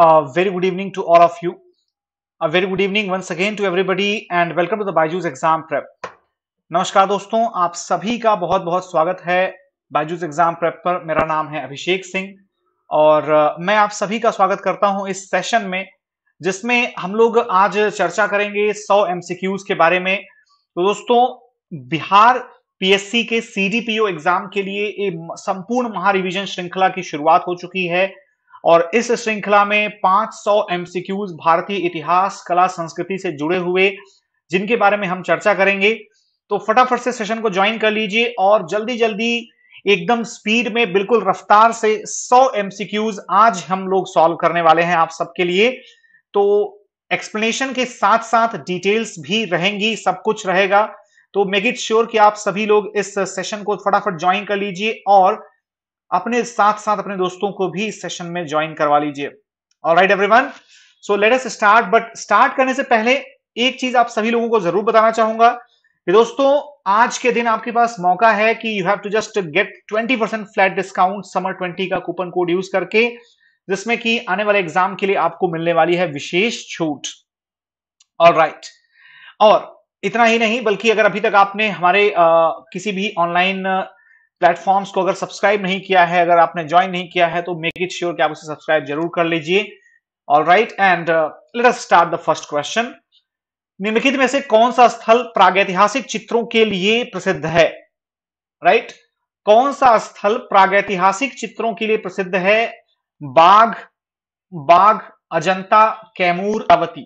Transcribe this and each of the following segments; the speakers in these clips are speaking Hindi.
Very good evening to all of you very good evening good evening once again to everybody and welcome to the Byju's नमस्कार दोस्तों आप सभी का बहुत बहुत स्वागत है बायजूस एग्जाम प्रेप पर मेरा नाम है अभिषेक सिंह और मैं आप सभी का स्वागत करता हूं इस सेशन में जिसमें हम लोग आज चर्चा करेंगे 100 एमसीक्यूज के बारे में तो दोस्तों बिहार पीएससी के सीडीपीओ एग्जाम के लिए संपूर्ण महारिविजन श्रृंखला की शुरुआत हो चुकी है और इस श्रृंखला में 500 एमसीक्यूज भारतीय इतिहास कला संस्कृति से जुड़े हुए जिनके बारे में हम चर्चा करेंगे तो फटाफट से सेशन को ज्वाइन कर लीजिए और जल्दी जल्दी एकदम स्पीड में बिल्कुल रफ्तार से 100 एमसीक्यूज आज हम लोग सॉल्व करने वाले हैं आप सबके लिए तो एक्सप्लेनेशन के साथ साथ डिटेल्स भी रहेंगी सब कुछ रहेगा तो मेक इट श्योर कि आप सभी लोग इस सेशन को फटाफट ज्वाइन कर लीजिए और अपने साथ साथ अपने दोस्तों को भी इस सेशन में ज्वाइन करवा लीजिए और right one so let start but start करने से पहले एक चीज आप सभी लोगों को जरूर बताना चाहूंगा कि दोस्तों आज के दिन आपके पास मौका है कि you have to just get 20 percent flat discount summer 20 का कूपन कोड यूज करके जिसमें कि आने वाले एग्जाम के लिए आपको मिलने वाली है विशेष छूट ऑल राइट और इतना ही नहीं बल्कि अगर अभी तक आपने हमारे आ, किसी भी ऑनलाइन प्लेटफॉर्म्स को अगर सब्सक्राइब नहीं किया है अगर आपने ज्वाइन नहीं किया है तो मेक इट श्योर कि आप उसे सब्सक्राइब जरूर कर लीजिए all right and let us start the first question निम्नलिखित में से कौन सा स्थल प्रागैतिहासिक चित्रों के लिए प्रसिद्ध है राइट right? कौन सा स्थल प्रागैतिहासिक चित्रों के लिए प्रसिद्ध है बाघ बाघ अजंता कैमूर अवती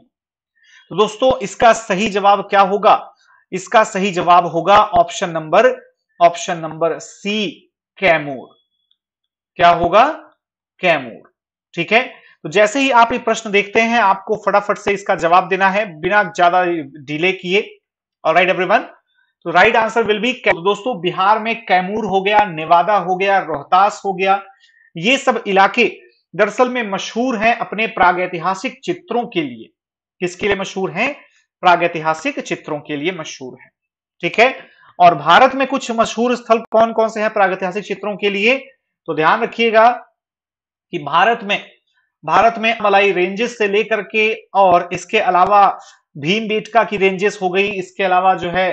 तो दोस्तों इसका सही जवाब क्या होगा इसका सही जवाब होगा option number option number C Kaimur क्या होगा कैमूर ठीक है तो जैसे ही आप ये प्रश्न देखते हैं आपको फटाफट से इसका जवाब देना है बिना ज्यादा डिले किए और राइट एवरीवन तो राइट आंसर विल बी दोस्तों बिहार में कैमूर हो गया नेवादा हो गया रोहतास हो गया ये सब इलाके दरअसल में मशहूर हैं अपने प्रागैतिहासिक चित्रों के लिए किसके लिए मशहूर हैं प्रागैतिहासिक चित्रों के लिए मशहूर है ठीक है और भारत में कुछ मशहूर स्थल कौन कौन से हैं प्रागैतिहासिक क्षेत्रों के लिए तो ध्यान रखिएगा कि भारत में भारत में मलाई रेंजेस से लेकर के और इसके अलावा भीम बेटका की रेंजेस हो गई इसके अलावा जो है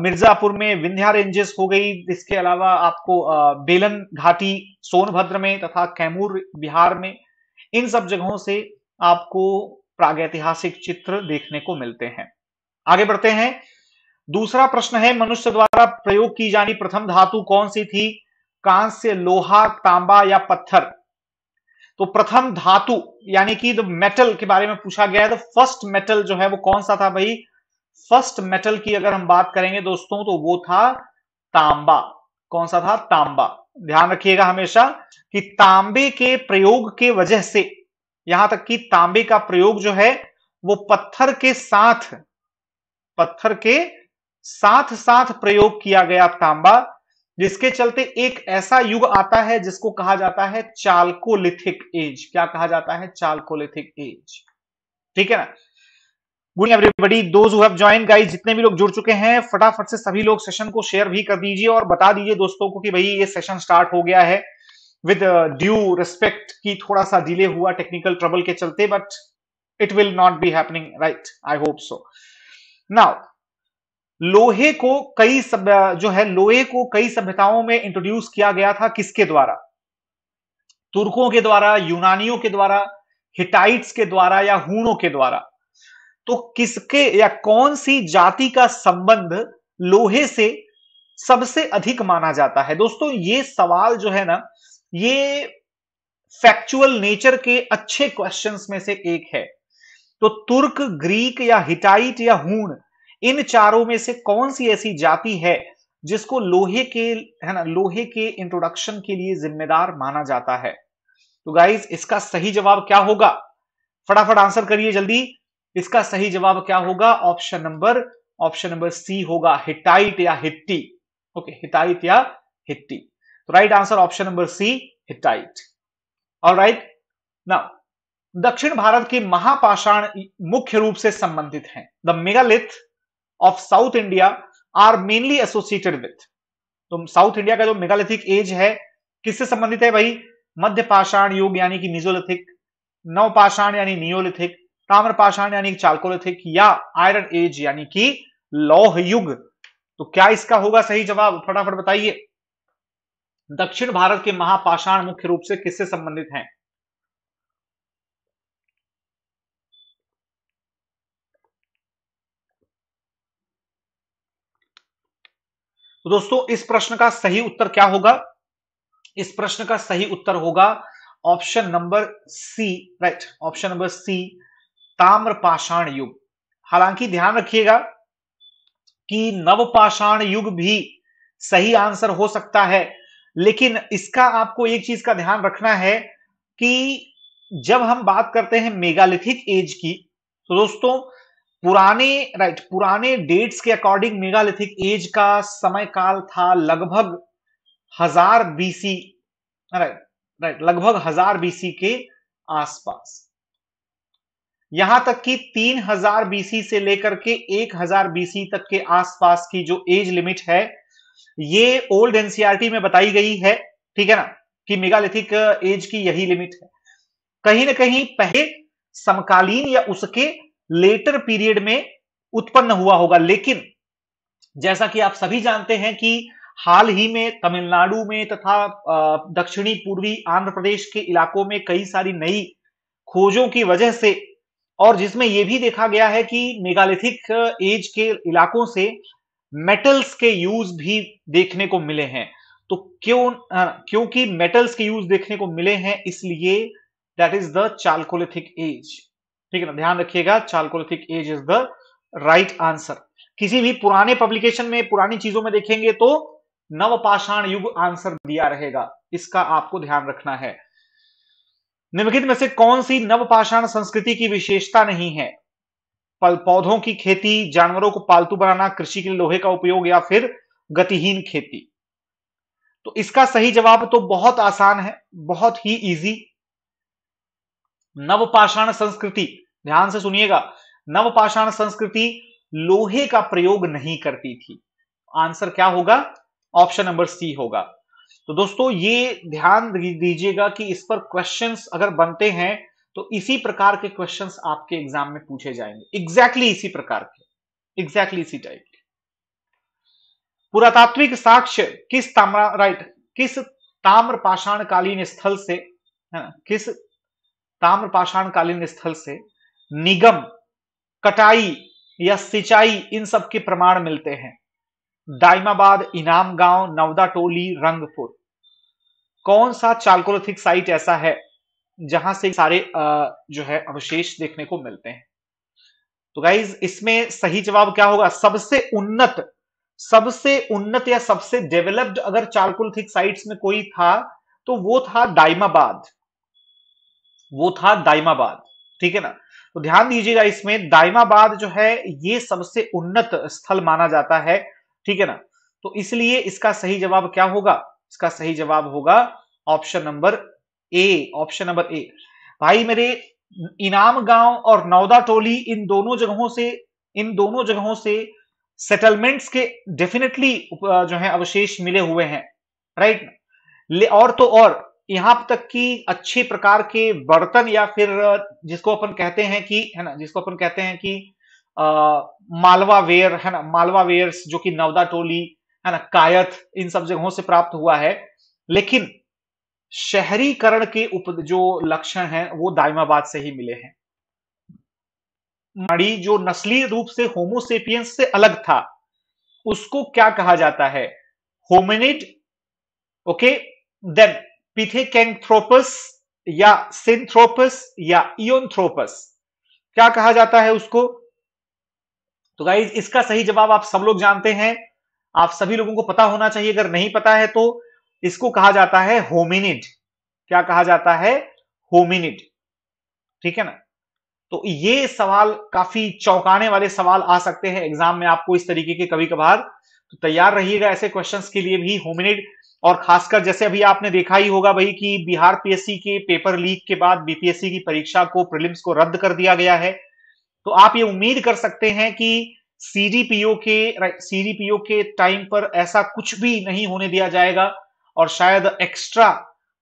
मिर्जापुर में विंध्या रेंजेस हो गई इसके अलावा आपको बेलन घाटी सोनभद्र में तथा कैमूर बिहार में इन सब जगहों से आपको प्रागैतिहासिक चित्र देखने को मिलते हैं आगे बढ़ते हैं दूसरा प्रश्न है मनुष्य द्वारा प्रयोग की जानी प्रथम धातु कौन सी थी कांस्य लोहा तांबा या पत्थर तो प्रथम धातु यानी कि द मेटल के बारे में पूछा गया है तो फर्स्ट मेटल जो है वो कौन सा था भाई फर्स्ट मेटल की अगर हम बात करेंगे दोस्तों तो वो था तांबा कौन सा था तांबा ध्यान रखिएगा हमेशा कि तांबे के प्रयोग के वजह से यहां तक कि तांबे का प्रयोग जो है वो पत्थर के साथ पत्थर के साथ साथ प्रयोग किया गया तांबा जिसके चलते एक ऐसा युग आता है जिसको कहा जाता है चालकोलिथिक एज क्या कहा जाता है चालकोलिथिक एज ठीक है ना good everybody those have join guys जितने भी लोग जुड़ चुके हैं फटाफट से सभी लोग सेशन को शेयर भी कर दीजिए और बता दीजिए दोस्तों को कि भाई ये सेशन स्टार्ट हो गया है विद ड्यू रिस्पेक्ट की थोड़ा सा डिले हुआ टेक्निकल ट्रबल के चलते but it will not be happening right I hope so now लोहे को कई सब जो है लोहे को कई सभ्यताओं में इंट्रोड्यूस किया गया था किसके द्वारा तुर्कों के द्वारा यूनानियों के द्वारा हिटाइट्स के द्वारा या हूणों के द्वारा तो किसके या कौन सी जाति का संबंध लोहे से सबसे अधिक माना जाता है दोस्तों ये सवाल जो है ना ये फैक्चुअल नेचर के अच्छे क्वेश्चंस में से एक है तो तुर्क ग्रीक या हिटाइट या हूण इन चारों में से कौन सी ऐसी जाति है जिसको लोहे के है ना लोहे के इंट्रोडक्शन के लिए जिम्मेदार माना जाता है तो गाइज इसका सही जवाब क्या होगा फटाफट आंसर करिए जल्दी इसका सही जवाब क्या होगा option number option number C होगा हिटाइट या हिट्टी ओके हिटाइट या हिट्टी तो right answer option number C Hittite और राइट नाउ दक्षिण भारत के महापाषाण मुख्य रूप से संबंधित हैं the megalith of South India are mainly associated with तो साउथ इंडिया का जो मेगालिथिक एज है किससे संबंधित है भाई मध्य पाषाण युग यानी कि मिजोलिथिक नवपाषाण यानी नियोलिथिक ताम्रपाषाण यानी चालकोलिथिक या आयरन एज यानी कि लौह युग तो क्या इसका होगा सही जवाब फटाफट बताइए दक्षिण भारत के महापाषाण मुख्य रूप से किससे संबंधित हैं तो दोस्तों इस प्रश्न का सही उत्तर क्या होगा इस प्रश्न का सही उत्तर होगा option number C right option number C पाषाण युग हालांकि ध्यान रखिएगा कि नवपाषाण युग भी सही आंसर हो सकता है लेकिन इसका आपको एक चीज का ध्यान रखना है कि जब हम बात करते हैं मेगालिथिक एज की तो दोस्तों पुराने राइट पुराने डेट्स के अकॉर्डिंग मेगालिथिक एज का समय काल था लगभग हजार बीसी राइट राइट लगभग हजार बीसी के आसपास यहां तक कि 3000 बीसी से लेकर के 1000 बीसी तक के आसपास की जो एज लिमिट है ये ओल्ड एनसीआरटी e में बताई गई है ठीक है ना कि मेगालिथिक एज की यही लिमिट है कहीं ना कहीं पहले समकालीन या उसके लेटर पीरियड में उत्पन्न हुआ होगा लेकिन जैसा कि आप सभी जानते हैं कि हाल ही में तमिलनाडु में तथा दक्षिणी पूर्वी आंध्र प्रदेश के इलाकों में कई सारी नई खोजों की वजह से और जिसमें यह भी देखा गया है कि मेगालिथिक एज के इलाकों से मेटल्स के यूज भी देखने को मिले हैं तो क्यों क्योंकि मेटल्स के यूज देखने को मिले हैं इसलिए that is the chalcolithic age ठीक है ना ध्यान रखिएगा chalcolithic age is the right answer किसी भी पुराने पब्लिकेशन में पुरानी चीजों में देखेंगे तो नवपाषाण युग आंसर दिया रहेगा इसका आपको ध्यान रखना है निम्नलिखित में से कौन सी नवपाषाण संस्कृति की विशेषता नहीं है पल पौधों की खेती जानवरों को पालतू बनाना कृषि के लिए लोहे का उपयोग या फिर गतिहीन खेती तो इसका सही जवाब तो बहुत आसान है बहुत ही इजी नवपाषाण संस्कृति ध्यान से सुनिएगा नवपाषाण संस्कृति लोहे का प्रयोग नहीं करती थी आंसर क्या होगा ऑप्शन नंबर सी होगा तो दोस्तों ये ध्यान दीजिएगा कि इस पर क्वेश्चंस अगर बनते हैं तो इसी प्रकार के क्वेश्चंस आपके एग्जाम में पूछे जाएंगे एग्जैक्टली exactly इसी प्रकार के एग्जैक्टली exactly इसी टाइप के पुरातात्विक साक्ष्य किस ताम्रा राइट किस ताम्र पाषाणकालीन स्थल से है हाँ, ना किस ताम्रपाषाण कालीन स्थल से निगम कटाई या सिंचाई इन सब के प्रमाण मिलते हैं दाइमाबाद इनाम गांव नवदा टोली रंगपुर कौन सा चालकोलिथिक साइट ऐसा है जहां से सारे जो है अवशेष देखने को मिलते हैं तो गाइज इसमें सही जवाब क्या होगा सबसे उन्नत सबसे उन्नत या सबसे डेवलप्ड अगर चालकोलिथिक साइट्स में कोई था तो वो था दाइमाबाद वो था दाइमाबाद ठीक है ना तो ध्यान दीजिएगा इसमें दाइमाबाद जो है ये सबसे उन्नत स्थल माना जाता है ठीक है ना तो इसलिए इसका सही जवाब क्या होगा इसका सही जवाब होगा option number A option number A भाई मेरे इनाम गांव और नौदा टोली इन दोनों जगहों से इन दोनों जगहों से सेटलमेंट्स के डेफिनेटली जो है अवशेष मिले हुए हैं राइट और तो और यहां तक कि अच्छे प्रकार के बर्तन या फिर जिसको अपन कहते हैं कि है ना जिसको अपन कहते हैं कि मालवा वेयर है ना मालवा वेयर्स जो कि नवदा टोली है ना कायत इन सब जगहों से प्राप्त हुआ है लेकिन शहरीकरण के उप जो लक्षण हैं वो दाइमाबाद से ही मिले हैं मड़ी जो नस्ली रूप से होमोसेपियंस से अलग था उसको क्या कहा जाता है होमिनिड ओके देन पिथेकेंथ्रोपस या सिंथ्रोपस या इोनथ्रोपस क्या कहा जाता है उसको तो गाइज इसका सही जवाब आप सब लोग जानते हैं आप सभी लोगों को पता होना चाहिए अगर नहीं पता है तो इसको कहा जाता है होमिनिड क्या कहा जाता है होमिनिड ठीक है ना तो ये सवाल काफी चौंकाने वाले सवाल आ सकते हैं एग्जाम में आपको इस तरीके के कभी कभार तो तैयार रहिएगा ऐसे क्वेश्चंस के लिए भी होमिनिड और खासकर जैसे अभी आपने देखा ही होगा भाई कि बिहार पीएससी के पेपर लीक के बाद बीपीएससी की परीक्षा को प्रिलिम्स को रद्द कर दिया गया है तो आप ये उम्मीद कर सकते हैं कि सीडीपीओ के सीडीपीओ के टाइम पर ऐसा कुछ भी नहीं होने दिया जाएगा और शायद एक्स्ट्रा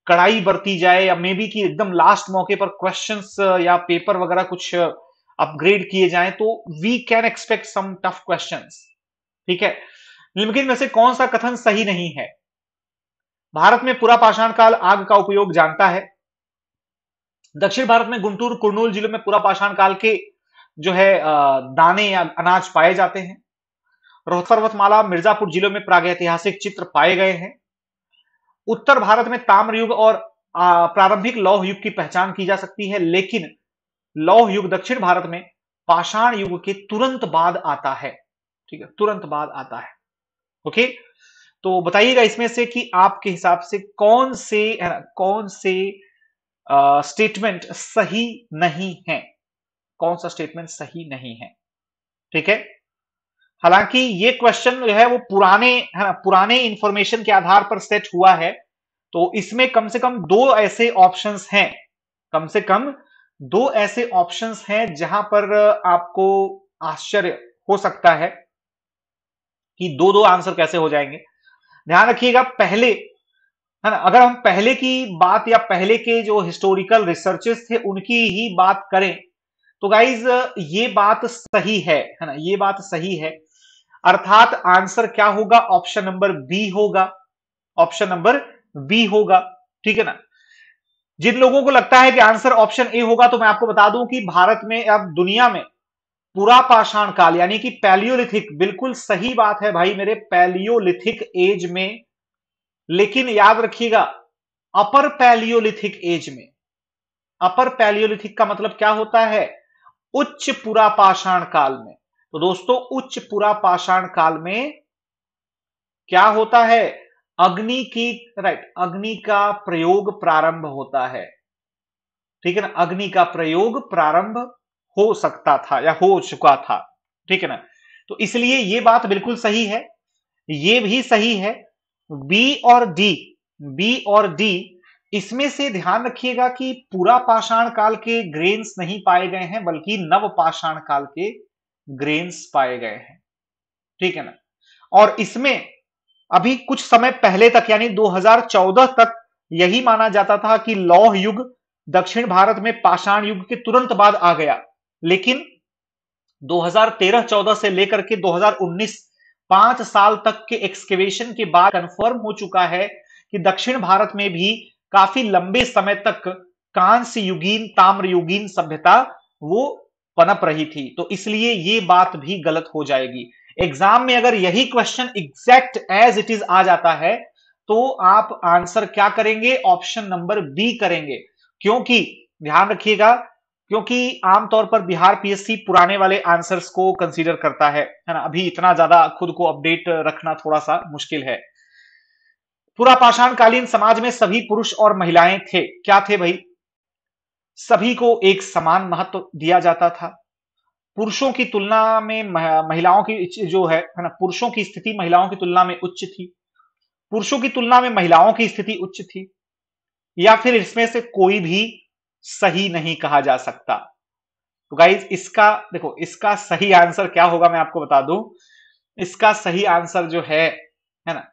कड़ाई बरती जाए या मे बी की एकदम लास्ट मौके पर क्वेश्चन uh, या पेपर वगैरह कुछ अपग्रेड uh, किए जाए तो we can expect some tough question ठीक है लेकिन वैसे कौन सा कथन सही नहीं है भारत में पुरापाषाण काल आग का उपयोग जानता है दक्षिण भारत में गुंटूर कुरनूल जिलों में पुरापाषाण काल के जो है दाने या अनाज पाए जाते हैं रोहत पर्वतमाला मिर्जापुर जिलों में प्रागैतिहासिक चित्र पाए गए हैं उत्तर भारत में ताम्रयुग और प्रारंभिक लौह युग की पहचान की जा सकती है लेकिन लौह युग दक्षिण भारत में पाषाण युग के तुरंत बाद आता है ठीक है तुरंत बाद आता है ओके तो बताइएगा इसमें से कि आपके हिसाब से कौन से है ना कौन से स्टेटमेंट सही नहीं है कौन सा स्टेटमेंट सही नहीं है ठीक है हालांकि ये क्वेश्चन जो है वो पुराने है ना पुराने इंफॉर्मेशन के आधार पर सेट हुआ है तो इसमें कम से कम दो ऐसे ऑप्शंस हैं कम से कम दो ऐसे ऑप्शंस हैं जहां पर आपको आश्चर्य हो सकता है कि दो दो आंसर कैसे हो जाएंगे ध्यान रखिएगा पहले है ना अगर हम पहले की बात या पहले के जो हिस्टोरिकल रिसर्चेस थे उनकी ही बात करें तो गाइज ये बात सही है है ना ये बात सही है अर्थात आंसर क्या होगा ऑप्शन नंबर बी होगा ऑप्शन नंबर बी होगा ठीक है ना जिन लोगों को लगता है कि आंसर ऑप्शन ए होगा तो मैं आपको बता दूं कि भारत में अब दुनिया में पूरा पाषाण काल यानी कि पैलियोलिथिक बिल्कुल सही बात है भाई मेरे पैलियोलिथिक एज में लेकिन याद रखिएगा अपर पैलियोलिथिक एज में अपर पैलियोलिथिक का मतलब क्या होता है उच्च पूरा पाषाण काल में तो दोस्तों उच्च पूरा पाषाण काल में क्या होता है अग्नि की राइट अग्नि का प्रयोग प्रारंभ होता है ठीक है ना अग्नि का प्रयोग प्रारंभ हो सकता था या हो चुका था ठीक है ना तो इसलिए ये बात बिल्कुल सही है ये भी सही है बी और डी बी और डी इसमें से ध्यान रखिएगा कि पूरा पाषाण काल के ग्रेन्स नहीं पाए गए हैं बल्कि नव पाषाण काल के ग्रेन्स पाए गए हैं ठीक है ना और इसमें अभी कुछ समय पहले तक यानी 2014 तक यही माना जाता था कि लौह युग दक्षिण भारत में पाषाण युग के तुरंत बाद आ गया लेकिन 2013-14 से लेकर के 2019 पांच साल तक के एक्सकेवेशन के बाद कंफर्म हो चुका है कि दक्षिण भारत में भी काफी लंबे समय तक कांस्य युगीन ताम्र युगीन सभ्यता वो पनप रही थी तो इसलिए ये बात भी गलत हो जाएगी एग्जाम में अगर यही question exact as it is आ जाता है तो आप आंसर क्या करेंगे ऑप्शन नंबर बी करेंगे क्योंकि ध्यान रखिएगा क्योंकि आमतौर पर बिहार पीएससी पुराने वाले आंसर्स को कंसीडर करता है है ना अभी इतना ज्यादा खुद को अपडेट रखना थोड़ा सा मुश्किल है पूरा पाषाणकालीन समाज में सभी पुरुष और महिलाएं थे क्या थे भाई सभी को एक समान महत्व दिया जाता था पुरुषों की तुलना में महिलाओं की जो है है ना पुरुषों की स्थिति महिलाओं की तुलना में उच्च थी पुरुषों की तुलना में महिलाओं की स्थिति उच्च थी या फिर इसमें से कोई भी सही नहीं कहा जा सकता तो गाइज इसका देखो इसका सही आंसर क्या होगा मैं आपको बता दू इसका सही आंसर जो है है ना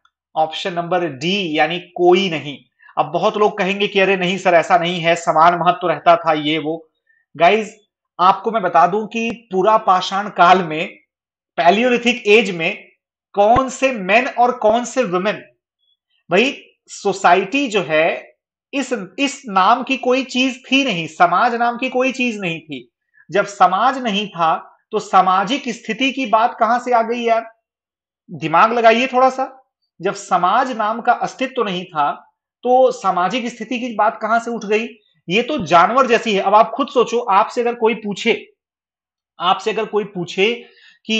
ऑप्शन नंबर डी यानी कोई नहीं अब बहुत लोग कहेंगे कि अरे नहीं सर ऐसा नहीं है समान महत्व तो रहता था ये वो गाइज आपको मैं बता दूं कि पूरा पाषाण काल में पैलियोलिथिक एज में कौन से मेन और कौन से वुमेन भाई सोसाइटी जो है इस इस नाम की कोई चीज थी नहीं समाज नाम की कोई चीज नहीं थी जब समाज नहीं था तो सामाजिक स्थिति की बात कहां से आ गई यार दिमाग लगाइए थोड़ा सा जब समाज नाम का अस्तित्व तो नहीं था तो सामाजिक स्थिति की बात कहां से उठ गई ये तो जानवर जैसी है अब आप खुद सोचो आपसे अगर कोई पूछे आपसे अगर कोई पूछे कि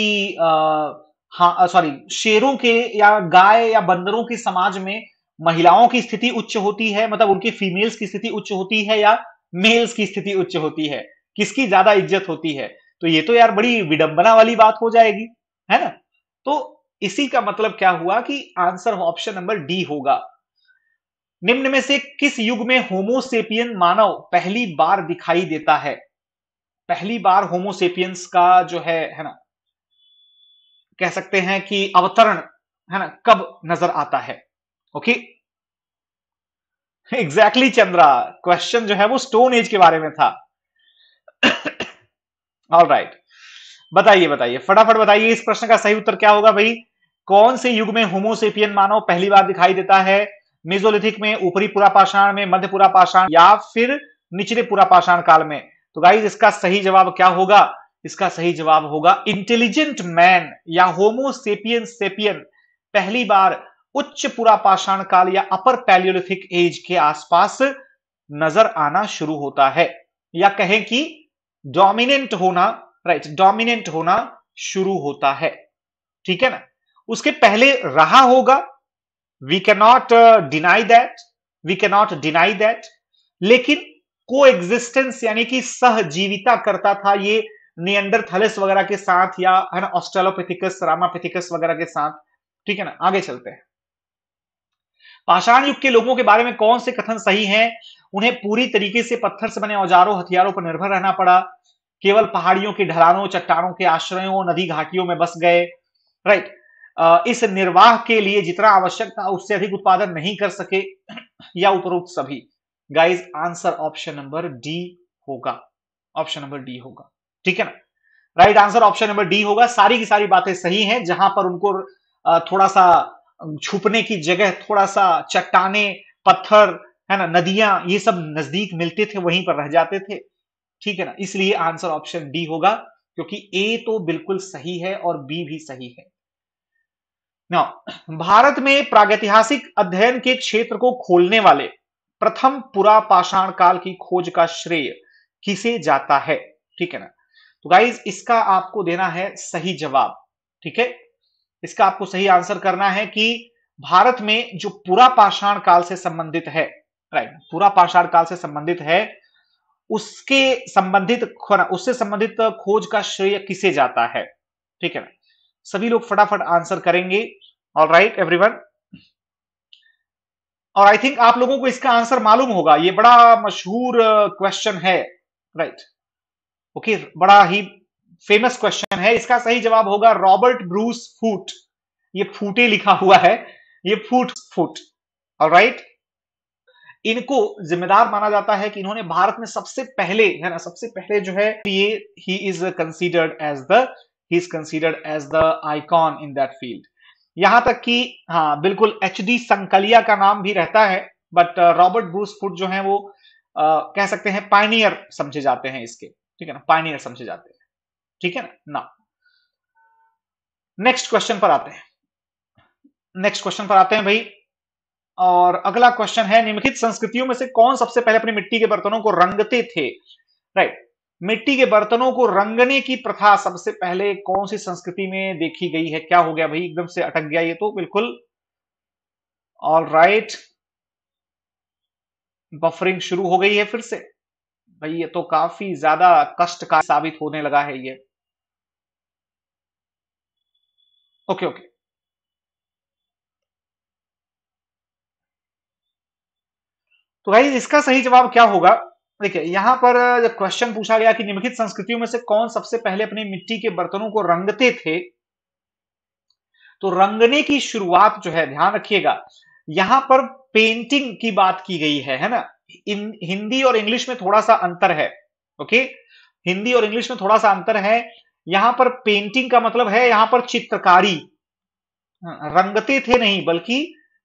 हाँ सॉरी शेरों के या गाय या बंदरों के समाज में महिलाओं की स्थिति उच्च होती है मतलब उनकी फीमेल्स की स्थिति उच्च होती है या मेल्स की स्थिति उच्च होती है किसकी ज्यादा इज्जत होती है तो ये तो यार बड़ी विडंबना वाली बात हो जाएगी है ना तो इसी का मतलब क्या हुआ कि आंसर ऑप्शन नंबर डी होगा निम्न में से किस युग में होमोसेपियन मानव पहली बार दिखाई देता है पहली बार होमोसेपियंस का जो है है ना कह सकते हैं कि अवतरण है ना कब नजर आता है ओके एग्जैक्टली चंद्रा क्वेश्चन जो है वो स्टोन एज के बारे में था ऑल राइट बताइए बताइए फटाफट बताइए इस प्रश्न का सही उत्तर क्या होगा भाई कौन से युग में होमोसेपियन मानव पहली बार दिखाई देता है मेजोलिथिक में ऊपरी पुरापाषाण पाषाण में मध्य पुरापाषाण पाषाण या फिर निचले पुरापाषाण पाषाण काल में तो गाइज इसका सही जवाब क्या होगा इसका सही जवाब होगा इंटेलिजेंट मैन या होमोसेपियन सेपियन पहली बार उच्च पुरापाषाण काल या अपर पैलियोलिथिक एज के आसपास नजर आना शुरू होता है या कहें कि डोमिनेंट होना राइट डोमिनेंट होना शुरू होता है ठीक है ना उसके पहले रहा होगा we can not deny that we can not deny that लेकिन को एग्जिस्टेंस यानी कि सहजीविता करता था ये नियंडरथलिस वगैरह के साथ या है ना ऑस्ट्रेलोपेथिकस रामापेथिकस वगैरह के साथ ठीक है ना आगे चलते हैं पाषाण युग के लोगों के बारे में कौन से कथन सही हैं उन्हें पूरी तरीके से पत्थर से बने औजारों हथियारों पर निर्भर रहना पड़ा केवल पहाड़ियों के ढलानों चट्टानों के आश्रयों नदी घाटियों में बस गए राइट इस निर्वाह के लिए जितना आवश्यक था उससे अधिक उत्पादन नहीं कर सके या उपरोक्त सभी guys answer option number D होगा ऑप्शन नंबर डी होगा ठीक है ना right answer option number D होगा सारी की सारी बातें सही हैं जहां पर उनको थोड़ा सा छुपने की जगह थोड़ा सा चट्टाने पत्थर है ना नदियां ये सब नजदीक मिलते थे वहीं पर रह जाते थे ठीक है ना इसलिए आंसर ऑप्शन डी होगा क्योंकि ए तो बिल्कुल सही है और बी भी सही है ना भारत में प्रागैतिहासिक अध्ययन के क्षेत्र को खोलने वाले प्रथम पुरा पाषाण काल की खोज का श्रेय किसे जाता है ठीक है ना तो गाइज इसका आपको देना है सही जवाब ठीक है इसका आपको सही आंसर करना है कि भारत में जो पूरा पाषाण काल से संबंधित है राइट पूरा पाषाण काल से संबंधित है उसके संबंधित उससे संबंधित खोज का श्रेय किसे जाता है ठीक है ना सभी लोग फटाफट आंसर करेंगे ऑल राइट एवरीवन और आई थिंक आप लोगों को इसका आंसर मालूम होगा ये बड़ा मशहूर क्वेश्चन uh, है राइट right. ओके okay, बड़ा ही फेमस क्वेश्चन है इसका सही जवाब होगा रॉबर्ट ब्रूस फूट ये फूटे लिखा हुआ है ये फूट फूट और राइट इनको जिम्मेदार माना जाता है कि इन्होंने भारत में सबसे पहले है ना सबसे पहले जो है ये he is considered as the he is considered as the icon in that field यहां तक कि हाँ बिल्कुल एच डी संकलिया का नाम भी रहता है बट रॉबर्ट ब्रूस फूट जो है वो आ, uh, कह सकते हैं पाइनियर समझे जाते हैं इसके ठीक है ना पाइनियर समझे जाते हैं ठीक है ना ना नेक्स्ट क्वेश्चन पर आते हैं नेक्स्ट क्वेश्चन पर आते हैं भाई और अगला क्वेश्चन है निम्नलिखित संस्कृतियों में से कौन सबसे पहले अपनी मिट्टी के बर्तनों को रंगते थे राइट मिट्टी के बर्तनों को रंगने की प्रथा सबसे पहले कौन सी संस्कृति में देखी गई है क्या हो गया भाई एकदम से अटक गया ये तो बिल्कुल ऑल राइट बफरिंग शुरू हो गई है फिर से भाई ये तो काफी ज्यादा कष्ट का साबित होने लगा है ये ओके ओके तो भाई इसका सही जवाब क्या होगा देखिए यहां पर जब क्वेश्चन पूछा गया कि निम्नलिखित संस्कृतियों में से कौन सबसे पहले अपनी मिट्टी के बर्तनों को रंगते थे तो रंगने की शुरुआत जो है ध्यान रखिएगा यहां पर पेंटिंग की बात की गई है है ना इन हिंदी और इंग्लिश में थोड़ा सा अंतर है ओके हिंदी और इंग्लिश में थोड़ा सा अंतर है यहां पर पेंटिंग का मतलब है यहां पर चित्रकारी हाँ, रंगते थे नहीं बल्कि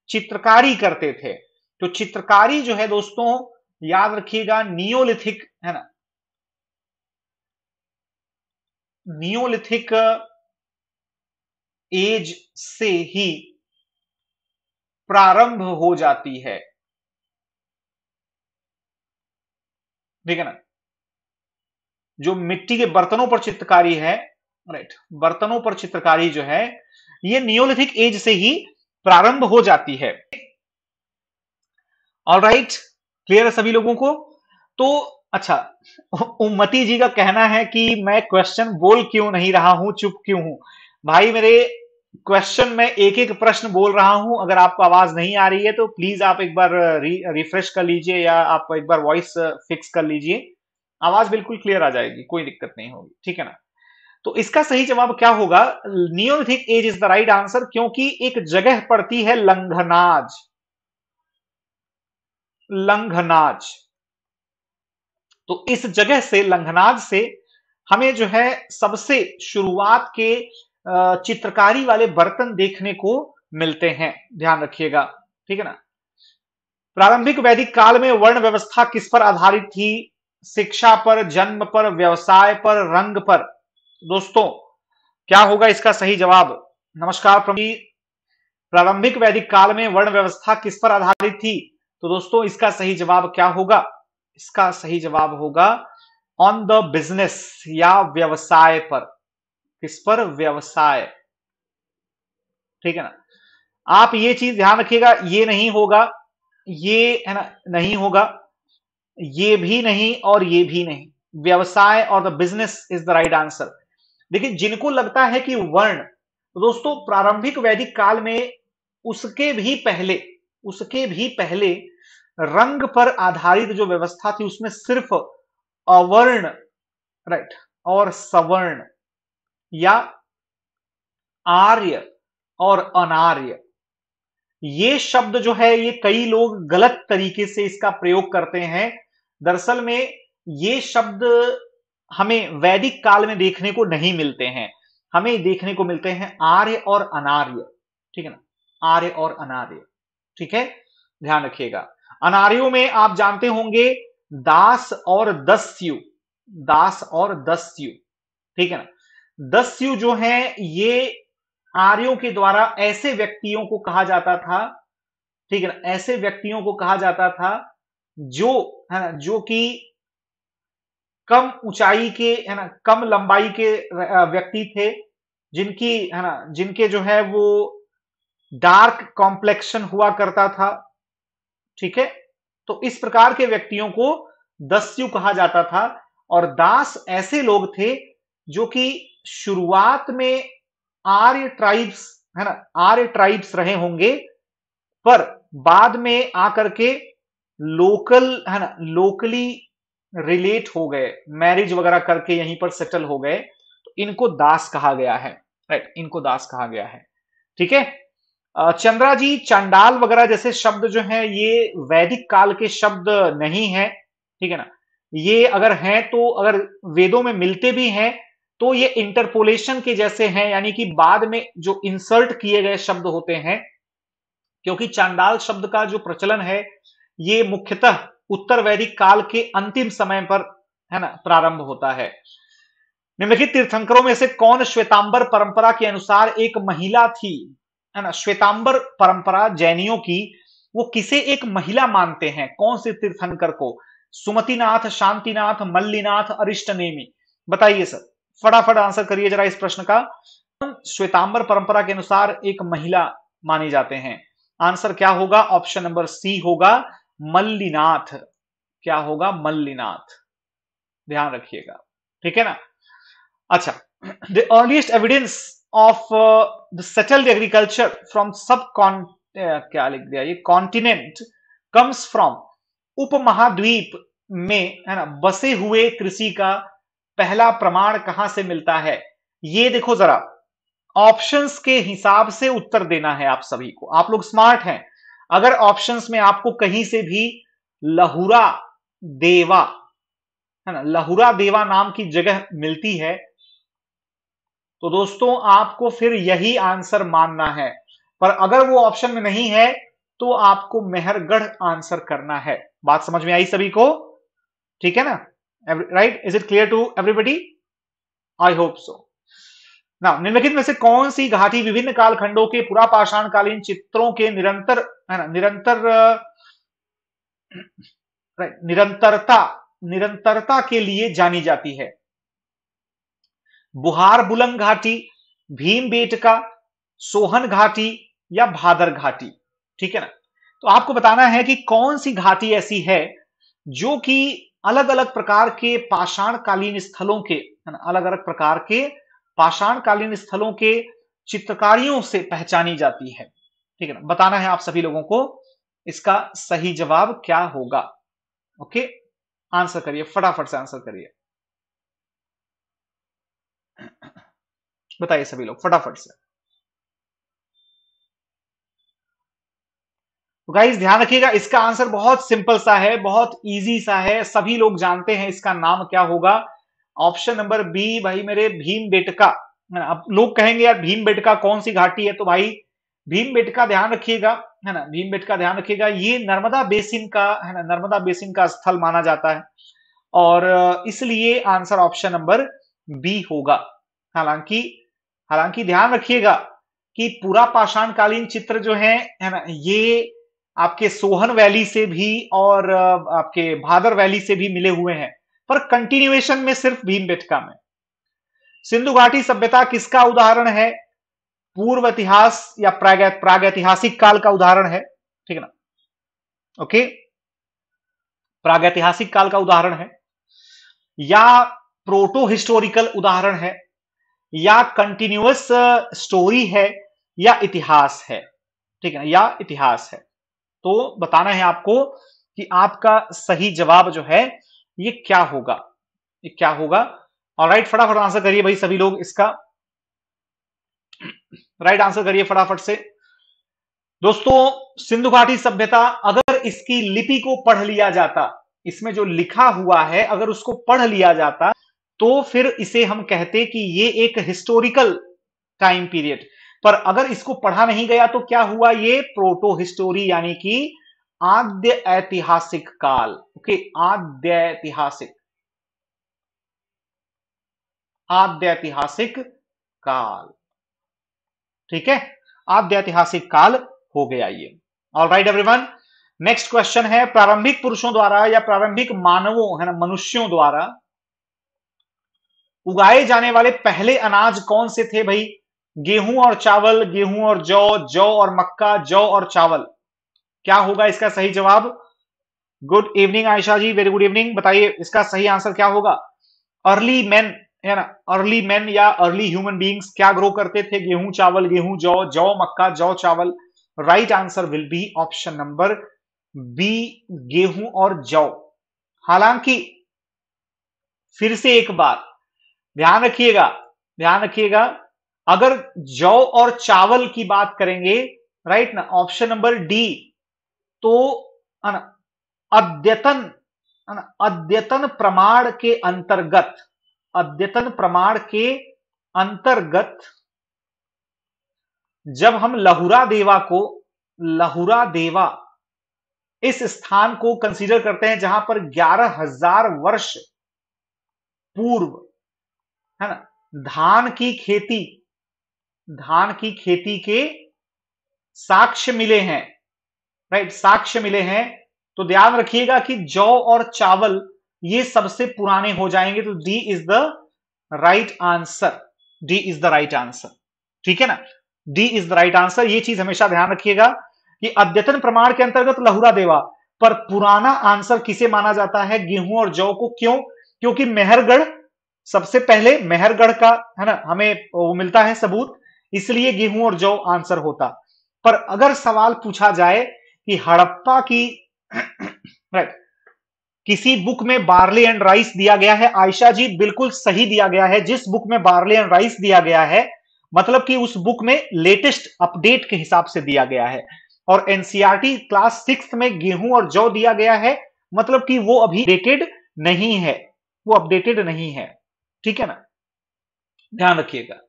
चित्रकारी करते थे तो चित्रकारी जो है दोस्तों याद रखिएगा नियोलिथिक है ना नियोलिथिक एज से ही प्रारंभ हो जाती है ठीक है ना जो मिट्टी के बर्तनों पर चित्रकारी है राइट बर्तनों पर चित्रकारी जो है ये नियोलिथिक एज से ही प्रारंभ हो जाती है ऑल राइट क्लियर है सभी लोगों को तो अच्छा उम्मती जी का कहना है कि मैं क्वेश्चन बोल क्यों नहीं रहा हूं चुप क्यों हूं भाई मेरे क्वेश्चन में एक एक प्रश्न बोल रहा हूं अगर आपको आवाज नहीं आ रही है तो प्लीज आप एक बार रिफ्रेश uh, कर लीजिए या आप एक बार वॉइस फिक्स uh, कर लीजिए आवाज बिल्कुल क्लियर आ जाएगी कोई दिक्कत नहीं होगी ठीक है ना तो इसका सही जवाब क्या होगा neolithic age is the right answer क्योंकि एक जगह पड़ती है लंघनाज लंघनाज तो इस जगह से लंघनाज से हमें जो है सबसे शुरुआत के चित्रकारी वाले बर्तन देखने को मिलते हैं ध्यान रखिएगा ठीक है ना प्रारंभिक वैदिक काल में वर्ण व्यवस्था किस पर आधारित थी शिक्षा पर जन्म पर व्यवसाय पर रंग पर दोस्तों क्या होगा इसका सही जवाब नमस्कार प्रारंभिक वैदिक काल में वर्ण व्यवस्था किस पर आधारित थी तो दोस्तों इसका सही जवाब क्या होगा इसका सही जवाब होगा ऑन द बिजनेस या व्यवसाय पर किस पर व्यवसाय ठीक है ना आप ये चीज ध्यान रखिएगा ये नहीं होगा ये है ना नहीं होगा ये भी नहीं और ये भी नहीं व्यवसाय और the business is the right answer देखिए जिनको लगता है कि वर्ण तो दोस्तों प्रारंभिक वैदिक काल में उसके भी पहले उसके भी पहले रंग पर आधारित जो व्यवस्था थी उसमें सिर्फ अवर्ण राइट और सवर्ण या आर्य और अनार्य ये शब्द जो है ये कई लोग गलत तरीके से इसका प्रयोग करते हैं दरअसल में ये शब्द हमें वैदिक काल में देखने को नहीं मिलते हैं हमें देखने को मिलते हैं आर्य और अनार्य ठीक है ना आर्य और अनार्य ठीक है ध्यान रखिएगा अनार्यों में आप जानते होंगे दास और दस्यु दास और दस्यु ठीक है ना दस्यु जो है ये आर्यों के द्वारा ऐसे व्यक्तियों को कहा जाता था ठीक है ना ऐसे व्यक्तियों को कहा जाता था जो है ना जो कि कम ऊंचाई के है ना कम लंबाई के व्यक्ति थे जिनकी है ना जिनके जो है वो डार्क कॉम्प्लेक्शन हुआ करता था ठीक है तो इस प्रकार के व्यक्तियों को दस्यु कहा जाता था और दास ऐसे लोग थे जो कि शुरुआत में आर्य ट्राइब्स है ना आर्य ट्राइब्स रहे होंगे पर बाद में आकर के लोकल है ना लोकली रिलेट हो गए मैरिज वगैरह करके यहीं पर सेटल हो गए तो इनको दास कहा गया है राइट इनको दास कहा गया है ठीक है चंद्रा जी चांडाल वगैरह जैसे शब्द जो है ये वैदिक काल के शब्द नहीं है ठीक है ना ये अगर हैं तो अगर वेदों में मिलते भी हैं तो ये इंटरपोलेशन के जैसे हैं यानी कि बाद में जो इंसर्ट किए गए शब्द होते हैं क्योंकि चांडाल शब्द का जो प्रचलन है ये मुख्यतः उत्तर वैदिक काल के अंतिम समय पर है ना प्रारंभ होता है निम्नलिखित तीर्थंकरों में से कौन श्वेतांबर परंपरा के अनुसार एक महिला थी है ना श्वेतांबर परंपरा जैनियों की वो किसे एक महिला मानते हैं कौन से तीर्थंकर को सुमतिनाथ शांतिनाथ मल्लिनाथ अरिष्ट नेमी बताइए सर फटाफट आंसर करिए जरा इस प्रश्न का श्वेतांबर परंपरा के अनुसार एक महिला माने जाते हैं आंसर क्या होगा ऑप्शन नंबर सी होगा मल्लीनाथ क्या होगा मल्लीनाथ ध्यान रखिएगा ठीक है ना अच्छा the earliest evidence of the settled agriculture from subcontinent क्या लिख दिया ये कॉन्टिनेंट कम्स फ्रॉम उपमहाद्वीप में है ना बसे हुए कृषि का पहला प्रमाण कहां से मिलता है ये देखो जरा ऑप्शंस के हिसाब से उत्तर देना है आप सभी को आप लोग स्मार्ट हैं अगर ऑप्शंस में आपको कहीं से भी लहुरा देवा है ना लहुरा देवा नाम की जगह मिलती है तो दोस्तों आपको फिर यही आंसर मानना है पर अगर वो ऑप्शन में नहीं है तो आपको मेहरगढ़ आंसर करना है बात समझ में आई सभी को ठीक है ना Every, right is it clear to everybody i hope so now निम्नलिखित में से कौन सी घाटी विभिन्न कालखंडों के पुरापाषाणकालीन कालीन चित्रों के निरंतर है ना निरंतर uh, निरंतरता निरंतरता के लिए जानी जाती है बुहार बुलंग घाटी भीम का सोहन घाटी या भादर घाटी ठीक है ना तो आपको बताना है कि कौन सी घाटी ऐसी है जो कि अलग अलग प्रकार के पाषाणकालीन स्थलों के अलग अलग प्रकार के पाषाणकालीन स्थलों के चित्रकारियों से पहचानी जाती है ठीक है ना बताना है आप सभी लोगों को इसका सही जवाब क्या होगा ओके आंसर करिए फटाफट से आंसर करिए बताइए सभी लोग फटाफट से तो गाइज ध्यान रखिएगा इसका आंसर बहुत सिंपल सा है बहुत इजी सा है सभी लोग जानते हैं इसका नाम क्या होगा ऑप्शन नंबर बी भाई मेरे भीम बेटका अब लोग कहेंगे यार भीम बेटका कौन सी घाटी है तो भाई भीम बेटका ध्यान रखिएगा है ना भीम बेटका ध्यान रखिएगा ये नर्मदा बेसिन का है ना नर्मदा बेसिन का स्थल माना जाता है और इसलिए आंसर ऑप्शन नंबर बी होगा हालांकि हालांकि ध्यान रखिएगा कि पूरा पाषाणकालीन चित्र जो है है ना ये आपके सोहन वैली से भी और आपके भादर वैली से भी मिले हुए हैं पर कंटिन्यूएशन में सिर्फ भीम बेटका में सिंधु घाटी सभ्यता किसका उदाहरण है पूर्व इतिहास या प्राग प्रागैतिहासिक काल का उदाहरण है ठीक है ना ओके प्रागैतिहासिक काल का उदाहरण है या प्रोटो हिस्टोरिकल उदाहरण है या कंटिन्यूस स्टोरी है या इतिहास है ठीक है या इतिहास है तो बताना है आपको कि आपका सही जवाब जो है ये क्या होगा ये क्या होगा और राइट फटाफट आंसर करिए भाई सभी लोग इसका राइट आंसर करिए फटाफट से दोस्तों सिंधु घाटी सभ्यता अगर इसकी लिपि को पढ़ लिया जाता इसमें जो लिखा हुआ है अगर उसको पढ़ लिया जाता तो फिर इसे हम कहते कि ये एक हिस्टोरिकल टाइम पीरियड पर अगर इसको पढ़ा नहीं गया तो क्या हुआ ये प्रोटो हिस्टोरी यानी कि आद्य ऐतिहासिक काल ओके आद्य ऐतिहासिक आद्य ऐतिहासिक काल ठीक है आद्य ऐतिहासिक काल हो गया ये all right everyone next question है प्रारंभिक पुरुषों द्वारा या प्रारंभिक मानवों है ना मनुष्यों द्वारा उगाए जाने वाले पहले अनाज कौन से थे भाई गेहूं और चावल गेहूं और जौ जौ और मक्का जौ और चावल क्या होगा इसका सही जवाब good evening Ayesha ji very good evening बताइए इसका सही आंसर क्या होगा अर्ली मैन है ना अर्ली मैन या अर्ली ह्यूमन बींग्स क्या ग्रो करते थे गेहूं चावल गेहूं जौ जौ मक्का जौ चावल right answer will be option number B गेहूं और जौ हालांकि फिर से एक बार ध्यान रखिएगा ध्यान रखिएगा अगर जौ और चावल की बात करेंगे राइट ना ऑप्शन नंबर डी तो अद्यतन अद्यतन प्रमाण के अंतर्गत अद्यतन प्रमाण के अंतर्गत जब हम लहुरा देवा को लहुरा देवा इस स्थान को कंसीडर करते हैं जहां पर ग्यारह हजार वर्ष पूर्व है ना धान की खेती धान की खेती के साक्ष्य मिले हैं राइट साक्ष्य मिले हैं तो ध्यान रखिएगा कि जौ और चावल ये सबसे पुराने हो जाएंगे तो D is the right answer D is the right answer ठीक है ना D is the right answer ये चीज हमेशा ध्यान रखिएगा कि अद्यतन प्रमाण के अंतर्गत लहुरा देवा पर पुराना आंसर किसे माना जाता है गेहूं और जौ को क्यों क्योंकि मेहरगढ़ सबसे पहले मेहरगढ़ का है ना हमें वो मिलता है सबूत इसलिए गेहूं और जौ आंसर होता पर अगर सवाल पूछा जाए कि हड़प्पा की राइट किसी बुक में बार्ले एंड राइस दिया गया है आयशा जी बिल्कुल सही दिया गया है जिस बुक में बार्ले एंड राइस दिया गया है मतलब कि उस बुक में लेटेस्ट अपडेट के हिसाब से दिया गया है और एनसीआरटी क्लास सिक्स में गेहूं और जौ दिया गया है मतलब कि वो अभी अपडेटेड नहीं है वो अपडेटेड नहीं है ठीक है ना ध्यान रखिएगा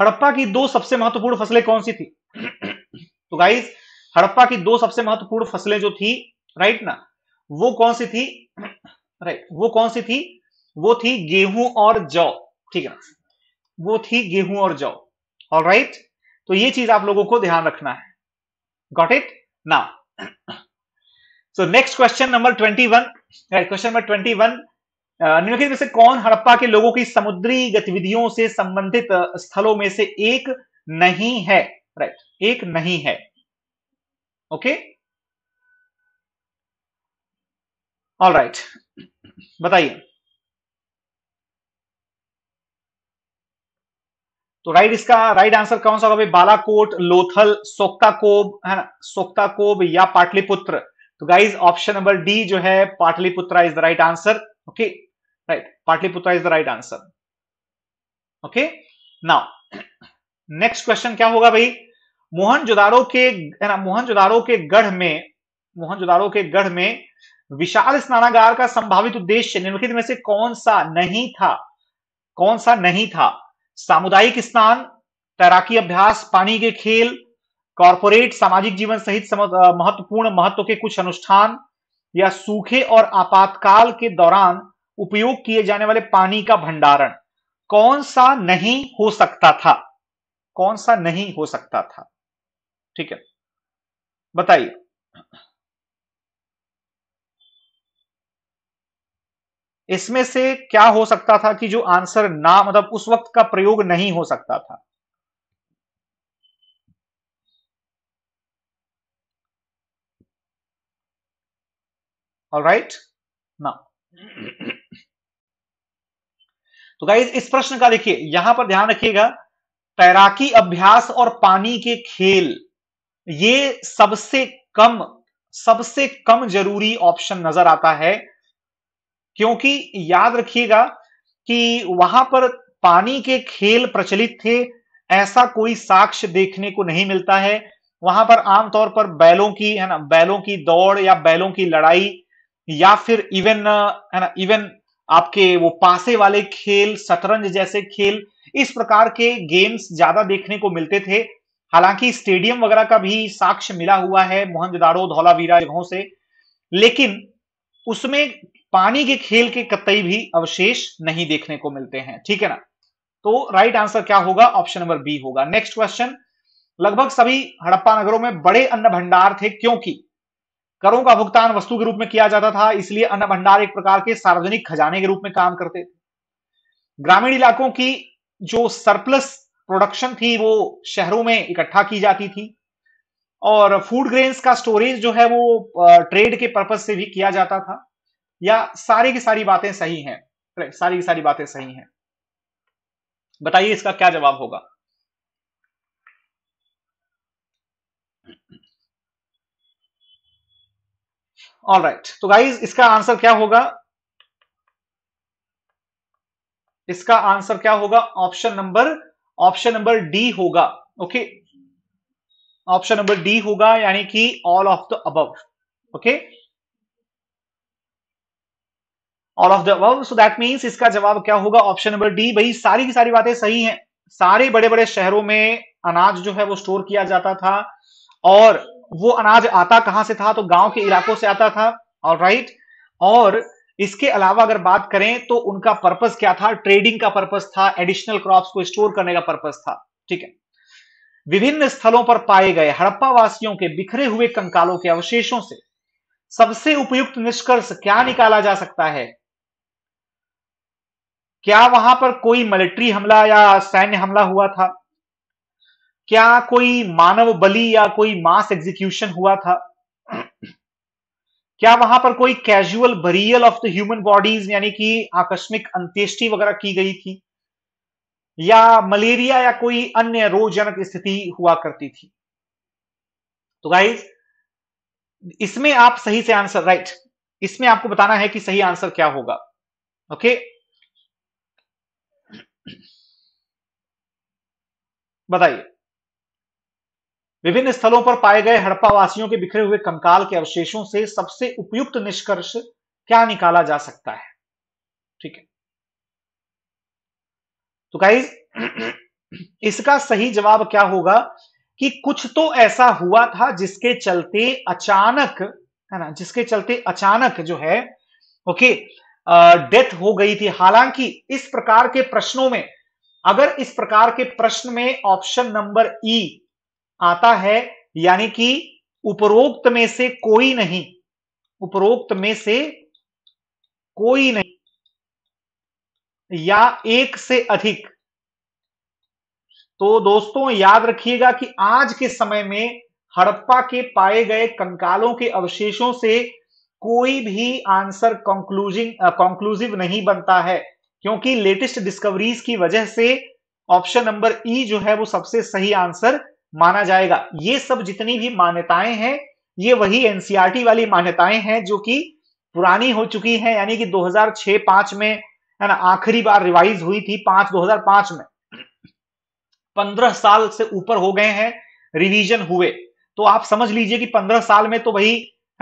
हड़प्पा की दो सबसे महत्वपूर्ण फसलें कौन सी थी तो गाइज हड़प्पा की दो सबसे महत्वपूर्ण फसलें जो थी राइट ना वो कौन सी थी राइट वो कौन सी थी वो थी गेहूं और जौ ठीक है वो थी गेहूं और जौ और राइट तो ये चीज आप लोगों को ध्यान रखना है गॉट इट ना so next question number twenty one right question number twenty one निम्नलिखित में से कौन हड़प्पा के लोगों की समुद्री गतिविधियों से संबंधित स्थलों में से एक नहीं है राइट right, एक नहीं है ओके ऑल राइट बताइए तो राइट इसका राइट आंसर कौन सा होगा भाई बालाकोट लोथल सोक्ता कोब है ना सोक्ता कोब या पाटलिपुत्र तो गाइज ऑप्शन नंबर डी जो है Pataliputra is the right answer Okay, right. Patliputra is the right answer. Okay. Now, next question क्या होगा भाई मोहनजोदारो के है ना मोहनजोदारो के गढ़ में मोहनजोदारो के गढ़ में विशाल स्नानागार का संभावित उद्देश्य निम्नलिखित में से कौन सा नहीं था कौन सा नहीं था सामुदायिक स्नान तैराकी अभ्यास पानी के खेल कॉरपोरेट सामाजिक जीवन सहित महत्वपूर्ण महत्व के कुछ अनुष्ठान या सूखे और आपातकाल के दौरान उपयोग किए जाने वाले पानी का भंडारण कौन सा नहीं हो सकता था कौन सा नहीं हो सकता था ठीक है बताइए इसमें से क्या हो सकता था कि जो आंसर ना मतलब उस वक्त का प्रयोग नहीं हो सकता था ऑल राइट ना तो गाइज इस प्रश्न का देखिए यहां पर ध्यान रखिएगा तैराकी अभ्यास और पानी के खेल ये सबसे कम सबसे कम जरूरी ऑप्शन नजर आता है क्योंकि याद रखिएगा कि वहां पर पानी के खेल प्रचलित थे ऐसा कोई साक्ष्य देखने को नहीं मिलता है वहां पर आमतौर पर बैलों की है ना बैलों की दौड़ या बैलों की लड़ाई या फिर इवन uh, है ना इवन आपके वो पासे वाले खेल शतरंज जैसे खेल इस प्रकार के गेम्स ज्यादा देखने को मिलते थे हालांकि स्टेडियम वगैरह का भी साक्ष्य मिला हुआ है मोहनजदारो धौलावीरा जगहों से लेकिन उसमें पानी के खेल के कतई भी अवशेष नहीं देखने को मिलते हैं ठीक है ना तो राइट आंसर क्या होगा ऑप्शन नंबर बी होगा नेक्स्ट क्वेश्चन लगभग सभी हड़प्पा नगरों में बड़े अन्न भंडार थे क्योंकि करों का भुगतान वस्तु के रूप में किया जाता था इसलिए अन्न भंडार एक प्रकार के सार्वजनिक खजाने के रूप में काम करते थे ग्रामीण इलाकों की जो सरप्लस प्रोडक्शन थी वो शहरों में इकट्ठा की जाती थी और फूड ग्रेन्स का स्टोरेज जो है वो ट्रेड के पर्पज से भी किया जाता था या सारी की सारी बातें सही हैं सारी की सारी बातें सही हैं बताइए इसका क्या जवाब होगा ऑल राइट तो गाइज इसका आंसर क्या होगा इसका आंसर क्या होगा option number option number D होगा ओके ऑप्शन नंबर डी होगा यानी कि all of the above okay all of the above so that means इसका जवाब क्या होगा ऑप्शन नंबर डी भाई सारी की सारी बातें सही हैं सारे बड़े बड़े शहरों में अनाज जो है वो स्टोर किया जाता था और वो अनाज आता कहां से था तो गांव के इलाकों से आता था और राइट और इसके अलावा अगर बात करें तो उनका पर्पस क्या था ट्रेडिंग का पर्पस था एडिशनल क्रॉप्स को स्टोर करने का पर्पस था ठीक है विभिन्न स्थलों पर पाए गए हड़प्पा वासियों के बिखरे हुए कंकालों के अवशेषों से सबसे उपयुक्त निष्कर्ष क्या निकाला जा सकता है क्या वहां पर कोई मिलिट्री हमला या सैन्य हमला हुआ था क्या कोई मानव बलि या कोई मास एग्जीक्यूशन हुआ था क्या वहां पर कोई casual burial of the human bodies यानी कि आकस्मिक अंत्येष्टि वगैरह की गई थी या मलेरिया या कोई अन्य रोगजनक स्थिति हुआ करती थी तो गाइज इसमें आप सही से आंसर राइट right, इसमें आपको बताना है कि सही आंसर क्या होगा ओके बताइए विभिन्न स्थलों पर पाए गए हड़प्पा वासियों के बिखरे हुए कंकाल के अवशेषों से सबसे उपयुक्त निष्कर्ष क्या निकाला जा सकता है ठीक है तो गाइज इसका सही जवाब क्या होगा कि कुछ तो ऐसा हुआ था जिसके चलते अचानक है ना जिसके चलते अचानक जो है ओके डेथ हो गई थी हालांकि इस प्रकार के प्रश्नों में अगर इस प्रकार के प्रश्न में ऑप्शन नंबर ई आता है यानी कि उपरोक्त में से कोई नहीं उपरोक्त में से कोई नहीं या एक से अधिक तो दोस्तों याद रखिएगा कि आज के समय में हड़प्पा के पाए गए कंकालों के अवशेषों से कोई भी आंसर कंक्लूजिंग कंक्लूसिव नहीं बनता है क्योंकि लेटेस्ट डिस्कवरीज की वजह से ऑप्शन नंबर ई जो है वो सबसे सही आंसर माना जाएगा ये सब जितनी भी मान्यताएं हैं ये वही एनसीआरटी e वाली मान्यताएं हैं जो कि पुरानी हो चुकी है यानी कि 2006-5 में है ना आखिरी बार रिवाइज हुई थी पांच 2005 में 15 साल से ऊपर हो गए हैं रिवीजन हुए तो आप समझ लीजिए कि 15 साल में तो वही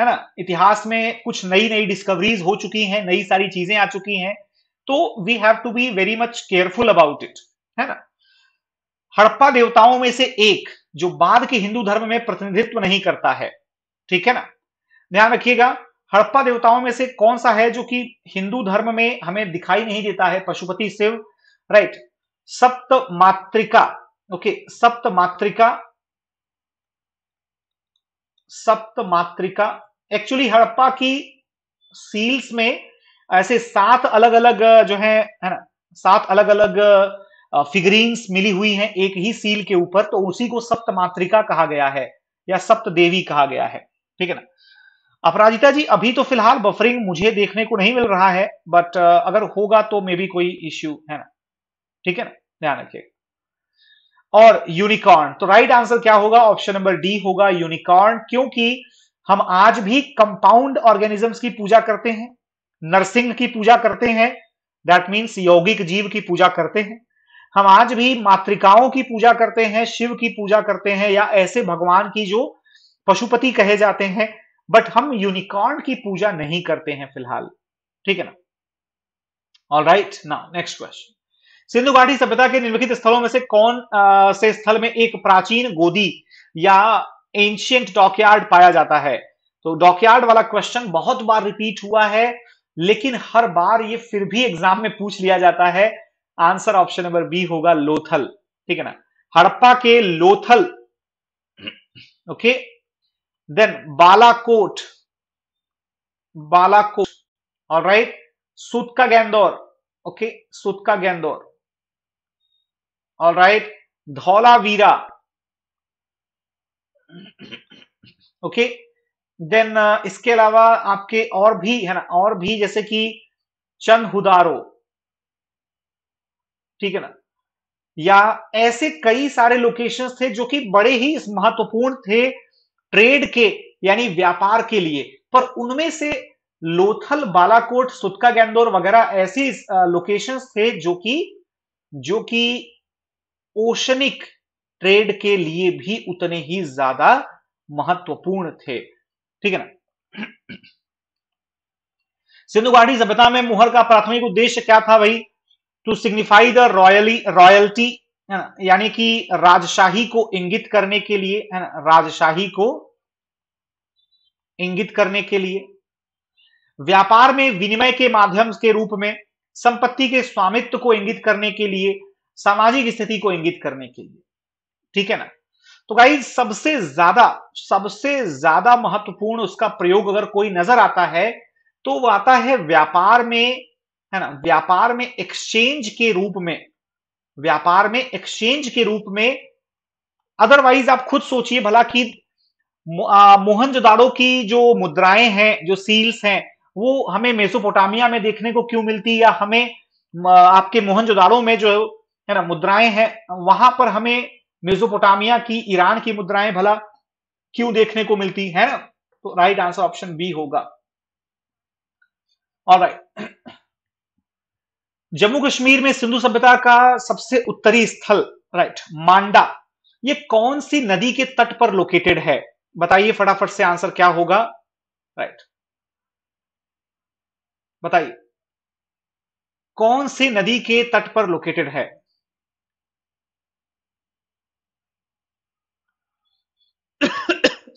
है ना इतिहास में कुछ नई नई डिस्कवरीज हो चुकी हैं नई सारी चीजें आ चुकी हैं तो we have to be very much careful about it है ना हड़प्पा देवताओं में से एक जो बाद के हिंदू धर्म में प्रतिनिधित्व नहीं करता है ठीक है ना ध्यान रखिएगा हड़प्पा देवताओं में से कौन सा है जो कि हिंदू धर्म में हमें दिखाई नहीं देता है पशुपति शिव राइट सप्त मात्रिका ओके सप्त मात्रिका सप्त मात्रिका एक्चुअली हड़प्पा की सील्स में ऐसे सात अलग अलग जो है है ना सात अलग अलग फिगरिंग्स मिली हुई हैं एक ही सील के ऊपर तो उसी को सप्त मातृका कहा गया है या सप्त देवी कहा गया है ठीक है ना अपराजिता जी अभी तो फिलहाल बफरिंग मुझे देखने को नहीं मिल रहा है बट अगर होगा तो मे बी कोई इश्यू है ना ठीक है ना ध्यान रखिएगा और यूनिकॉर्न तो राइट आंसर क्या होगा ऑप्शन नंबर डी होगा यूनिकॉर्न क्योंकि हम आज भी कंपाउंड ऑर्गेनिजम्स की पूजा करते हैं नरसिंह की पूजा करते हैं दैट मीन्स यौगिक जीव की पूजा करते हैं हम आज भी मातृकाओं की पूजा करते हैं शिव की पूजा करते हैं या ऐसे भगवान की जो पशुपति कहे जाते हैं बट हम यूनिकॉर्न की पूजा नहीं करते हैं फिलहाल ठीक है ना ऑल राइट ना नेक्स्ट क्वेश्चन सिंधु घाटी सभ्यता के निम्नलिखित स्थलों में से कौन आ, से स्थल में एक प्राचीन गोदी या एंशियंट डॉकयार्ड पाया जाता है तो डॉकयार्ड वाला क्वेश्चन बहुत बार रिपीट हुआ है लेकिन हर बार ये फिर भी एग्जाम में पूछ लिया जाता है आंसर ऑप्शन नंबर बी होगा लोथल ठीक है ना हड़प्पा के लोथल ओके देन बालाकोट बालाकोट और राइट का गेंदौर ओके का गेंदौर और right Dholavira okay then uh, इसके अलावा आपके और भी है ना और भी जैसे कि चंद हुदारो ठीक है ना या ऐसे कई सारे लोकेशंस थे जो कि बड़े ही महत्वपूर्ण थे ट्रेड के यानी व्यापार के लिए पर उनमें से लोथल बालाकोट सुतका गेंदोर वगैरह ऐसी लोकेशंस थे जो कि जो कि ओशनिक ट्रेड के लिए भी उतने ही ज्यादा महत्वपूर्ण थे ठीक है ना सिंधु घाटी सभ्यता में मुहर का प्राथमिक उद्देश्य क्या था भाई to signify the royally royalty यानी कि राजशाही को इंगित करने के लिए है ना राजशाही को इंगित करने के लिए व्यापार में विनिमय के माध्यम के रूप में संपत्ति के स्वामित्व को इंगित करने के लिए सामाजिक स्थिति को इंगित करने के लिए ठीक है ना तो भाई सबसे ज्यादा सबसे ज्यादा महत्वपूर्ण उसका प्रयोग अगर कोई नजर आता है तो वो आता है व्यापार में है ना व्यापार में एक्सचेंज के रूप में व्यापार में एक्सचेंज के रूप में अदरवाइज आप खुद सोचिए भला कि मोहनजोदारो की जो मुद्राएं हैं जो सील्स हैं वो हमें मेसोपोटामिया में देखने को क्यों मिलती या हमें आपके मोहनजोदारो में जो है ना मुद्राएं हैं वहां पर हमें मेसोपोटामिया की ईरान की मुद्राएं भला क्यों देखने को मिलती है ना तो राइट आंसर ऑप्शन बी होगा और राइट जम्मू कश्मीर में सिंधु सभ्यता का सबसे उत्तरी स्थल राइट मांडा ये कौन सी नदी के तट पर लोकेटेड है बताइए फटाफट से आंसर क्या होगा राइट बताइए कौन सी नदी के तट पर लोकेटेड है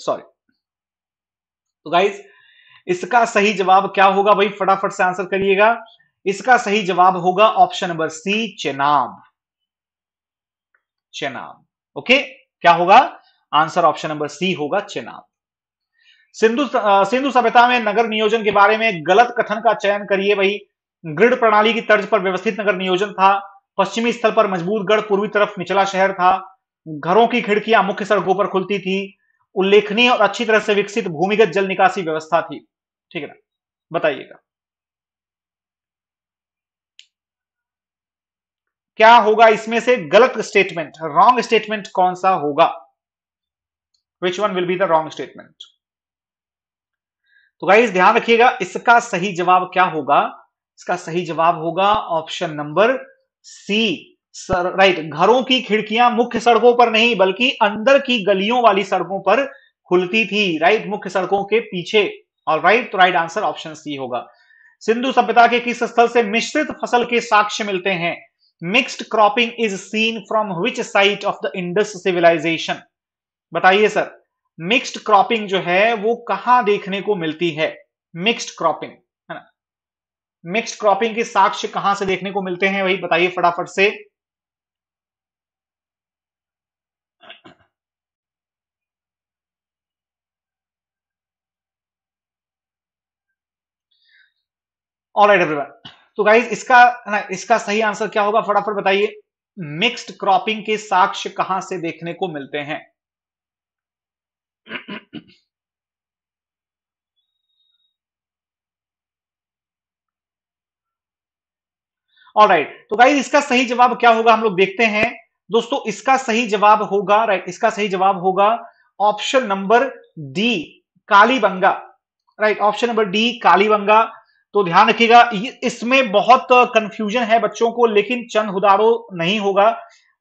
सॉरी तो गाइज इसका सही जवाब क्या होगा भाई फटाफट से आंसर करिएगा इसका सही जवाब होगा option number C Chenab Chenab okay क्या होगा आंसर ऑप्शन नंबर सी होगा चेनाब सिंधु सिंधु सभ्यता में नगर नियोजन के बारे में गलत कथन का चयन करिए भाई ग्रिड प्रणाली की तर्ज पर व्यवस्थित नगर नियोजन था पश्चिमी स्थल पर मजबूत गढ़ पूर्वी तरफ निचला शहर था घरों की खिड़कियां मुख्य सड़कों पर खुलती थी उल्लेखनीय और अच्छी तरह से विकसित भूमिगत जल निकासी व्यवस्था थी ठीक है ना बताइएगा क्या होगा इसमें से गलत स्टेटमेंट रॉन्ग स्टेटमेंट कौन सा होगा which one will be the wrong statement तो गाइज ध्यान रखिएगा इसका सही जवाब क्या होगा इसका सही जवाब होगा ऑप्शन नंबर सी राइट घरों की खिड़कियां मुख्य सड़कों पर नहीं बल्कि अंदर की गलियों वाली सड़कों पर खुलती थी राइट मुख्य सड़कों के पीछे और राइट तो राइट आंसर ऑप्शन सी होगा सिंधु सभ्यता के किस स्थल से मिश्रित फसल के साक्ष्य मिलते हैं mixed cropping is seen from which site of the Indus civilisation बताइए सर मिक्स्ड क्रॉपिंग जो है वो कहां देखने को मिलती है मिक्स्ड क्रॉपिंग है ना मिक्स्ड क्रॉपिंग के साक्ष्य कहां से देखने को मिलते हैं वही बताइए फटाफट से ऑल राइट एवरीवन तो गाइज इसका ना इसका सही आंसर क्या होगा फटाफट बताइए मिक्स्ड क्रॉपिंग के साक्ष्य कहां से देखने को मिलते हैं और राइट तो गाइज इसका सही जवाब क्या होगा हम लोग देखते हैं दोस्तों इसका सही जवाब होगा राइट इसका सही जवाब होगा option number D Kalibangan right option number D Kalibangan तो ध्यान रखिएगा इसमें बहुत कंफ्यूजन है बच्चों को लेकिन चंद उदारो नहीं होगा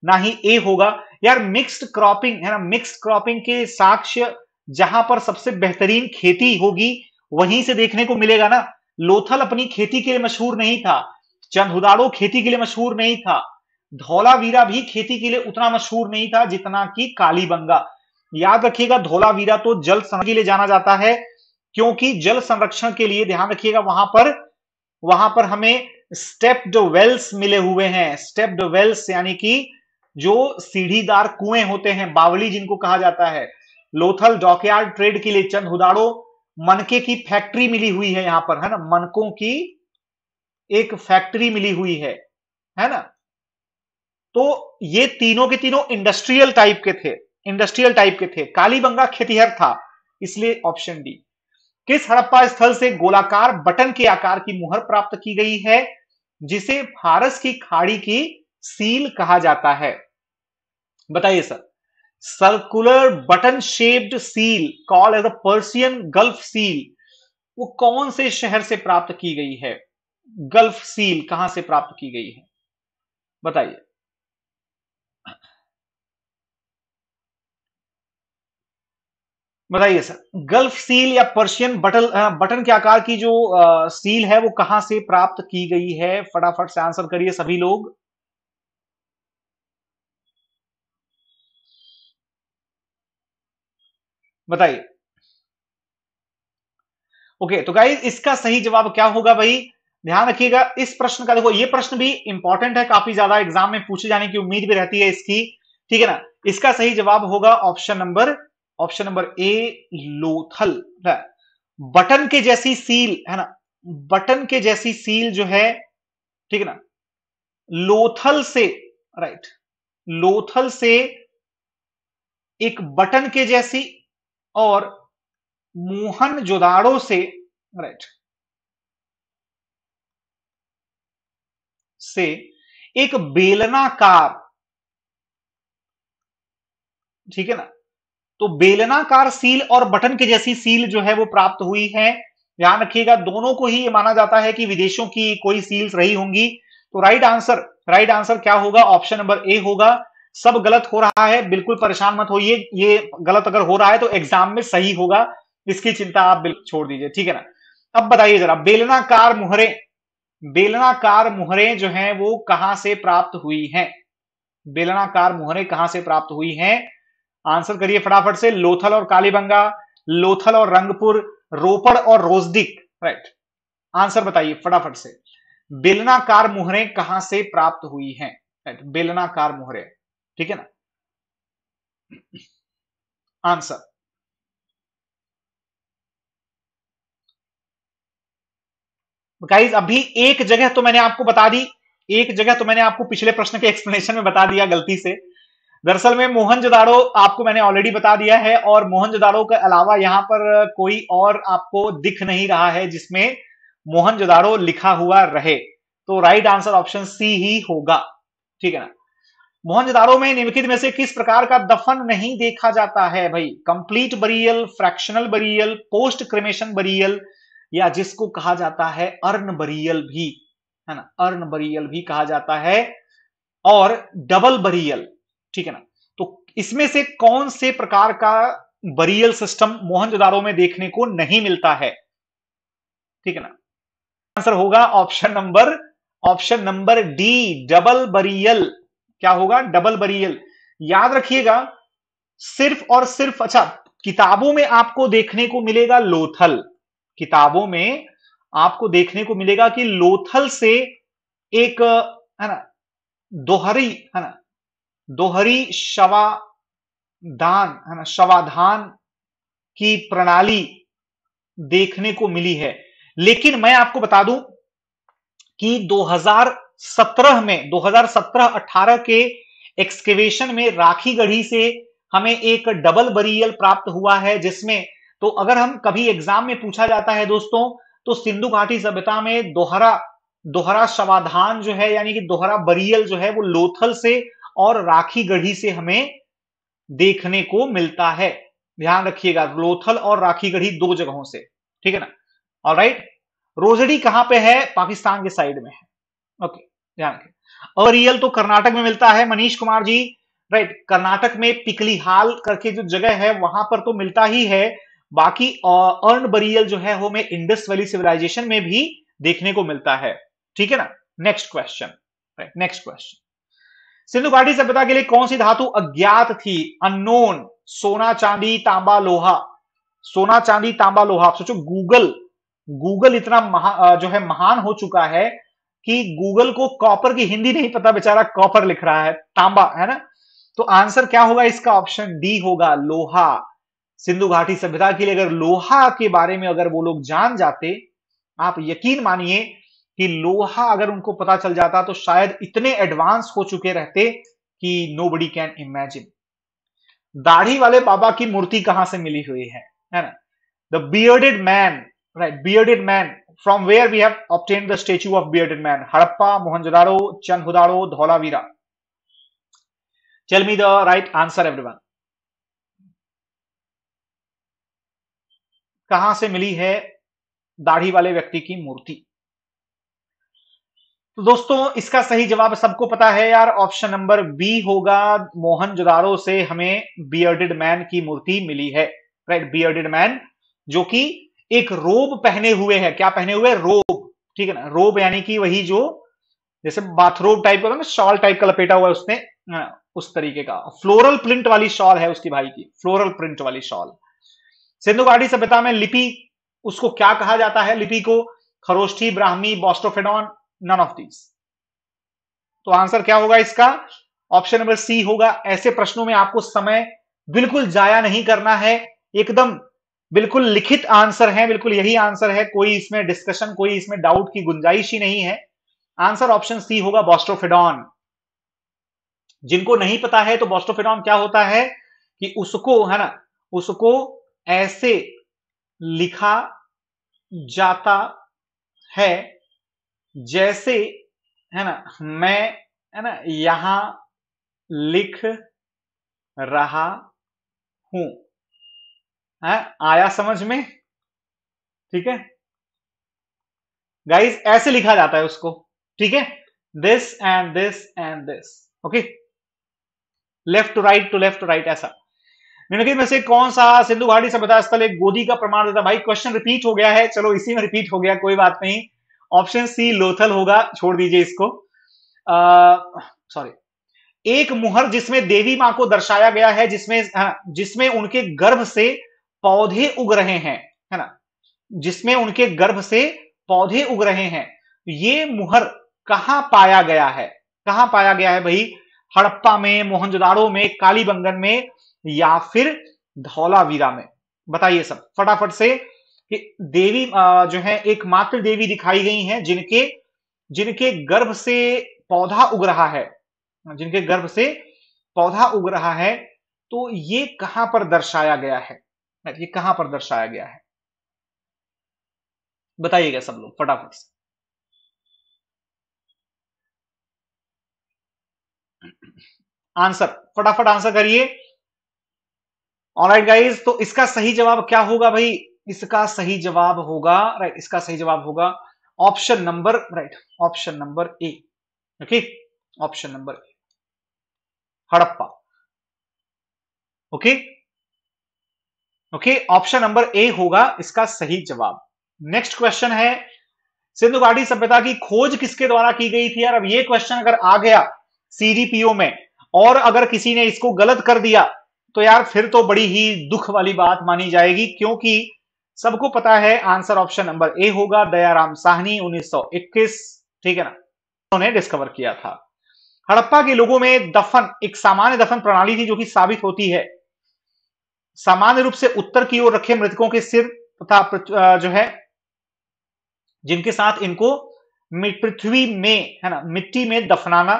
ना ही ए होगा यार मिक्स्ड क्रॉपिंग है ना मिक्स्ड क्रॉपिंग के साक्ष्य जहां पर सबसे बेहतरीन खेती होगी वहीं से देखने को मिलेगा ना लोथल अपनी खेती के लिए मशहूर नहीं था चंदुदारो खेती के लिए मशहूर नहीं था धौलावीरा भी खेती के लिए उतना मशहूर नहीं था जितना कि कालीबंगा याद रखिएगा धौलावीरा तो जल संरक्षण के लिए जाना जाता है क्योंकि जल संरक्षण के लिए ध्यान रखिएगा वहां पर वहां पर हमें स्टेप्ड वेल्स मिले हुए हैं स्टेप्ड वेल्स यानी कि जो सीढ़ीदार कुएं होते हैं बावली जिनको कहा जाता है लोथल डॉकयार्ड ट्रेड के लिए चंद हुदाड़ो मनके की फैक्ट्री मिली हुई है यहां पर है ना मनकों की एक फैक्ट्री मिली हुई है है ना तो ये तीनों के तीनों इंडस्ट्रियल टाइप के थे इंडस्ट्रियल टाइप के थे कालीबंगा खेतीहर था इसलिए ऑप्शन डी किस हड़प्पा स्थल से गोलाकार बटन के आकार की मुहर प्राप्त की गई है जिसे फारस की खाड़ी की सील कहा जाता है बताइए sir circular button shaped seal call as a Persian gulf seal वो कौन से शहर से प्राप्त की गई है गल्फ सील कहां से प्राप्त की गई है बताइए बताइए सर गल्फ सील या पर्शियन बटल बटन के आकार की जो आ, सील है वो कहां से प्राप्त की गई है फटाफट से आंसर करिए सभी लोग बताइए ओके तो गाइज इसका सही जवाब क्या होगा भाई ध्यान रखिएगा इस प्रश्न का देखो ये प्रश्न भी इंपॉर्टेंट है काफी ज्यादा एग्जाम में पूछे जाने की उम्मीद भी रहती है इसकी ठीक है ना इसका सही जवाब होगा option number option number A Lothal button के जैसी सील है ना बटन के जैसी सील जो है ठीक है ना लोथल से राइट लोथल से एक बटन के जैसी और मोहन जोदाड़ो से राइट से एक बेलनाकार ठीक है ना तो बेलनाकार सील और बटन के जैसी सील जो है वो प्राप्त हुई है ध्यान रखिएगा दोनों को ही ये माना जाता है कि विदेशों की कोई सील्स रही होंगी तो राइट आंसर राइट आंसर क्या होगा ऑप्शन नंबर ए होगा सब गलत हो रहा है बिल्कुल परेशान मत होइए ये गलत अगर हो रहा है तो एग्जाम में सही होगा इसकी चिंता आप छोड़ दीजिए ठीक है ना अब बताइए जरा बेलनाकार मुहरे बेलनाकार मुहरे जो है वो कहां से प्राप्त हुई है बेलनाकार मुहरे कहां से प्राप्त हुई है आंसर करिए फटाफट से लोथल और कालीबंगा लोथल और रंगपुर रोपड़ और रोजदिक राइट आंसर बताइए फटाफट से बेलनाकार मुहरे कहां से प्राप्त हुई हैं राइट बेलनाकार मुहरे ठीक है ना आंसर गाइज अभी एक जगह तो मैंने आपको बता दी एक जगह तो मैंने आपको पिछले प्रश्न के एक्सप्लेनेशन में बता दिया गलती से दरअसल में मोहन जदारो आपको मैंने ऑलरेडी बता दिया है और मोहन जदारो के अलावा यहां पर कोई और आपको दिख नहीं रहा है जिसमें मोहन जदारो लिखा हुआ रहे तो राइट आंसर ऑप्शन सी ही होगा ठीक है ना मोहन जदारो में निम्नलिखित में से किस प्रकार का दफन नहीं देखा जाता है भाई complete burial fractional burial post cremation burial या जिसको कहा जाता है अर्न बरियल भी है ना अर्न बरियल भी कहा जाता है और डबल बरियल ठीक है ना तो इसमें से कौन से प्रकार का बरियल सिस्टम मोहनजोदारो में देखने को नहीं मिलता है ठीक है ना आंसर होगा option number option number D double burial क्या होगा डबल बरियल याद रखिएगा सिर्फ और सिर्फ अच्छा किताबों में आपको देखने को मिलेगा लोथल किताबों में आपको देखने को मिलेगा कि लोथल से एक है ना दोहरी है ना दोहरी शवादान है ना शवाधान की प्रणाली देखने को मिली है लेकिन मैं आपको बता दूं कि 2017 में 2017-18 के एक्सकेवेशन में राखी गढ़ी से हमें एक डबल बरियल प्राप्त हुआ है जिसमें तो अगर हम कभी एग्जाम में पूछा जाता है दोस्तों तो सिंधु घाटी सभ्यता में दोहरा दोहरा शवाधान जो है यानी कि दोहरा बरियल जो है वो लोथल से और राखी गढ़ी से हमें देखने को मिलता है ध्यान रखिएगा लोथल और राखी गढ़ी दो जगहों से ठीक है ना और राइट रोजडी कहां पे है पाकिस्तान के साइड में है ओके ध्यान रखिए और रियल तो कर्नाटक में मिलता है मनीष कुमार जी राइट कर्नाटक में पिकलीहाल करके जो जगह है वहां पर तो मिलता ही है बाकी अर्न बरियल जो है वो में इंडस वैली सिविलाइजेशन में भी देखने को मिलता है ठीक है ना next question right next question Sindhu घाटी सभ्यता के लिए कौन सी धातु अज्ञात थी अननोन सोना चांदी तांबा लोहा सोना चांदी तांबा लोहा आप सोचो गूगल गूगल इतना महा, जो है महान हो चुका है कि गूगल को कॉपर की हिंदी नहीं पता बेचारा कॉपर लिख रहा है तांबा है ना तो आंसर क्या होगा इसका ऑप्शन डी होगा लोहा सिंधु घाटी सभ्यता के लिए अगर लोहा के बारे में अगर वो लोग जान जाते आप यकीन मानिए कि लोहा अगर उनको पता चल जाता तो शायद इतने एडवांस हो चुके रहते कि नो बडी कैन इमेजिन दाढ़ी वाले बाबा की मूर्ति कहां से मिली हुई है है ना the bearded man right bearded man from where we have obtain the statue of bearded man Harappa Mohenjodaro Chanhudaro Dholavira tell me the right answer everyone कहां से मिली है दाढ़ी वाले व्यक्ति की मूर्ति तो दोस्तों इसका सही जवाब सबको पता है यार ऑप्शन नंबर बी होगा जुदारो से हमें बियर्डेड मैन की मूर्ति मिली है राइट बियर्डेड मैन जो कि एक रोब पहने हुए है क्या पहने हुए रोब ठीक है ना रोब यानी कि वही जो जैसे बाथरोब टाइप का ना शॉल टाइप का लपेटा हुआ है उसने उस तरीके का फ्लोरल प्रिंट वाली शॉल है उसकी भाई की फ्लोरल प्रिंट वाली शॉल सिंधु घाटी सभ्यता में लिपि उसको क्या कहा जाता है लिपि को Kharosthi Brahmi boustrophedon none of these तो आंसर क्या होगा इसका ऑप्शन नंबर सी होगा ऐसे प्रश्नों में आपको समय बिल्कुल जाया नहीं करना है एकदम बिल्कुल लिखित आंसर है बिल्कुल यही आंसर है कोई इसमें डिस्कशन कोई इसमें डाउट की गुंजाइश ही नहीं है आंसर ऑप्शन सी होगा बॉस्ट्रोफिडॉन जिनको नहीं पता है तो बॉस्ट्रोफिडॉन क्या होता है कि उसको है ना उसको ऐसे लिखा जाता है जैसे है ना मैं है ना यहां लिख रहा हूं है आया समझ में ठीक है गाइस ऐसे लिखा जाता है उसको ठीक है this and this and this okay left to right to left to right ऐसा निम्नलिखित में से कौन सा सिंधु घाटी सभ्यता स्थल एक गोदी का प्रमाण देता भाई क्वेश्चन रिपीट हो गया है चलो इसी में रिपीट हो गया कोई बात नहीं ऑप्शन सी लोथल होगा छोड़ दीजिए इसको सॉरी एक मुहर जिसमें देवी मां को दर्शाया गया है जिसमें हाँ, जिसमें उनके गर्भ से पौधे उग रहे हैं है ना जिसमें उनके गर्भ से पौधे उग रहे हैं ये मुहर कहां पाया गया है कहां पाया गया है भाई हड़प्पा में मोहनजोदाड़ो में कालीबंगन में या फिर धौलावीरा में बताइए सब फटाफट से कि देवी जो है एकमात्र देवी दिखाई गई हैं जिनके जिनके गर्भ से पौधा उग रहा है जिनके गर्भ से पौधा उग रहा है तो ये कहां पर दर्शाया गया है ये कहां पर दर्शाया गया है बताइएगा सब लोग फटाफट से आंसर फटाफट आंसर करिए ऑलराइट गाइस तो इसका सही जवाब क्या होगा भाई इसका सही जवाब होगा राइट इसका सही जवाब होगा option number right option number A okay option number A Harappa okay okay option number A होगा इसका सही जवाब नेक्स्ट क्वेश्चन है सिंधु घाटी सभ्यता की खोज किसके द्वारा की गई थी यार अब ये क्वेश्चन अगर आ गया सीडीपीओ में और अगर किसी ने इसको गलत कर दिया तो यार फिर तो बड़ी ही दुख वाली बात मानी जाएगी क्योंकि सबको पता है आंसर ऑप्शन नंबर ए होगा दयाराम साहनी 1921 ठीक है ना उन्होंने डिस्कवर किया था हड़प्पा के लोगों में दफन एक सामान्य दफन प्रणाली थी जो कि साबित होती है सामान्य रूप से उत्तर की ओर रखे मृतकों के सिर तथा जो है जिनके साथ इनको पृथ्वी में है ना मिट्टी में दफनाना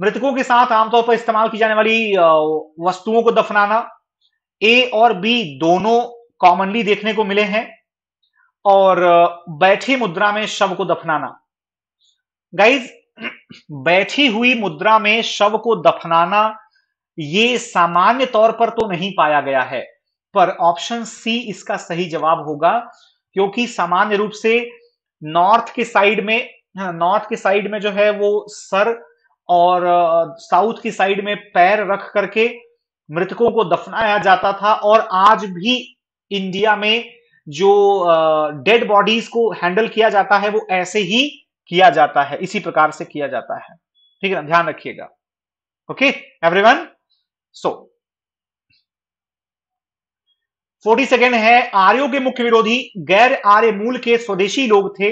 मृतकों के साथ आमतौर पर इस्तेमाल की जाने वाली वस्तुओं को दफनाना ए और बी दोनों कॉमनली देखने को मिले हैं और बैठी मुद्रा में शव को दफनाना गाइज बैठी हुई मुद्रा में शव को दफनाना ये सामान्य तौर पर तो नहीं पाया गया है पर ऑप्शन सी इसका सही जवाब होगा क्योंकि सामान्य रूप से नॉर्थ के साइड में नॉर्थ हाँ, के साइड में जो है वो सर और साउथ की साइड में पैर रख करके मृतकों को दफनाया जाता था और आज भी इंडिया में जो डेड बॉडीज को हैंडल किया जाता है वो ऐसे ही किया जाता है इसी प्रकार से किया जाता है ठीक है ना ध्यान रखिएगा okay everyone so forty second है आर्यो के मुख्य विरोधी गैर आर्य मूल के स्वदेशी लोग थे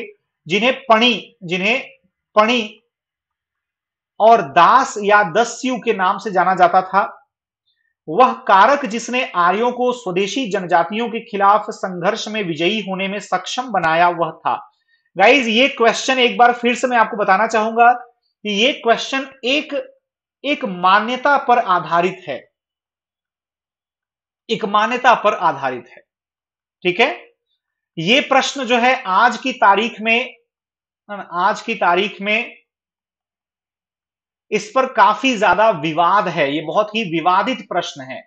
जिन्हें पणी जिन्हें पणी और दास या दस्यु के नाम से जाना जाता था वह कारक जिसने आर्यों को स्वदेशी जनजातियों के खिलाफ संघर्ष में विजयी होने में सक्षम बनाया वह था गाइज ये क्वेश्चन एक बार फिर से मैं आपको बताना चाहूंगा कि ये क्वेश्चन एक एक मान्यता पर आधारित है एक मान्यता पर आधारित है ठीक है ये प्रश्न जो है आज की तारीख में आज की तारीख में इस पर काफी ज्यादा विवाद है ये बहुत ही विवादित प्रश्न है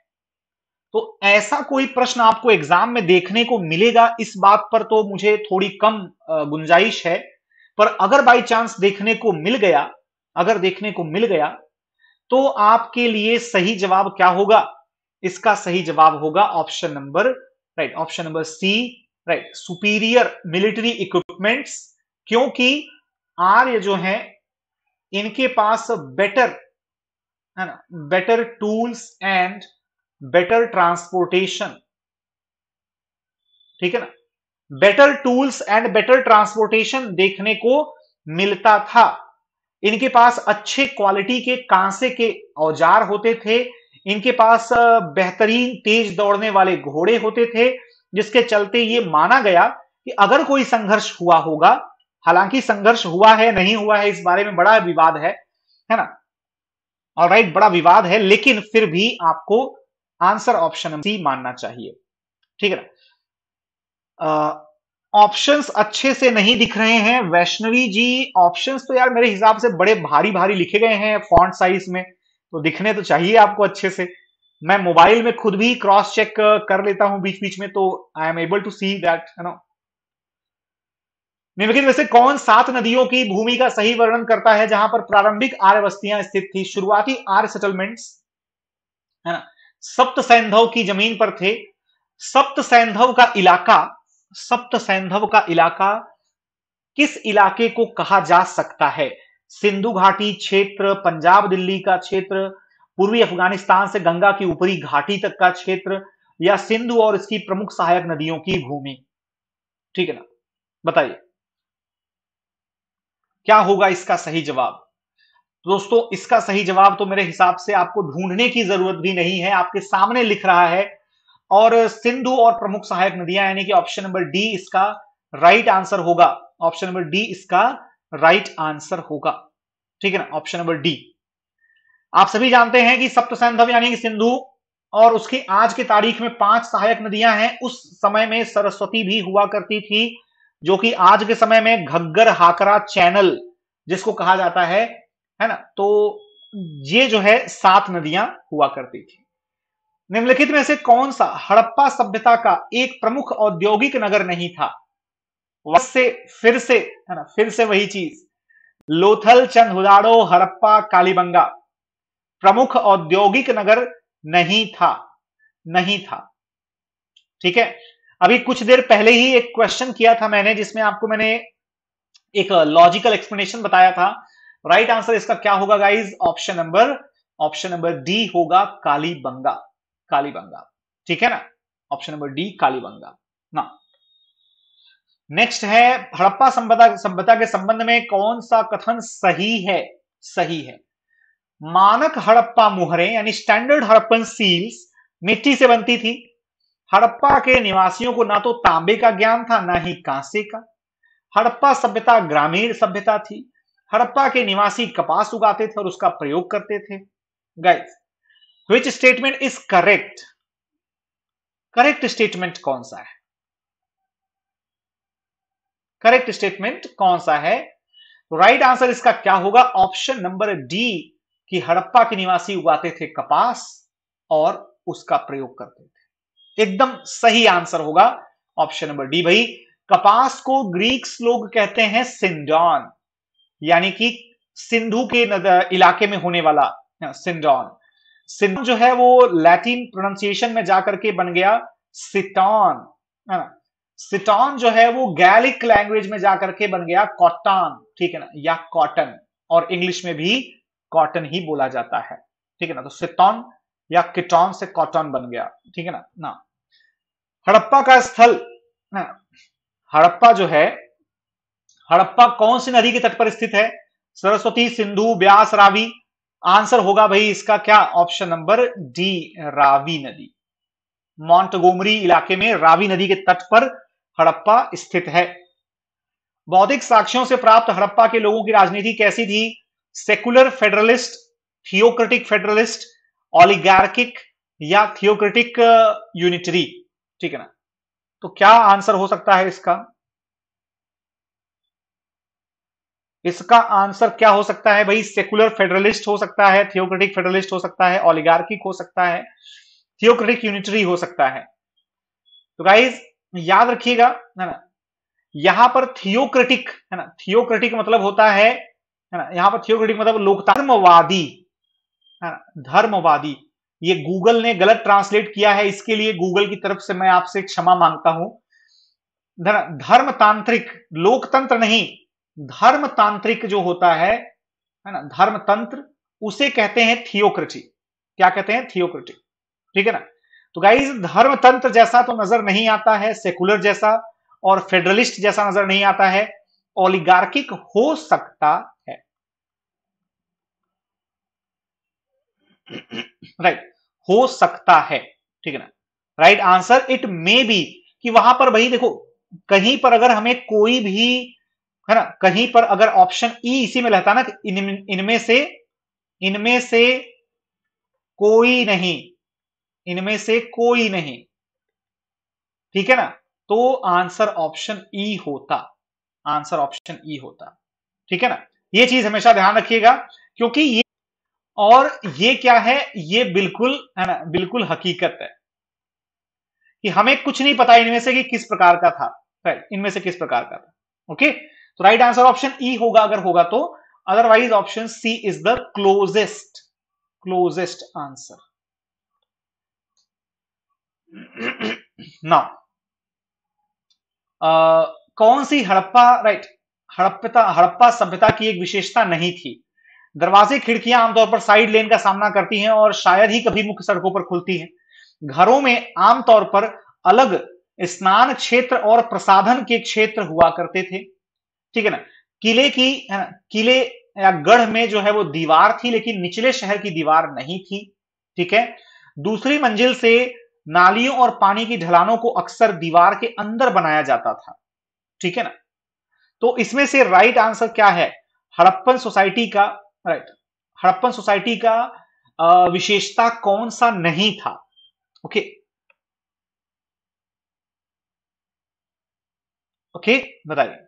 तो ऐसा कोई प्रश्न आपको एग्जाम में देखने को मिलेगा इस बात पर तो मुझे थोड़ी कम गुंजाइश है पर अगर बाई चांस देखने को मिल गया अगर देखने को मिल गया तो आपके लिए सही जवाब क्या होगा इसका सही जवाब होगा option number right option number C right superior military equipments क्योंकि आर्य जो है इनके पास बेटर है ना better tools and better transportation ठीक है ना better tools and better transportation देखने को मिलता था इनके पास अच्छे क्वालिटी के कांसे के औजार होते थे इनके पास बेहतरीन तेज दौड़ने वाले घोड़े होते थे जिसके चलते ये माना गया कि अगर कोई संघर्ष हुआ होगा हालांकि संघर्ष हुआ है नहीं हुआ है इस बारे में बड़ा विवाद है है ना और राइट बड़ा विवाद है लेकिन फिर भी आपको आंसर ऑप्शन सी मानना चाहिए ठीक है ना ऑप्शंस अच्छे से नहीं दिख रहे हैं वैष्णवी जी ऑप्शंस तो यार मेरे हिसाब से बड़े भारी भारी लिखे गए हैं फॉन्ट साइज में तो दिखने तो चाहिए आपको अच्छे से मैं मोबाइल में खुद भी क्रॉस चेक कर लेता हूं बीच बीच में तो I am able to see that you know निम्नलिखित में से कौन सात नदियों की भूमि का सही वर्णन करता है जहां पर प्रारंभिक आर्य बस्तियां स्थित थी शुरुआती आर्य सेटलमेंट है ना सप्त सैंधव की जमीन पर थे सप्त सैंधव का इलाका सप्त सैंधव का इलाका किस इलाके को कहा जा सकता है सिंधु घाटी क्षेत्र पंजाब दिल्ली का क्षेत्र पूर्वी अफगानिस्तान से गंगा की ऊपरी घाटी तक का क्षेत्र या सिंधु और इसकी प्रमुख सहायक नदियों की भूमि ठीक है ना बताइए क्या होगा इसका सही जवाब दोस्तों इसका सही जवाब तो मेरे हिसाब से आपको ढूंढने की जरूरत भी नहीं है आपके सामने लिख रहा है और सिंधु और प्रमुख सहायक नदियां यानी कि ऑप्शन नंबर डी इसका राइट आंसर होगा ऑप्शन नंबर डी इसका राइट आंसर होगा ठीक है ना ऑप्शन नंबर डी आप सभी जानते हैं कि सप्त सैंधव यानी कि सिंधु और उसकी आज की तारीख में पांच सहायक नदियां हैं उस समय में सरस्वती भी हुआ करती थी जो कि आज के समय में घग्गर हाकरा चैनल जिसको कहा जाता है है ना तो ये जो है सात नदियां हुआ करती थी निम्नलिखित में से कौन सा हड़प्पा सभ्यता का एक प्रमुख औद्योगिक नगर नहीं था से फिर से है ना फिर से वही चीज लोथल चंदुदाड़ो हड़प्पा कालीबंगा प्रमुख औद्योगिक नगर नहीं था नहीं था ठीक है अभी कुछ देर पहले ही एक क्वेश्चन किया था मैंने जिसमें आपको मैंने एक लॉजिकल एक्सप्लेनेशन बताया था राइट right आंसर इसका क्या होगा guys option number option number D होगा कालीबंगा कालीबंगा ठीक है ना ऑप्शन नंबर डी कालीबंगा ना नेक्स्ट है हड़प्पा संपदा सभ्यता के संबंध में कौन सा कथन सही है सही है मानक हड़प्पा मुहरें यानी स्टैंडर्ड हड़प्पन सील्स मिट्टी से बनती थी हड़प्पा के निवासियों को ना तो तांबे का ज्ञान था ना ही कांसे का हड़प्पा सभ्यता ग्रामीण सभ्यता थी हड़प्पा के निवासी कपास उगाते थे और उसका प्रयोग करते थे guys which statement is correct correct statement कौन सा है करेक्ट स्टेटमेंट कौन सा है राइट right आंसर इसका क्या होगा ऑप्शन नंबर डी कि हड़प्पा के निवासी उगाते थे कपास और उसका प्रयोग करते थे एकदम सही आंसर होगा ऑप्शन नंबर डी भाई कपास को ग्रीक्स लोग कहते हैं सिंडॉन यानी कि सिंधु के इलाके में होने वाला सिंडॉन सिंधु जो है वो लैटिन प्रोनाउंसिएशन में जाकर के बन गया सिटॉन है ना सिटॉन जो है वो गैलिक लैंग्वेज में जाकर के बन गया कॉटन ठीक है ना या कॉटन और इंग्लिश में भी कॉटन ही बोला जाता है ठीक है ना तो सिटॉन या किटॉन से कॉटन बन गया ठीक है ना ना हड़प्पा का स्थल हड़प्पा जो है हड़प्पा कौन सी नदी के तट पर स्थित है सरस्वती सिंधु ब्यास रावी आंसर होगा भाई इसका क्या ऑप्शन नंबर डी रावी नदी मॉन्टगोमरी इलाके में रावी नदी के तट पर हड़प्पा स्थित है बौद्धिक साक्ष्यों से प्राप्त हड़प्पा के लोगों की राजनीति कैसी थी secular federalist theocratic federalist oligarchic या थियोक्रेटिक यूनिटरी ठीक है ना तो क्या आंसर हो सकता है इसका इसका आंसर क्या हो सकता है भाई सेकुलर फेडरलिस्ट हो सकता है थियोक्रेटिक फेडरलिस्ट हो सकता है ऑलिगार्किक हो सकता है थियोक्रेटिक यूनिटरी हो सकता है तो गाइज याद रखिएगा है ना यहां पर थियोक्रेटिक है ना थियोक्रेटिक मतलब होता है है ना यहां पर थियोक्रेटिक मतलब लोकतांत्रवादी है ना धर्मवादी ये गूगल ने गलत ट्रांसलेट किया है इसके लिए गूगल की तरफ से मैं आपसे क्षमा मांगता हूं धर्मतांत्रिक लोकतंत्र नहीं धर्मतांत्रिक जो होता है है ना धर्मतंत्र उसे कहते हैं थियोक्रेटी क्या कहते हैं थियोक्रेटी ठीक है ना तो गाइज धर्मतंत्र जैसा तो नजर नहीं आता है सेकुलर जैसा और फेडरलिस्ट जैसा नजर नहीं आता है ओलिगार्किक हो सकता राइट हो सकता है ठीक है ना right answer it may be कि वहां पर भाई देखो कहीं पर अगर हमें कोई भी है ना कहीं पर अगर ऑप्शन ई e इसी में रहता ना इनमें इन से इनमें से कोई नहीं इनमें से कोई नहीं ठीक है ना तो आंसर ऑप्शन ई होता आंसर ऑप्शन ई होता ठीक है ना ये चीज हमेशा ध्यान रखिएगा क्योंकि ये और ये क्या है ये बिल्कुल है ना बिल्कुल हकीकत है कि हमें कुछ नहीं पता इनमें से कि किस प्रकार का था राइट इनमें से किस प्रकार का था ओके तो राइट आंसर ऑप्शन ई होगा अगर होगा तो otherwise option C is the closest closest answer now कौन सी हड़प्पा राइट right, हड़प्पता हड़प्पा सभ्यता की एक विशेषता नहीं थी दरवाजे खिड़कियां आमतौर पर साइड लेन का सामना करती हैं और शायद ही कभी मुख्य सड़कों पर खुलती हैं घरों में आमतौर पर अलग स्नान क्षेत्र और प्रसाधन के क्षेत्र हुआ करते थे ठीक है ना किले की किले या गढ़ में जो है वो दीवार थी लेकिन निचले शहर की दीवार नहीं थी ठीक है दूसरी मंजिल से नालियों और पानी की ढलानों को अक्सर दीवार के अंदर बनाया जाता था ठीक है ना तो इसमें से राइट आंसर क्या है हड़प्पन सोसाइटी का राइट right. हड़प्पन सोसाइटी का विशेषता कौन सा नहीं था ओके ओके बताइए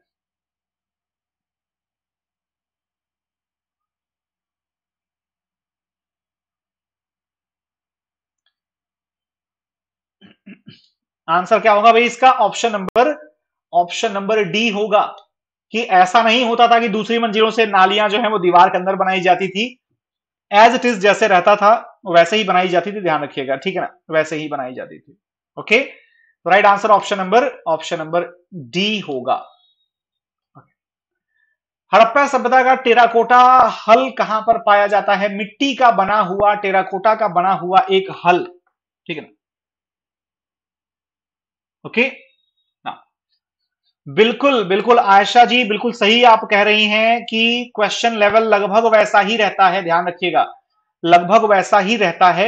आंसर क्या होगा भाई इसका option number option number D होगा कि ऐसा नहीं होता था कि दूसरी मंजिलों से नालियां जो है वो दीवार के अंदर बनाई जाती थी एज इट इज जैसे रहता था वैसे ही बनाई जाती थी ध्यान रखिएगा ठीक है ना वैसे ही बनाई जाती थी okay right answer option number option number D होगा हड़प्पा सभ्यता का टेराकोटा हल कहां पर पाया जाता है मिट्टी का बना हुआ टेराकोटा का बना हुआ एक हल ठीक है ना ओके okay? बिल्कुल बिल्कुल आयशा जी बिल्कुल सही आप कह रही हैं कि क्वेश्चन लेवल लगभग वैसा ही रहता है ध्यान रखिएगा लगभग वैसा ही रहता है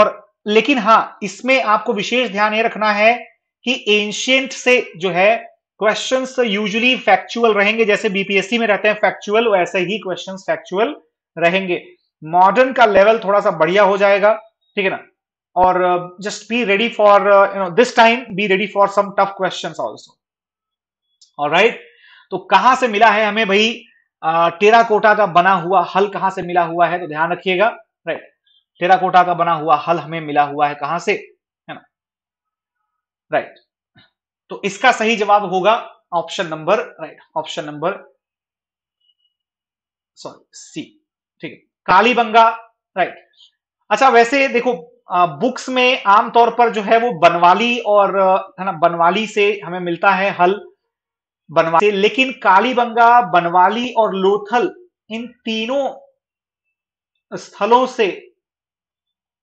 और लेकिन हाँ इसमें आपको विशेष ध्यान ये रखना है कि एंशियंट से जो है क्वेश्चन यूजली फैक्चुअल रहेंगे जैसे बीपीएससी में रहते हैं फैक्चुअल वैसे ही क्वेश्चन फैक्चुअल रहेंगे मॉडर्न का लेवल थोड़ा सा बढ़िया हो जाएगा ठीक है ना और just be ready for you know this time be ready for some tough question also और राइट तो कहां से मिला है हमें भाई टेराकोटा का बना हुआ हल कहां से मिला हुआ है तो ध्यान रखिएगा राइट टेराकोटा का बना हुआ हल हमें मिला हुआ है कहां से है ना राइट तो इसका सही जवाब होगा option number right option number sorry C ठीक है कालीबंगा राइट अच्छा वैसे देखो आ, बुक्स में आमतौर पर जो है वो बनवाली और है ना बनवाली से हमें मिलता है हल बनवा लेकिन कालीबंगा बनवाली और लोथल इन तीनों स्थलों से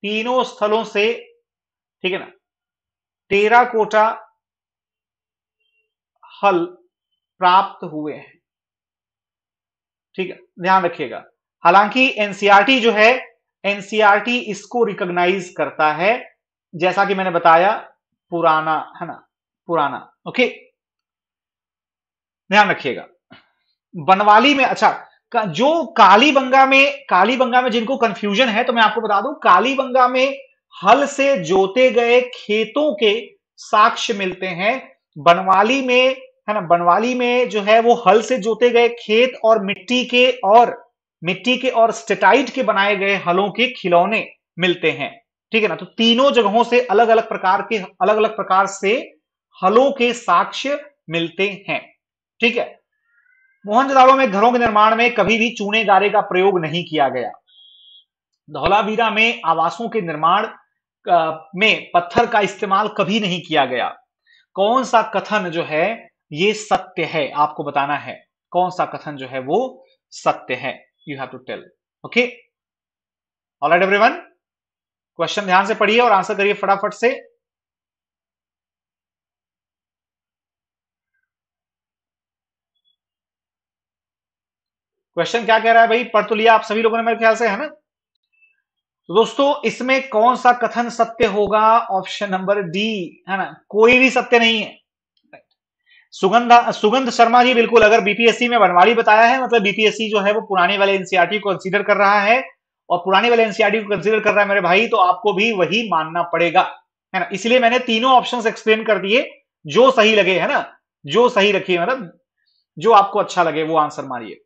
तीनों स्थलों से ठीक है ना तेरा कोटा हल प्राप्त हुए हैं ठीक है ध्यान रखिएगा हालांकि एनसीआरटी e जो है एनसीआरटी e इसको रिकॉग्नाइज करता है जैसा कि मैंने बताया पुराना है ना पुराना ओके ध्यान रखिएगा बनवाली में अच्छा जो कालीबंगा में कालीबंगा में जिनको कंफ्यूजन है तो मैं आपको बता दूं कालीबंगा में हल से जोते गए खेतों के साक्ष्य मिलते हैं बनवाली में है ना बनवाली में जो है वो हल से जोते गए खेत और मिट्टी के और मिट्टी के और स्टेटाइट के बनाए गए हलों के खिलौने मिलते हैं ठीक है ना तो तीनों जगहों से अलग अलग प्रकार के अलग अलग प्रकार से हलों के साक्ष्य मिलते हैं ठीक है मोहनजोदाड़ो में घरों के निर्माण में कभी भी चूने गारे का प्रयोग नहीं किया गया धौलावीरा में आवासों के निर्माण में पत्थर का इस्तेमाल कभी नहीं किया गया कौन सा कथन जो है ये सत्य है आपको बताना है कौन सा कथन जो है वो सत्य है you have to tell okay all every everyone question ध्यान से पढ़िए और आंसर करिए फटाफट से क्वेश्चन क्या कह रहा है भाई पढ़ तो लिया आप सभी लोगों ने मेरे ख्याल से है ना तो दोस्तों इसमें कौन सा कथन सत्य होगा ऑप्शन नंबर डी है ना कोई भी सत्य नहीं है सुगंध सुगंध शर्मा जी बिल्कुल अगर बीपीएससी में बनवाली बताया है मतलब बीपीएससी जो है वो पुराने वाले एनसीआरटी e को कंसीडर कर रहा है और पुराने वाले एनसीआरटी e को कंसीडर कर रहा है मेरे भाई तो आपको भी वही मानना पड़ेगा है ना इसलिए मैंने तीनों ऑप्शंस एक्सप्लेन कर दिए जो सही लगे है ना जो सही रखिए मतलब जो आपको अच्छा लगे वो आंसर मारिए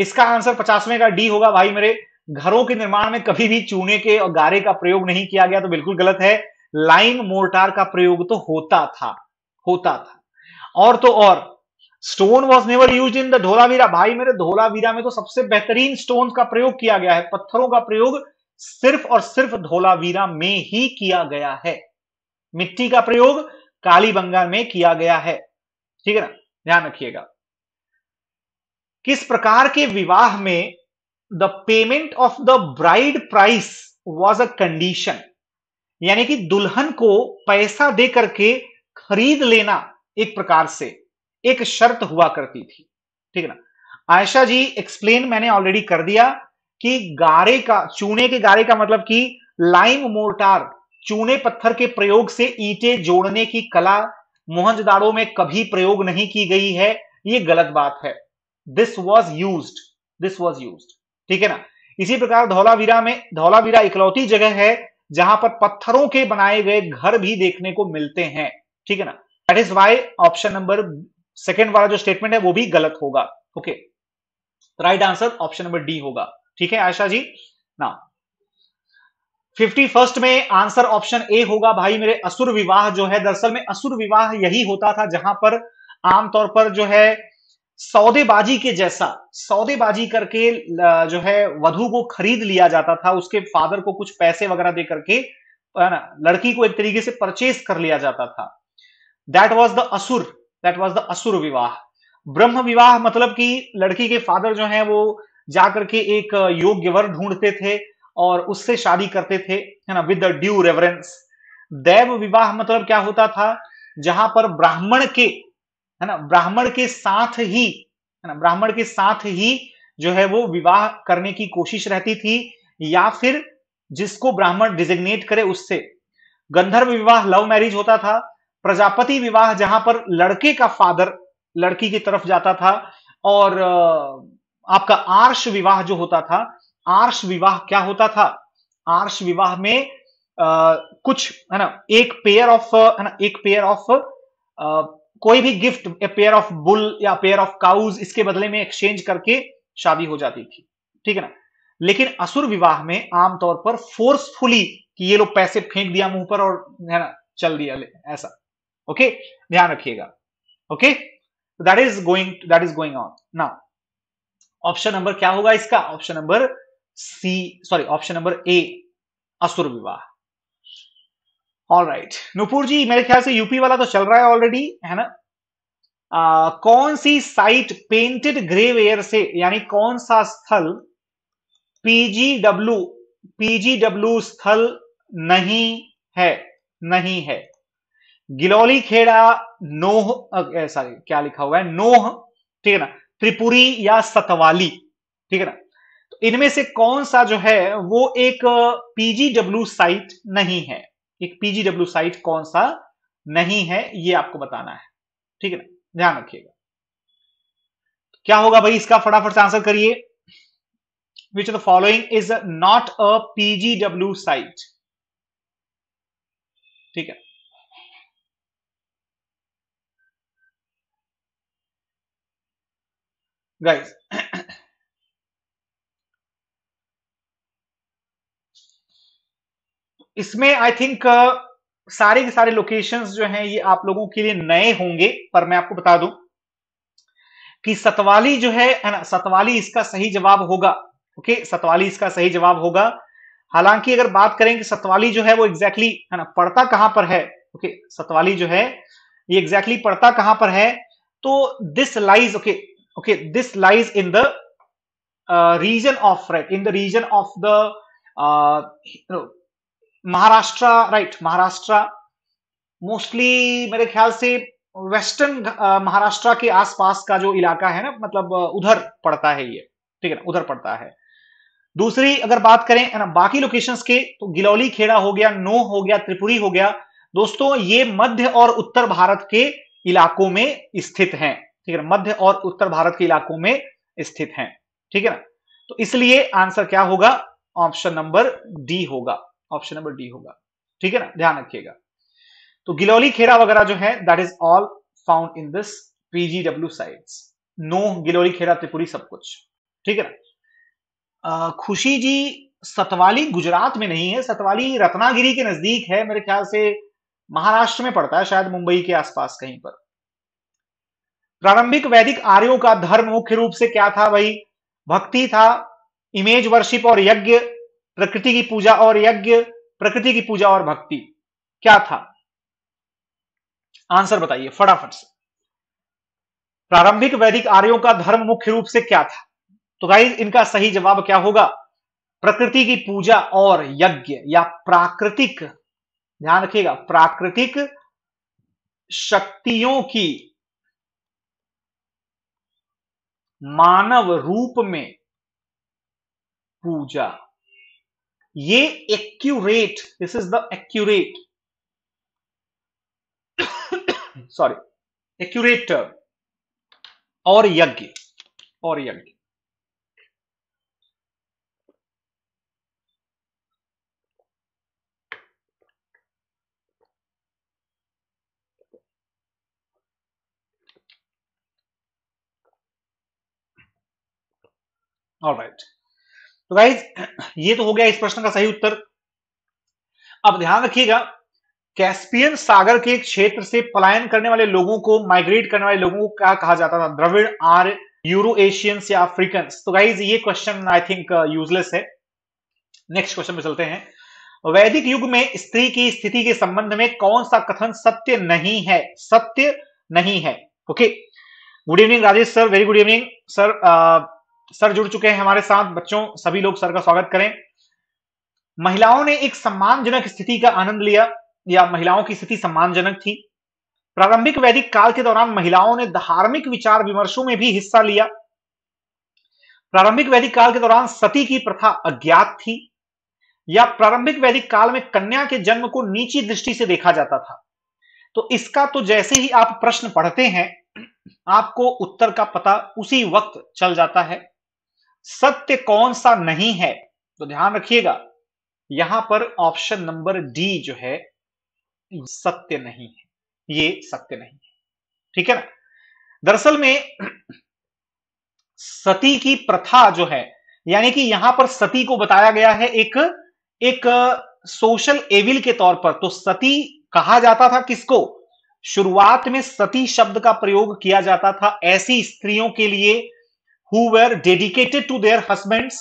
इसका आंसर पचासवें का डी होगा भाई मेरे घरों के निर्माण में कभी भी चूने के और गारे का प्रयोग नहीं किया गया तो बिल्कुल गलत है लाइम मोर्टार का प्रयोग तो होता था होता था और तो और stone was never use in the Dholavira भाई मेरे धोलावीरा में तो सबसे बेहतरीन स्टोन का प्रयोग किया गया है पत्थरों का प्रयोग सिर्फ और सिर्फ धोलावीरा में ही किया गया है मिट्टी का प्रयोग कालीबंगा में किया गया है ठीक है ना ध्यान रखिएगा किस प्रकार के विवाह में the payment of the bride price was a condition यानी कि दुल्हन को पैसा दे करके खरीद लेना एक प्रकार से एक शर्त हुआ करती थी ठीक है ना आयशा जी एक्सप्लेन मैंने ऑलरेडी कर दिया कि गारे का चूने के गारे का मतलब कि लाइम मोर्टार चूने पत्थर के प्रयोग से ईटे जोड़ने की कला मोहनजदारों में कभी प्रयोग नहीं की गई है ये गलत बात है this was use this was use ठीक है ना इसी प्रकार धौलावीरा में धौलावीरा इकलौती जगह है जहां पर पत्थरों के बनाए गए घर भी देखने को मिलते हैं ठीक है ना that is why option number second वाला जो स्टेटमेंट है वो भी गलत होगा okay right answer option number D होगा ठीक है आशा जी ना फिफ्टी फर्स्ट में आंसर ऑप्शन ए होगा भाई मेरे असुर विवाह जो है दरअसल में असुर विवाह यही होता था जहां पर आमतौर पर जो है सौदेबाजी के जैसा सौदेबाजी करके जो है वधु को खरीद लिया जाता था उसके फादर को कुछ पैसे वगैरह दे करके लड़की को एक तरीके से परचेज कर लिया जाता था that was the Asura that was the Asura विवाह ब्रह्म विवाह मतलब कि लड़की के फादर जो है वो जाकर के एक योग्य वर ढूंढते थे और उससे शादी करते थे है ना विद ड्यू रेवरेंस दैव विवाह मतलब क्या होता था जहां पर ब्राह्मण के है ना ब्राह्मण के साथ ही है ना ब्राह्मण के साथ ही जो है वो विवाह करने की कोशिश रहती थी या फिर जिसको ब्राह्मण डिजिग्नेट करे उससे गंधर्व विवाह लव मैरिज होता था प्रजापति विवाह जहां पर लड़के का फादर लड़की की तरफ जाता था और आपका आर्ष विवाह जो होता था आर्ष विवाह क्या होता था आर्ष विवाह में आ, कुछ है ना एक पेयर ऑफ है ना एक पेयर ऑफ कोई भी गिफ्ट पेयर ऑफ बुल या पेयर ऑफ काउज इसके बदले में एक्सचेंज करके शादी हो जाती थी ठीक है ना लेकिन असुर विवाह में आमतौर पर फोर्सफुली कि ये लोग पैसे फेंक दिया मुंह पर और है ना चल दिया ऐसा ओके ध्यान रखिएगा okay that is going that is going on now option number क्या होगा इसका option number C sorry option number A असुर विवाह ऑल राइट नुपुर जी मेरे ख्याल से यूपी वाला तो चल रहा है ऑलरेडी है ना आ, कौन सी साइट पेंटेड ग्रे वेयर से यानी कौन सा स्थल पीजीडब्ल्यू पीजीडब्ल्यू स्थल नहीं है नहीं है गिलौली खेड़ा नोह सॉरी क्या लिखा हुआ है नोह ठीक है ना त्रिपुरी या सतवाली ठीक है ना तो इनमें से कौन सा जो है वो एक पीजीडब्ल्यू साइट नहीं है एक पीजीडब्ल्यू साइट कौन सा नहीं है ये आपको बताना है ठीक है ना ध्यान रखिएगा तो क्या होगा भाई इसका फटाफट से आंसर करिए which the following is not a PGW site ठीक है गाइस इसमें आई थिंक uh, सारे के सारे लोकेशन जो हैं ये आप लोगों के लिए नए होंगे पर मैं आपको बता दूं कि सतवाली जो है ना सतवाली इसका सही जवाब होगा ओके सतवाली इसका सही जवाब होगा हालांकि अगर बात करें कि सतवाली जो है वो एग्जैक्टली exactly, है ना पड़ता कहां पर है ओके सतवाली जो है ये एग्जैक्टली exactly पड़ता कहां पर है तो this lies okay okay this lies in the region of right in the region of the Maharashtra right Maharashtra mostly मेरे ख्याल से वेस्टर्न महाराष्ट्र के आसपास का जो इलाका है ना मतलब उधर पड़ता है ये ठीक है ना उधर पड़ता है दूसरी अगर बात करें ना बाकी लोकेशंस के तो गिलौली खेड़ा हो गया नो हो गया त्रिपुरी हो गया दोस्तों ये मध्य और उत्तर भारत के इलाकों में स्थित हैं ठीक है मध्य और उत्तर भारत के इलाकों में स्थित हैं ठीक है ना तो इसलिए आंसर क्या होगा ऑप्शन नंबर डी होगा ऑप्शन नंबर डी होगा ठीक है ना ध्यान रखिएगा तो गिलौली खेरा वगैरह जो है that is all found in this PGW sites no Gilauli Khera Tripuri सब कुछ ठीक है ना खुशी जी सतवाली गुजरात में नहीं है सतवाली रत्नागिरी के नजदीक है मेरे ख्याल से महाराष्ट्र में पड़ता है शायद मुंबई के आसपास कहीं पर प्रारंभिक वैदिक आर्यों का धर्म मुख्य रूप से क्या था भाई भक्ति था इमेज वर्शिप और यज्ञ प्रकृति की पूजा और यज्ञ प्रकृति की पूजा और भक्ति क्या था आंसर बताइए फटाफट से प्रारंभिक वैदिक आर्यों का धर्म मुख्य रूप से क्या था तो गाइज इनका सही जवाब क्या होगा प्रकृति की पूजा और यज्ञ या प्राकृतिक ध्यान रखिएगा प्राकृतिक शक्तियों की मानव रूप में पूजा ये accurate this is the accurate sorry accurate term और यज्ञ और यज्ञ All right. तो गाइज ये तो हो गया इस प्रश्न का सही उत्तर अब ध्यान रखिएगा कैस्पियन सागर के क्षेत्र से पलायन करने वाले लोगों को माइग्रेट करने वाले लोगों को क्या कहा जाता था द्रविड़ आर यूरो एशियंस या अफ्रीकन तो गाइज ये क्वेश्चन आई थिंक यूजलेस है नेक्स्ट क्वेश्चन में चलते हैं वैदिक युग में स्त्री की स्थिति के संबंध में कौन सा कथन सत्य नहीं है सत्य नहीं है okay good evening Rajesh sir very good evening sir sir जुड़ चुके हैं हमारे साथ बच्चों सभी लोग सर का स्वागत करें महिलाओं ने एक सम्मानजनक स्थिति का आनंद लिया या महिलाओं की स्थिति सम्मानजनक थी प्रारंभिक वैदिक काल के दौरान महिलाओं ने धार्मिक विचार विमर्शों में भी हिस्सा लिया प्रारंभिक वैदिक काल के दौरान सती की प्रथा अज्ञात थी या प्रारंभिक वैदिक काल में कन्या के जन्म को नीची दृष्टि से देखा जाता था तो इसका तो जैसे ही आप प्रश्न पढ़ते हैं आपको उत्तर का पता उसी वक्त चल जाता है सत्य कौन सा नहीं है तो ध्यान रखिएगा यहां पर ऑप्शन नंबर डी जो है सत्य नहीं है ये सत्य नहीं है ठीक है ना दरअसल में सती की प्रथा जो है यानी कि यहां पर सती को बताया गया है एक एक सोशल एविल के तौर पर तो सती कहा जाता था किसको शुरुआत में सती शब्द का प्रयोग किया जाता था ऐसी स्त्रियों के लिए who were dedicated to their husbands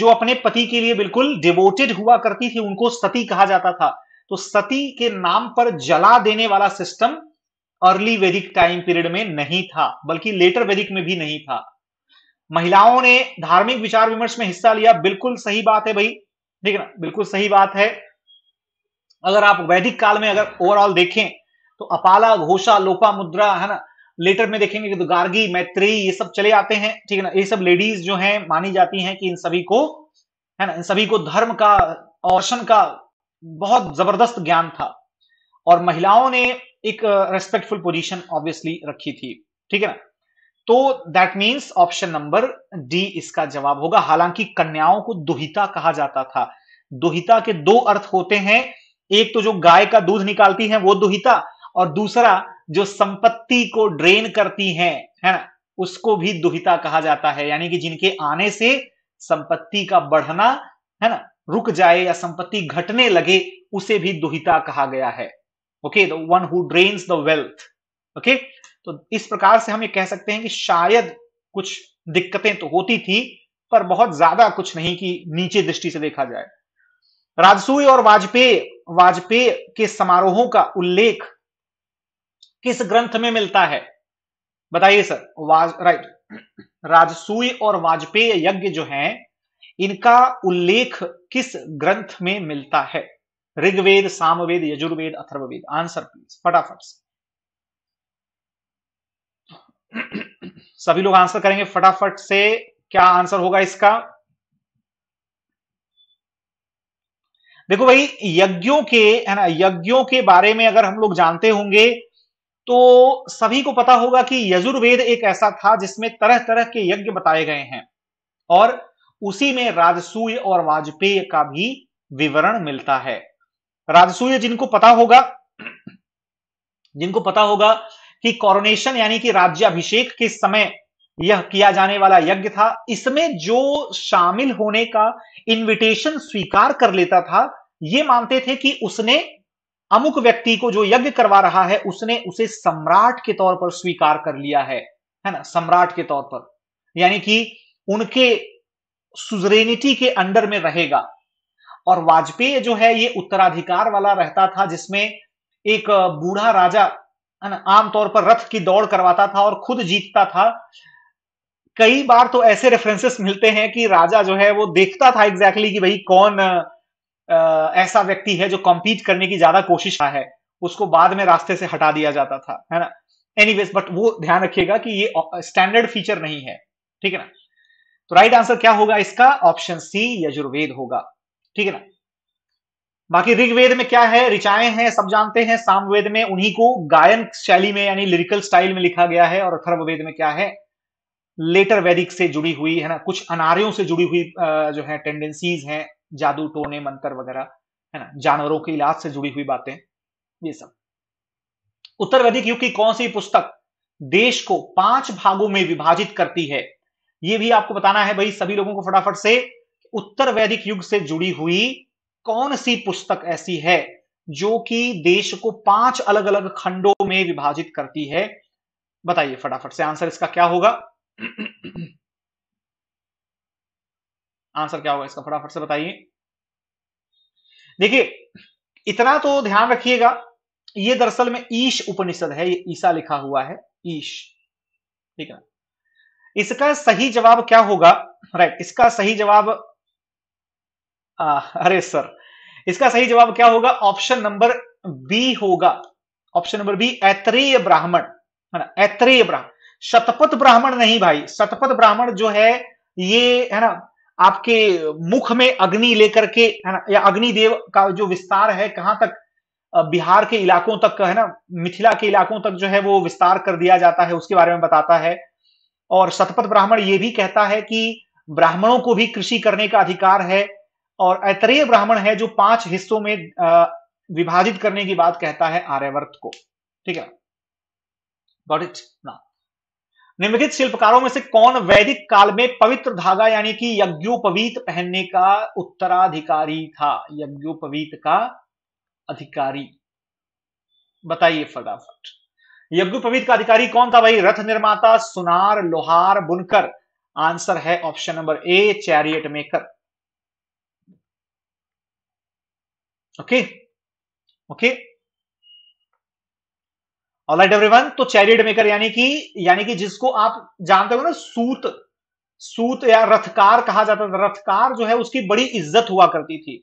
जो अपने पति के लिए बिल्कुल डिवोटेड हुआ करती थी उनको सती कहा जाता था तो सती के नाम पर जला देने वाला system early Vedic time period में नहीं था बल्कि लेटर वैदिक में भी नहीं था महिलाओं ने धार्मिक विचार विमर्श में हिस्सा लिया बिल्कुल सही बात है भाई ठीक है ना बिल्कुल सही बात है अगर आप वैदिक काल में अगर ओवरऑल देखें तो अपाला घोषा लोपा मुद्रा है ना लेटर में देखेंगे कि गार्गी मैत्री ये सब चले आते हैं ठीक है ना ये सब लेडीज जो हैं मानी जाती हैं कि इन सभी को है ना इन सभी को धर्म का औशन का बहुत जबरदस्त ज्ञान था और महिलाओं ने एक रेस्पेक्टफुल पोजीशन ऑब्वियसली रखी थी ठीक है ना तो that means option number D इसका जवाब होगा हालांकि कन्याओं को दुहिता कहा जाता था दुहिता के दो अर्थ होते हैं एक तो जो गाय का दूध निकालती है वो दुहिता और दूसरा जो संपत्ति को ड्रेन करती हैं है ना उसको भी दुहिता कहा जाता है यानी कि जिनके आने से संपत्ति का बढ़ना है ना रुक जाए या संपत्ति घटने लगे उसे भी दुहिता कहा गया है okay the one who drains the wealth okay तो इस प्रकार से हम ये कह सकते हैं कि शायद कुछ दिक्कतें तो होती थी पर बहुत ज्यादा कुछ नहीं कि नीचे दृष्टि से देखा जाए राजसूय और वाजपेयी वाजपेयी के समारोहों का उल्लेख किस ग्रंथ में मिलता है बताइए सर वाज राइट राजसूय और वाजपेय यज्ञ जो हैं इनका उल्लेख किस ग्रंथ में मिलता है ऋग्वेद सामवेद यजुर्वेद अथर्ववेद आंसर प्लीज फटाफट से सभी लोग आंसर करेंगे फटाफट से क्या आंसर होगा इसका देखो भाई यज्ञों के है ना यज्ञों के बारे में अगर हम लोग जानते होंगे तो सभी को पता होगा कि यजुर्वेद एक ऐसा था जिसमें तरह तरह के यज्ञ बताए गए हैं और उसी में राजसूय और वाजपेय का भी विवरण मिलता है राजसूय जिनको पता होगा जिनको पता होगा कि कॉरोनेशन यानी कि राज्याभिषेक के समय यह किया जाने वाला यज्ञ था इसमें जो शामिल होने का इनविटेशन स्वीकार कर लेता था यह मानते थे कि उसने अमुक व्यक्ति को जो यज्ञ करवा रहा है उसने उसे सम्राट के तौर पर स्वीकार कर लिया है है ना सम्राट के तौर पर यानी कि उनके सुजरेनिटी के अंडर में रहेगा और वाजपेयी जो है ये उत्तराधिकार वाला रहता था जिसमें एक बूढ़ा राजा है ना आमतौर पर रथ की दौड़ करवाता था और खुद जीतता था कई बार तो ऐसे रेफरेंसेस मिलते हैं कि राजा जो है वो देखता था एग्जैक्टली exactly कि भाई कौन ऐसा व्यक्ति है जो कॉम्पीट करने की ज्यादा कोशिश है उसको बाद में रास्ते से हटा दिया जाता था है ना एनी बट वो ध्यान रखिएगा कि ये स्टैंडर्ड फीचर नहीं है ठीक है ना तो राइट आंसर क्या होगा इसका ऑप्शन सी यजुर्वेद होगा ठीक है ना बाकी ऋग्वेद में क्या है ऋचाएं हैं सब जानते हैं सामवेद में उन्हीं को गायन शैली में यानी लिरिकल स्टाइल में लिखा गया है और अथर्ववेद में क्या है लेटर वैदिक से जुड़ी हुई है ना कुछ अनार्यों से जुड़ी हुई जो है टेंडेंसीज हैं जादू टोने मंत्र वगैरह है ना जानवरों के इलाज से जुड़ी हुई बातें ये सब उत्तर वैदिक युग की कौन सी पुस्तक देश को पांच भागों में विभाजित करती है ये भी आपको बताना है भाई सभी लोगों को फटाफट से उत्तर वैदिक युग से जुड़ी हुई कौन सी पुस्तक ऐसी है जो कि देश को पांच अलग अलग खंडों में विभाजित करती है बताइए फटाफट से आंसर इसका क्या होगा आंसर क्या होगा इसका फटाफट से बताइए देखिए इतना तो ध्यान रखिएगा ये दरअसल में ईश उपनिषद है ये ईसा लिखा हुआ है ईश ठीक है इसका सही जवाब क्या होगा राइट इसका सही जवाब अरे सर इसका सही जवाब क्या होगा ऑप्शन नंबर बी होगा option number B Aitareya Brahmana है ना ऐत्रेय ब्राह्मण शतपथ ब्राह्मण नहीं भाई शतपथ ब्राह्मण जो है ये है ना आपके मुख में अग्नि लेकर के है ना या अग्निदेव का जो विस्तार है कहां तक बिहार के इलाकों तक है ना मिथिला के इलाकों तक जो है वो विस्तार कर दिया जाता है उसके बारे में बताता है और शतपथ ब्राह्मण ये भी कहता है कि ब्राह्मणों को भी कृषि करने का अधिकार है और ऐतरेय ब्राह्मण है जो पांच हिस्सों में विभाजित करने की बात कहता है आर्यवर्त को ठीक है बट इट ना निम्नलिखित शिल्पकारों में से कौन वैदिक काल में पवित्र धागा यानी कि यज्ञोपवीत पहनने का उत्तराधिकारी था यज्ञोपवीत का अधिकारी बताइए फटाफट यज्ञोपवीत का अधिकारी कौन था भाई रथ निर्माता सुनार लोहार बुनकर आंसर है option number A chariot maker okay okay alright everyone तो चैरियट मेकर यानी कि यानी कि जिसको आप जानते हो ना सूत सूत या रथकार कहा जाता था रथकार जो है उसकी बड़ी इज्जत हुआ करती थी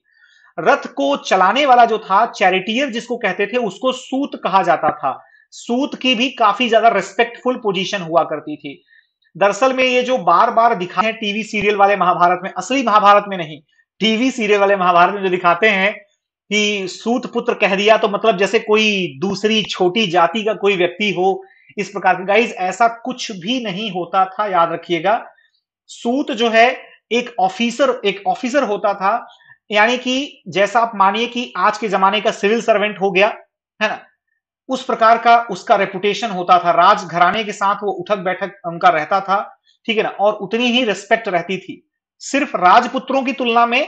रथ को चलाने वाला जो था चैरिटियर जिसको कहते थे उसको सूत कहा जाता था सूत की भी काफी ज्यादा रेस्पेक्टफुल पोजीशन हुआ करती थी दरअसल में ये जो बार बार दिखाए टीवी सीरियल वाले महाभारत में असली महाभारत में नहीं टीवी सीरियल वाले महाभारत में जो दिखाते हैं कि सूत पुत्र कह दिया तो मतलब जैसे कोई दूसरी छोटी जाति का कोई व्यक्ति हो इस प्रकार का गाइज ऐसा कुछ भी नहीं होता था याद रखिएगा सूत जो है एक ऑफिसर एक ऑफिसर होता था यानी कि जैसा आप मानिए कि आज के जमाने का सिविल सर्वेंट हो गया है ना उस प्रकार का उसका रेपुटेशन होता था राज घराने के साथ वो उठक बैठक उनका रहता था ठीक है ना और उतनी ही रिस्पेक्ट रहती थी सिर्फ राजपुत्रों की तुलना में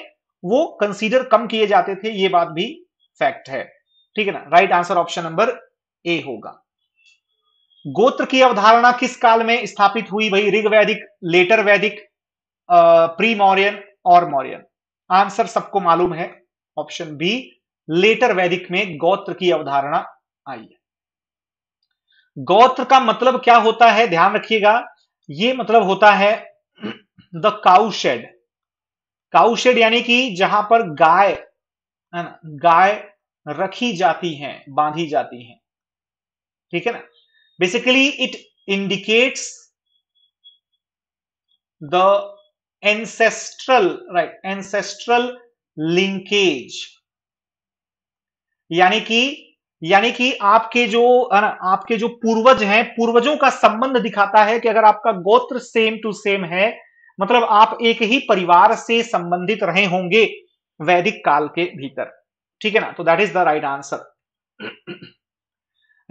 वो कंसीडर कम किए जाते थे ये बात भी फैक्ट है ठीक है ना right answer option number A होगा गोत्र की अवधारणा किस काल में स्थापित हुई भाई ऋग वैदिक लेटर वैदिक प्री मौर्यन और मौर्यन आंसर सबको मालूम है ऑप्शन बी लेटर वैदिक में गोत्र की अवधारणा आई है गोत्र का मतलब क्या होता है ध्यान रखिएगा ये मतलब होता है द काउशेड काउशेड यानी कि जहां पर गाय गाय रखी जाती हैं बांधी जाती हैं ठीक है ना basically it indicates the ancestral right ancestral linkage यानी कि यानी कि आपके जो है ना आपके जो पूर्वज हैं पूर्वजों का संबंध दिखाता है कि अगर आपका गोत्र सेम टू सेम है मतलब आप एक ही परिवार से संबंधित रहे होंगे वैदिक काल के भीतर ठीक है ना तो that is the right answer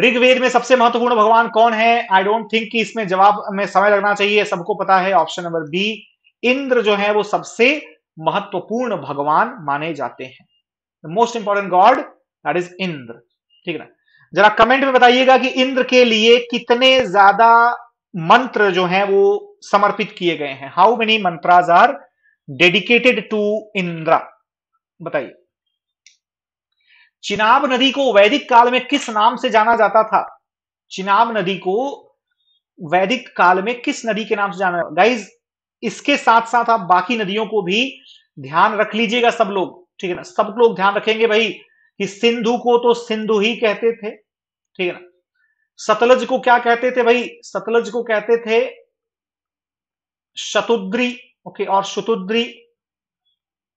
Rigveda में सबसे महत्वपूर्ण भगवान कौन है आई डोंट थिंक कि इसमें जवाब में समय लगना चाहिए सबको पता है ऑप्शन नंबर बी इंद्र जो है वो सबसे महत्वपूर्ण भगवान माने जाते हैं most important god that is Indra ठीक है ना जरा कमेंट में बताइएगा कि इंद्र के लिए कितने ज्यादा मंत्र जो है वो समर्पित किए गए हैं how many mantras are dedicated to Indra बताइए चिनाब नदी को वैदिक काल में किस नाम से जाना जाता था चिनाब नदी को वैदिक काल में किस नदी के नाम से जाना गाइज इसके साथ साथ आप बाकी नदियों को भी ध्यान रख लीजिएगा सब लोग ठीक है ना सब लोग ध्यान रखेंगे भाई कि सिंधु को तो सिंधु ही कहते थे ठीक है ना सतलज को क्या कहते थे भाई सतलज को कहते थे शतुद्री ओके और शतुद्री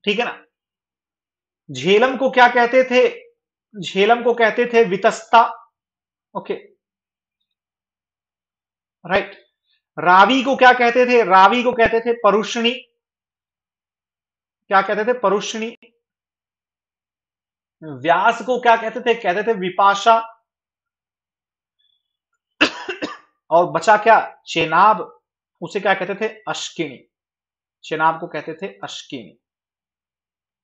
ठीक है ना झेलम को क्या कहते थे झेलम को कहते थे वितस्ता ओके राइट रावी को क्या कहते थे रावी को कहते थे परुषणी क्या कहते थे परुषणी व्यास को क्या कहते थे कहते थे विपाशा और बचा क्या चेनाब उसे क्या कहते थे अश्किनी शनाब को कहते थे अश्किनी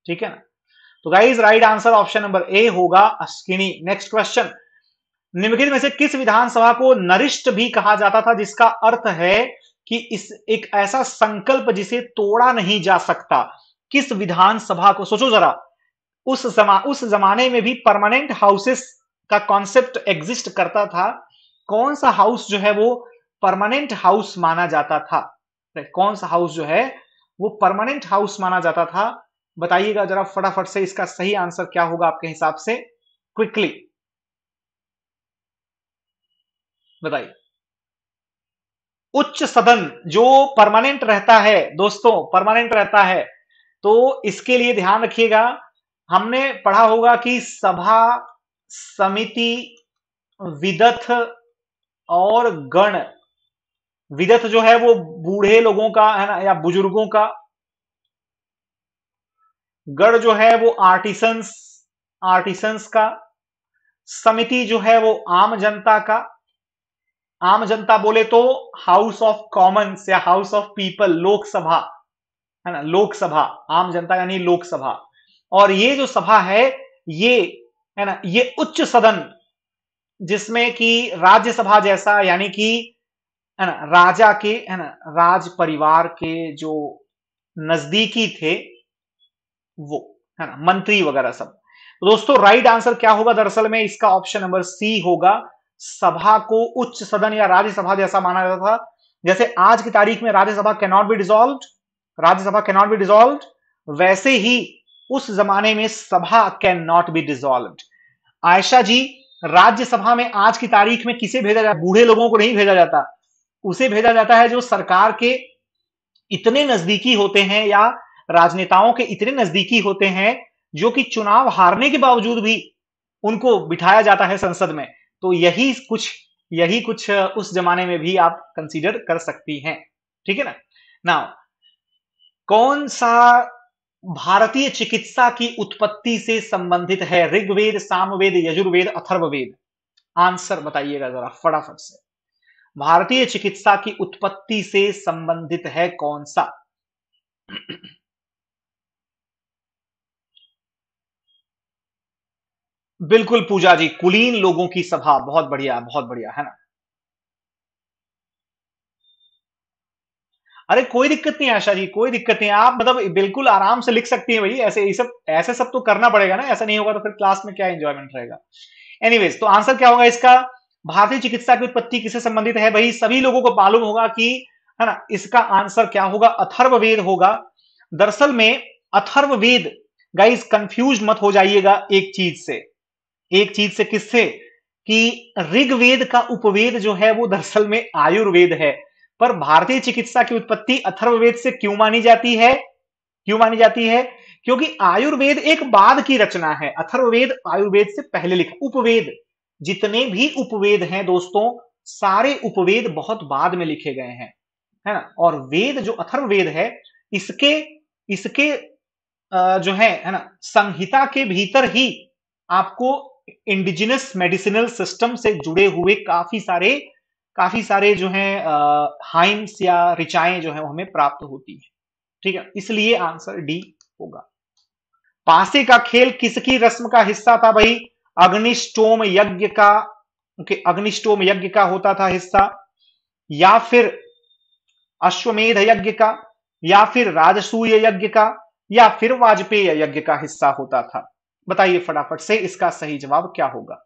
ठीक है ना तो guys right answer option number A होगा अश्किनी नेक्स्ट क्वेश्चन निम्नलिखित में से किस विधानसभा को नरिष्ट भी कहा जाता था जिसका अर्थ है कि इस एक ऐसा संकल्प जिसे तोड़ा नहीं जा सकता किस विधानसभा को सोचो जरा उस जमा उस जमाने में भी परमानेंट हाउसेस का कॉन्सेप्ट एग्जिस्ट करता था कौन सा हाउस जो है वो परमानेंट हाउस माना जाता था कौन सा हाउस जो है वो परमानेंट हाउस माना जाता था बताइएगा जरा फटाफट से इसका सही आंसर क्या होगा आपके हिसाब से क्विकली बताइए उच्च सदन जो परमानेंट रहता है दोस्तों परमानेंट रहता है तो इसके लिए ध्यान रखिएगा हमने पढ़ा होगा कि सभा समिति विदथ और गण विदत जो है वो बूढ़े लोगों का है ना या बुजुर्गों का गढ़ जो है वो आर्टिसंस आर्टिसंस का समिति जो है वो आम जनता का आम जनता बोले तो हाउस ऑफ कॉमन्स या हाउस ऑफ पीपल लोकसभा है ना लोकसभा आम जनता यानी लोकसभा और ये जो सभा है ये है ना ये उच्च सदन जिसमें कि राज्यसभा जैसा यानी कि है ना राजा के है ना राज परिवार के जो नजदीकी थे वो है ना मंत्री वगैरह सब तो दोस्तों राइट आंसर क्या होगा दरअसल में इसका ऑप्शन नंबर सी होगा सभा को उच्च सदन या राज्यसभा जैसा माना जाता था जैसे आज की तारीख में Rajya Sabha cannot be dissolve Rajya Sabha not be dissolve वैसे ही उस जमाने में सभा can not be dissolve Ayesha ji Rajya Sabha में आज की तारीख में किसे भेजा जाता बूढ़े लोगों को नहीं भेजा जाता उसे भेजा जाता है जो सरकार के इतने नजदीकी होते हैं या राजनेताओं के इतने नजदीकी होते हैं जो कि चुनाव हारने के बावजूद भी उनको बिठाया जाता है संसद में तो यही कुछ यही कुछ उस जमाने में भी आप कंसीडर कर सकती हैं ठीक है ना ना कौन सा भारतीय चिकित्सा की उत्पत्ति से संबंधित है ऋग्वेद सामवेद यजुर्वेद अथर्ववेद आंसर बताइएगा जरा फटाफट से भारतीय चिकित्सा की उत्पत्ति से संबंधित है कौन सा बिल्कुल पूजा जी कुलीन लोगों की सभा बहुत बढ़िया बहुत बढ़िया है ना अरे कोई दिक्कत नहीं आशा जी कोई दिक्कत नहीं आप मतलब बिल्कुल आराम से लिख सकती हैं भाई ऐसे ये सब ऐसे सब तो करना पड़ेगा ना ऐसा नहीं होगा तो फिर क्लास में क्या एंजॉयमेंट रहेगा एनीवेज तो आंसर क्या होगा इसका भारतीय चिकित्सा की उत्पत्ति किससे संबंधित है भाई सभी लोगों को मालूम होगा कि है ना इसका आंसर क्या होगा अथर्ववेद होगा दरअसल में अथर्ववेद गाइस कंफ्यूज मत हो जाइएगा एक चीज से एक चीज से किससे कि ऋग्वेद का उपवेद जो है वो दरअसल में आयुर्वेद है पर भारतीय चिकित्सा की उत्पत्ति अथर्ववेद से क्यों मानी जाती है क्यों मानी जाती है क्योंकि आयुर्वेद एक बाद की रचना है अथर्ववेद आयुर्वेद से पहले लिखा उपवेद जितने भी उपवेद हैं दोस्तों सारे उपवेद बहुत बाद में लिखे गए हैं है ना और वेद जो अथर्ववेद है इसके इसके जो है है ना संहिता के भीतर ही आपको इंडिजिनस मेडिसिनल सिस्टम से जुड़े हुए काफी सारे काफी सारे जो है हाइम्स या रिचाएं जो है हमें प्राप्त होती है ठीक है इसलिए आंसर डी होगा पासे का खेल किसकी रस्म का हिस्सा था भाई अग्निष्टोम यज्ञ का okay, अग्निष्टोम यज्ञ का होता था हिस्सा या फिर अश्वमेध यज्ञ का या फिर राजसूय यज्ञ का या फिर वाजपेय यज्ञ का हिस्सा होता था बताइए फटाफट से इसका सही जवाब क्या होगा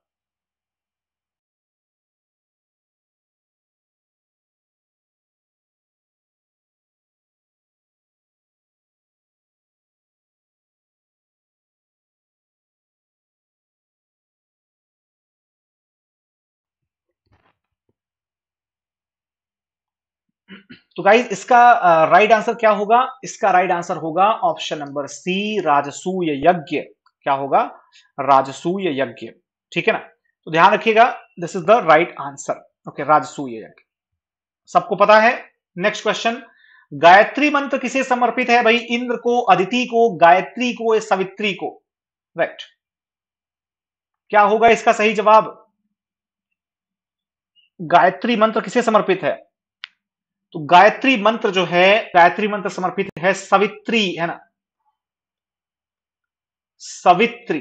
तो गाइज इसका राइट आंसर क्या होगा इसका राइट आंसर होगा option number C Rajasuya yajna क्या होगा राजसूय यज्ञ ठीक है ना तो ध्यान रखिएगा this is the right answer okay Rajasuya yajna सबको पता है नेक्स्ट क्वेश्चन गायत्री मंत्र किसे समर्पित है भाई इंद्र को अदिति को गायत्री को या सवित्री को राइट right. क्या होगा इसका सही जवाब गायत्री मंत्र किसे समर्पित है तो गायत्री मंत्र जो है गायत्री मंत्र समर्पित है सवित्री है ना सवित्री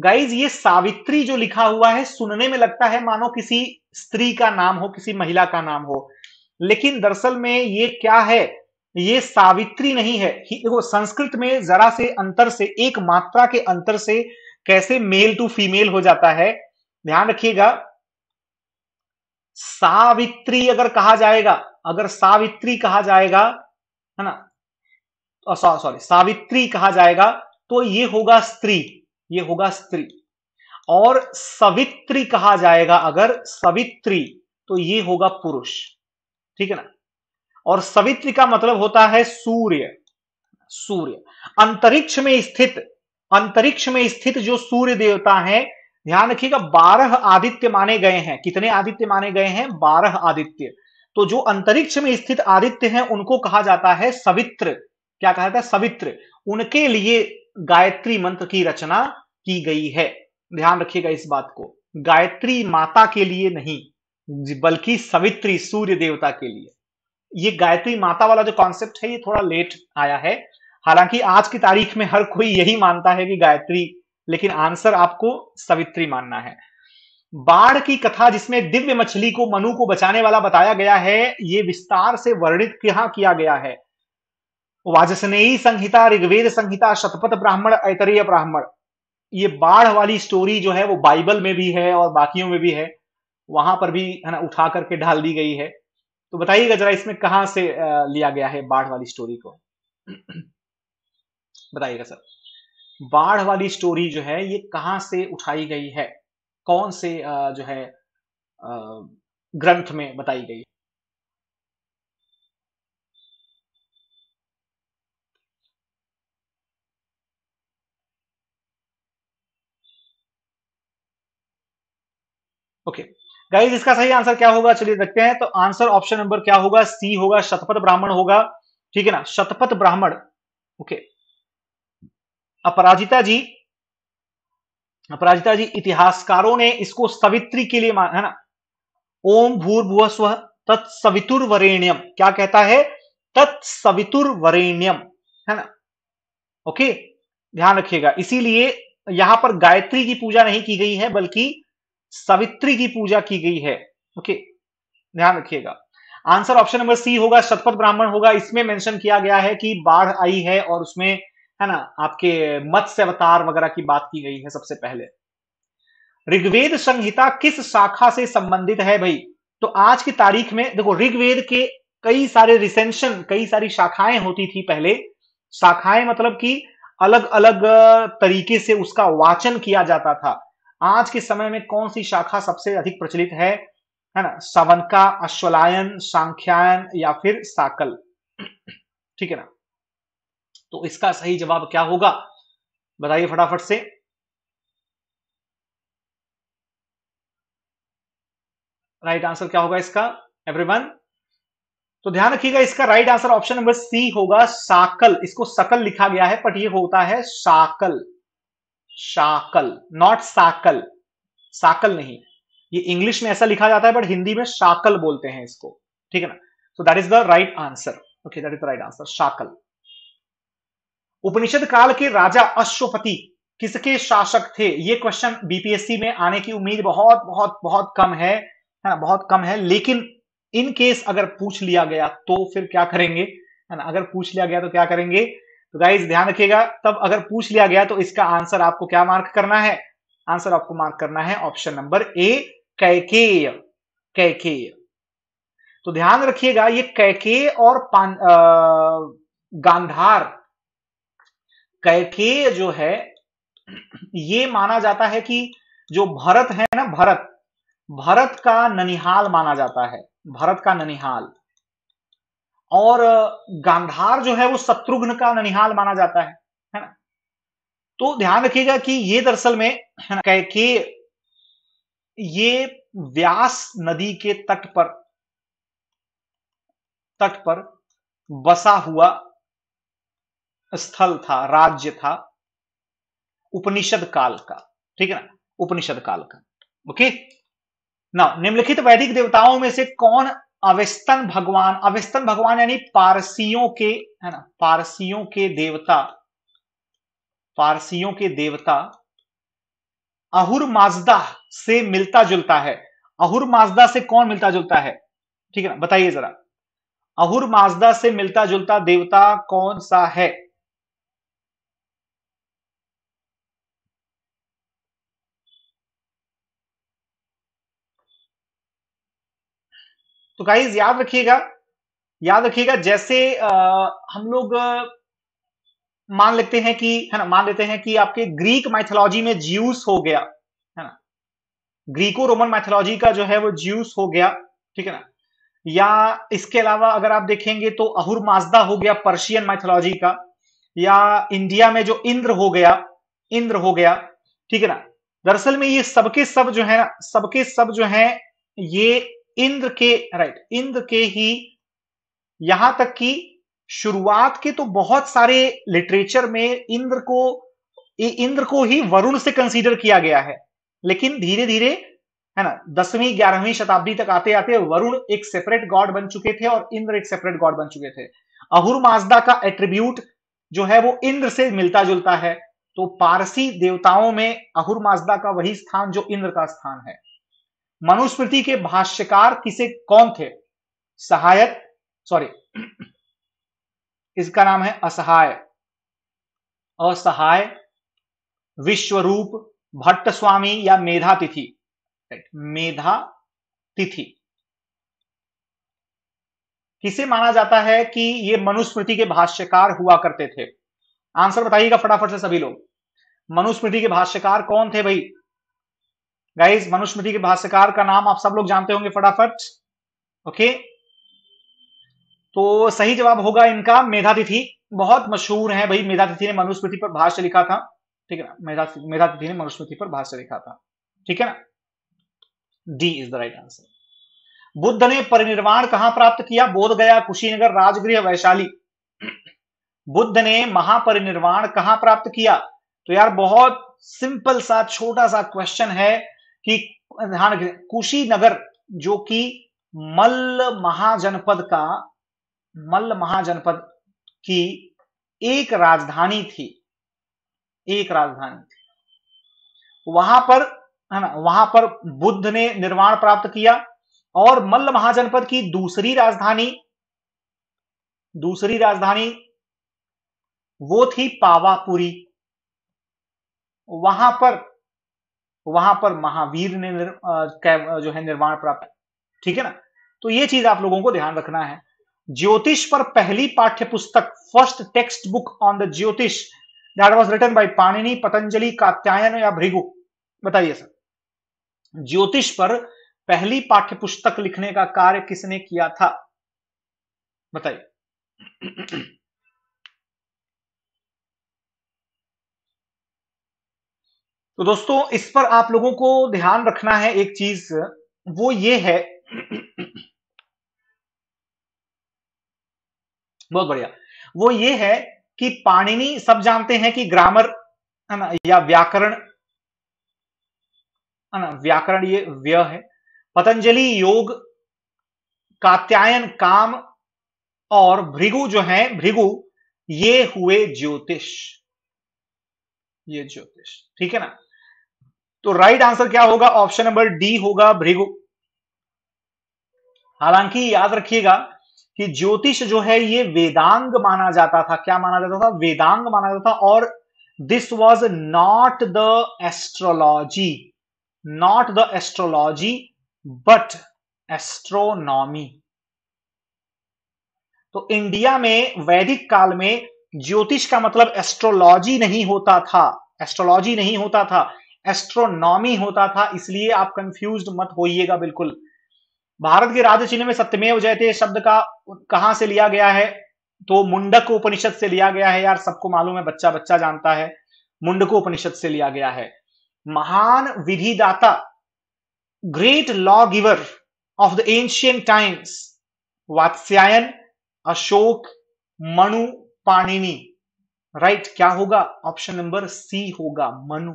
गाइज ये सावित्री जो लिखा हुआ है सुनने में लगता है मानो किसी स्त्री का नाम हो किसी महिला का नाम हो लेकिन दरअसल में ये क्या है ये सावित्री नहीं है देखो संस्कृत में जरा से अंतर से एक मात्रा के अंतर से कैसे मेल टू फीमेल हो जाता है ध्यान रखिएगा सावित्री अगर कहा जाएगा अगर सावित्री कहा जाएगा है ना सॉरी सावित्री कहा जाएगा तो ये होगा स्त्री ये होगा स्त्री और सवित्री कहा जाएगा अगर सवित्री तो ये होगा पुरुष ठीक है ना और सवित्री का मतलब होता है सूर्य सूर्य अंतरिक्ष में स्थित अंतरिक्ष में स्थित जो सूर्य देवता हैं ध्यान रखिएगा बारह आदित्य माने गए हैं कितने आदित्य माने गए हैं बारह आदित्य तो जो अंतरिक्ष में स्थित आदित्य हैं उनको कहा जाता है सवित्र क्या कहा जाता है सवित्र उनके लिए गायत्री मंत्र की रचना की गई है ध्यान रखिएगा इस बात को गायत्री माता के लिए नहीं बल्कि सवित्री सूर्य देवता के लिए ये गायत्री माता वाला जो कॉन्सेप्ट है ये थोड़ा लेट आया है हालांकि आज की तारीख में हर कोई यही मानता है कि गायत्री लेकिन आंसर आपको सवित्री मानना है बाढ़ की कथा जिसमें दिव्य मछली को मनु को बचाने वाला बताया गया है ये विस्तार से वर्णित क्या किया गया है वाजसनेयी संहिता ऋग्वेद संहिता शतपथ ब्राह्मण ऐतरीय ब्राह्मण ये बाढ़ वाली स्टोरी जो है वो बाइबल में भी है और बाकियों में भी है वहां पर भी है ना उठा करके ढाल दी गई है तो बताइएगा जरा इसमें कहां से लिया गया है बाढ़ वाली स्टोरी को बताइएगा सर बाढ़ वाली स्टोरी जो है ये कहाँ से उठाई गई है कौन से जो है ग्रंथ में बताई गई ओके okay. गाइज इसका सही आंसर क्या होगा चलिए देखते हैं तो आंसर ऑप्शन नंबर क्या होगा सी होगा शतपथ ब्राह्मण होगा ठीक है ना शतपथ ब्राह्मण ओके okay. अपराजिता जी अपराजिता जी इतिहासकारों ने इसको सवित्री के लिए माना है ना ओम भूर्भुव स्व तत्सवितुर्वरेण्यम क्या कहता है तत्सवितुर्वरेण्यम है ना ओके ध्यान रखिएगा इसीलिए यहां पर गायत्री की पूजा नहीं की गई है बल्कि सवित्री की पूजा की गई है ओके ध्यान रखिएगा आंसर ऑप्शन नंबर सी होगा शतपथ ब्राह्मण होगा इसमें मेंशन किया गया है कि बाढ़ आई है और उसमें है ना आपके मत्स्य अवतार वगैरह की बात की गई है सबसे पहले ऋग्वेद संहिता किस शाखा से संबंधित है भाई तो आज की तारीख में देखो ऋग्वेद के कई सारे रिसेंशन कई सारी शाखाएं होती थी पहले शाखाएं मतलब कि अलग अलग तरीके से उसका वाचन किया जाता था आज के समय में कौन सी शाखा सबसे अधिक प्रचलित है है ना सवनका अश्वलायन सांख्यायन या फिर साकल ठीक है ना तो इसका सही जवाब क्या होगा बताइए फटाफट से राइट right आंसर क्या होगा इसका एवरीवन तो ध्यान रखिएगा इसका right right answer option number C होगा साकल इसको सकल लिखा गया है बट ये होता है साकल शाकल नॉट साकल साकल नहीं ये इंग्लिश में ऐसा लिखा जाता है बट हिंदी में शाकल बोलते हैं इसको ठीक है ना so that is the right answer okay that is the right answer Shakal उपनिषद काल के राजा अश्वपति किसके शासक थे ये क्वेश्चन बीपीएससी में आने की उम्मीद बहुत बहुत बहुत कम है है ना बहुत कम है लेकिन इन केस अगर पूछ लिया गया तो फिर क्या करेंगे है ना अगर पूछ लिया गया तो क्या करेंगे तो गाइज ध्यान रखिएगा तब अगर पूछ लिया गया तो इसका आंसर आपको क्या मार्क करना है आंसर आपको मार्क करना है option number A Kekaya Kekaya तो ध्यान रखिएगा ये कैके और गांधार कैकेय जो है ये माना जाता है कि जो भरत है ना भरत भरत का ननिहाल माना जाता है भरत का ननिहाल और गांधार जो है वो शत्रुघ्न का ननिहाल माना जाता है है ना तो ध्यान रखिएगा कि ये दरअसल में कैके ये व्यास नदी के तट पर तट पर बसा हुआ स्थल था राज्य था उपनिषद काल का ठीक है ना उपनिषद काल का ओके ना निम्नलिखित वैदिक देवताओं में से कौन अवेस्तन भगवान अवेस्तन भगवान यानी पारसियों के है ना पारसियों के देवता पारसियों के देवता अहुर माजदा से मिलता जुलता है अहुर माजदा से कौन मिलता जुलता है ठीक है ना बताइए जरा अहुर माजदा से मिलता जुलता देवता कौन सा है तो गाइज याद रखिएगा याद रखिएगा जैसे आ, हम लोग मान लेते हैं कि है ना मान लेते हैं कि आपके ग्रीक माइथोलॉजी में ज्यूस हो गया है ना ग्रीको रोमन माइथोलॉजी का जो है वो ज्यूस हो गया ठीक है ना या इसके अलावा अगर आप देखेंगे तो अहुर माजदा हो गया पर्शियन माइथोलॉजी का या इंडिया में जो इंद्र हो गया इंद्र हो गया ठीक है ना दरअसल में ये सबके सब जो है ना सबके सब जो है ये इंद्र के राइट इंद्र के ही यहां तक कि शुरुआत के तो बहुत सारे लिटरेचर में इंद्र को इंद्र को ही वरुण से कंसीडर किया गया है लेकिन धीरे धीरे है ना दसवीं ग्यारहवीं शताब्दी तक आते आते वरुण एक सेपरेट गॉड बन चुके थे और इंद्र एक सेपरेट गॉड बन चुके थे अहुर माजदा का एट्रीब्यूट जो है वो इंद्र से मिलता जुलता है तो पारसी देवताओं में अहुर माजदा का वही स्थान जो इंद्र का स्थान है मनुस्मृति के भाष्यकार किसे कौन थे सहायक सॉरी इसका नाम है असहाय असहाय विश्वरूप भट्ट स्वामी या मेधा तिथि मेधा तिथि किसे माना जाता है कि ये मनुस्मृति के भाष्यकार हुआ करते थे आंसर बताइएगा फटाफट से सभी लोग मनुस्मृति के भाष्यकार कौन थे भाई गाइज मनुस्मृति के भाष्यकार का नाम आप सब लोग जानते होंगे फटाफट ओके तो सही जवाब होगा इनका मेधातिथि बहुत मशहूर है भाई मेधातिथि ने मनुस्मृति पर भाष्य लिखा था ठीक है ना मेधातिथि ने मनुस्मृति पर भाष्य लिखा था ठीक है ना D is the right answer Buddha ने परिनिर्वाण कहां प्राप्त किया बोध गया कुशीनगर राजगृह वैशाली बुद्ध ने महापरिनिर्वाण कहां प्राप्त किया तो यार बहुत सिंपल सा छोटा सा क्वेश्चन है कि ध्यान रखें कुशीनगर जो कि मल्ल महाजनपद का मल्ल महाजनपद की एक राजधानी थी एक राजधानी थी वहां पर है ना वहां पर बुद्ध ने निर्माण प्राप्त किया और मल्ल महाजनपद की दूसरी राजधानी दूसरी राजधानी वो थी पावापुरी वहां पर वहां पर महावीर ने निर, आ, जो है निर्माण प्राप्त ठीक है ना तो ये चीज आप लोगों को ध्यान रखना है ज्योतिष पर पहली पाठ्य पुस्तक first text book on the Jyotish that was written by Panini Patanjali Katyayana या भृगु बताइए सर ज्योतिष पर पहली पाठ्य पुस्तक लिखने का कार्य किसने किया था बताइए तो दोस्तों इस पर आप लोगों को ध्यान रखना है एक चीज वो ये है बहुत बढ़िया वो ये है कि पाणिनि सब जानते हैं कि ग्रामर है ना या व्याकरण है ना व्याकरण ये व्य है पतंजलि योग कात्यायन काम और भृगु जो है भृगु ये हुए ज्योतिष ये ज्योतिष ठीक है ना तो राइट आंसर क्या होगा ऑप्शन नंबर डी होगा भृगु हालांकि याद रखिएगा कि ज्योतिष जो है ये वेदांग माना जाता था क्या माना जाता था वेदांग माना जाता था और this was not the astrology not the astrology but astronomy तो इंडिया में वैदिक काल में ज्योतिष का मतलब एस्ट्रोलॉजी नहीं होता था एस्ट्रोलॉजी नहीं होता था एस्ट्रोनॉमी होता था इसलिए आप कंफ्यूज मत होइएगा बिल्कुल भारत के राज्य चिन्ह में सत्यमेव जयते शब्द का कहां से लिया गया है तो मुंडक उपनिषद से लिया गया है यार सबको मालूम है बच्चा बच्चा जानता है मुंडको उपनिषद से लिया गया है महान विधिदाता great law giver of the ancient times Vatsyayana Ashoka Manu Panini right right, क्या होगा ऑप्शन नंबर सी होगा मनु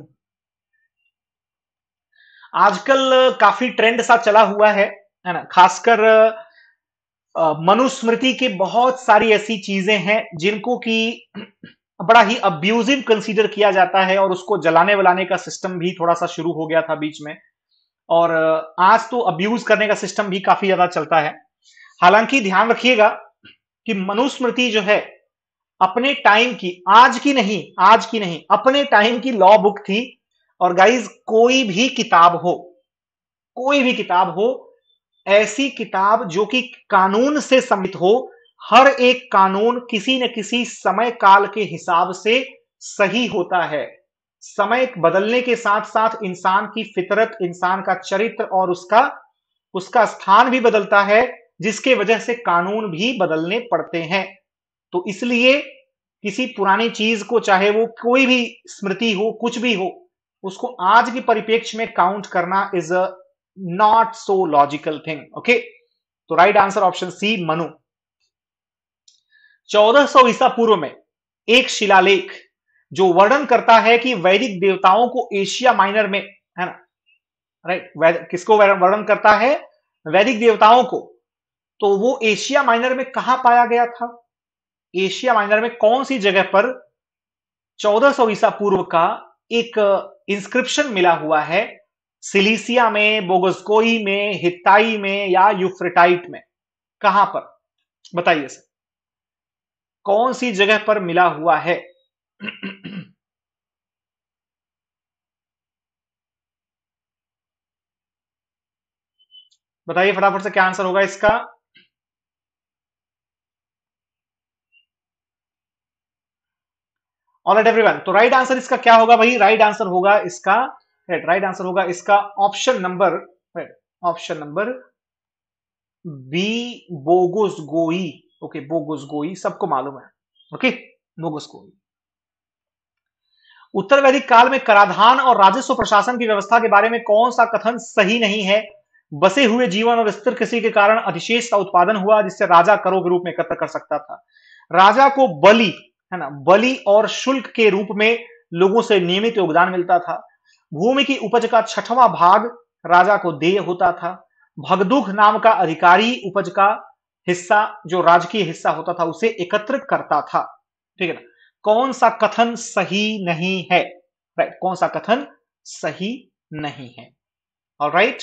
आजकल काफी ट्रेंड सा चला हुआ है है ना खासकर मनुस्मृति के बहुत सारी ऐसी चीजें हैं जिनको कि बड़ा ही अब्यूजिव कंसीडर किया जाता है और उसको जलाने वलाने का सिस्टम भी थोड़ा सा शुरू हो गया था बीच में और आज तो अब्यूज करने का सिस्टम भी काफी ज्यादा चलता है हालांकि ध्यान रखिएगा कि मनुस्मृति जो है अपने टाइम की आज की नहीं आज की नहीं अपने टाइम की लॉ बुक थी और गाइज कोई भी किताब हो कोई भी किताब हो ऐसी किताब जो कि कानून से सम्मित हो हर एक कानून किसी न किसी समय काल के हिसाब से सही होता है समय बदलने के साथ साथ इंसान की फितरत इंसान का चरित्र और उसका उसका स्थान भी बदलता है जिसके वजह से कानून भी बदलने पड़ते हैं तो इसलिए किसी पुरानी चीज को चाहे वो कोई भी स्मृति हो कुछ भी हो उसको आज के परिपेक्ष में काउंट करना is a not so logical thing okay तो right answer option C Manu 1400 ईसा पूर्व में एक शिलालेख जो वर्णन करता है कि वैदिक देवताओं को एशिया माइनर में है ना राइट किसको वर्णन करता है वैदिक देवताओं को तो वो एशिया माइनर में कहा पाया गया था एशिया माइनर में कौन सी जगह पर 1400 ईसा पूर्व का एक इंस्क्रिप्शन मिला हुआ है सिलीसिया में बोगस्कोई में हिताई में या यूफ्रेटाइट में कहां पर बताइए सर कौन सी जगह पर मिला हुआ है बताइए फटाफट से क्या आंसर होगा इसका ऑल एवरी तो राइट आंसर इसका क्या होगा भाई राइट आंसर होगा इसका राइट राइट आंसर होगा इसका option number option number B बोगुस गोई ओके बोगुस गोई सबको मालूम है ओके बोगुस गोई उत्तर वैदिक काल में कराधान और राजस्व प्रशासन की व्यवस्था के बारे में कौन सा कथन सही नहीं है बसे हुए जीवन और स्थिर कृषि के कारण अधिशेष का उत्पादन हुआ जिससे राजा करो के रूप में एकत्र कर सकता था राजा को बलि है ना बलि और शुल्क के रूप में लोगों से नियमित योगदान मिलता था भूमि की उपज का छठवां भाग राजा को देय होता था भगदुख नाम का अधिकारी उपज का हिस्सा जो राजकीय हिस्सा होता था उसे एकत्रित करता था ठीक है ना कौन सा कथन सही नहीं है राइट कौन सा कथन सही नहीं है और राइट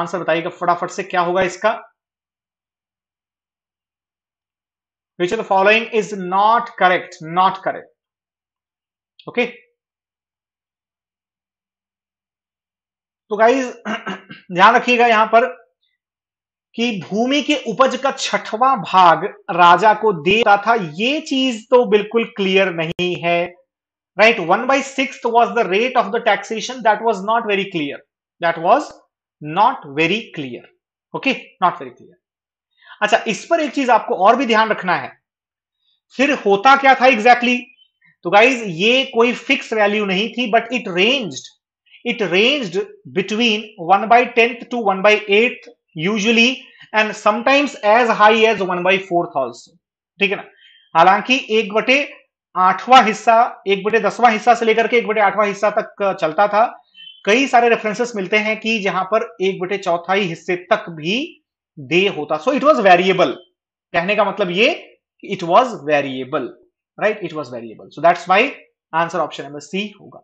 आंसर बताइएगा फटाफट से क्या होगा इसका which of the following is not correct not correct okay तो गाइज ध्यान रखिएगा यहां पर कि भूमि के उपज का छठवा भाग राजा को देता था ये चीज तो बिल्कुल क्लियर नहीं है right one by six was the rate of the taxation that was not very clear that was not very clear okay not very clear अच्छा इस पर एक चीज आपको और भी ध्यान रखना है फिर होता क्या था एग्जैक्टली exactly? तो गाइज ये कोई फिक्स वैल्यू नहीं थी but it range it range between one by tenth to one by eight usually and sometimes as high as one by fourth also ठीक है ना हालांकि एक बटे आठवां हिस्सा एक बटे दसवां हिस्सा से लेकर के एक बटे आठवां हिस्सा तक चलता था कई सारे रेफरेंसेस मिलते हैं कि जहां पर एक बटे चौथाई हिस्से तक भी दे होता सो इट वॉज वेरिएबल कहने का मतलब ये it was variable right it was variable so that's my answer option number C होगा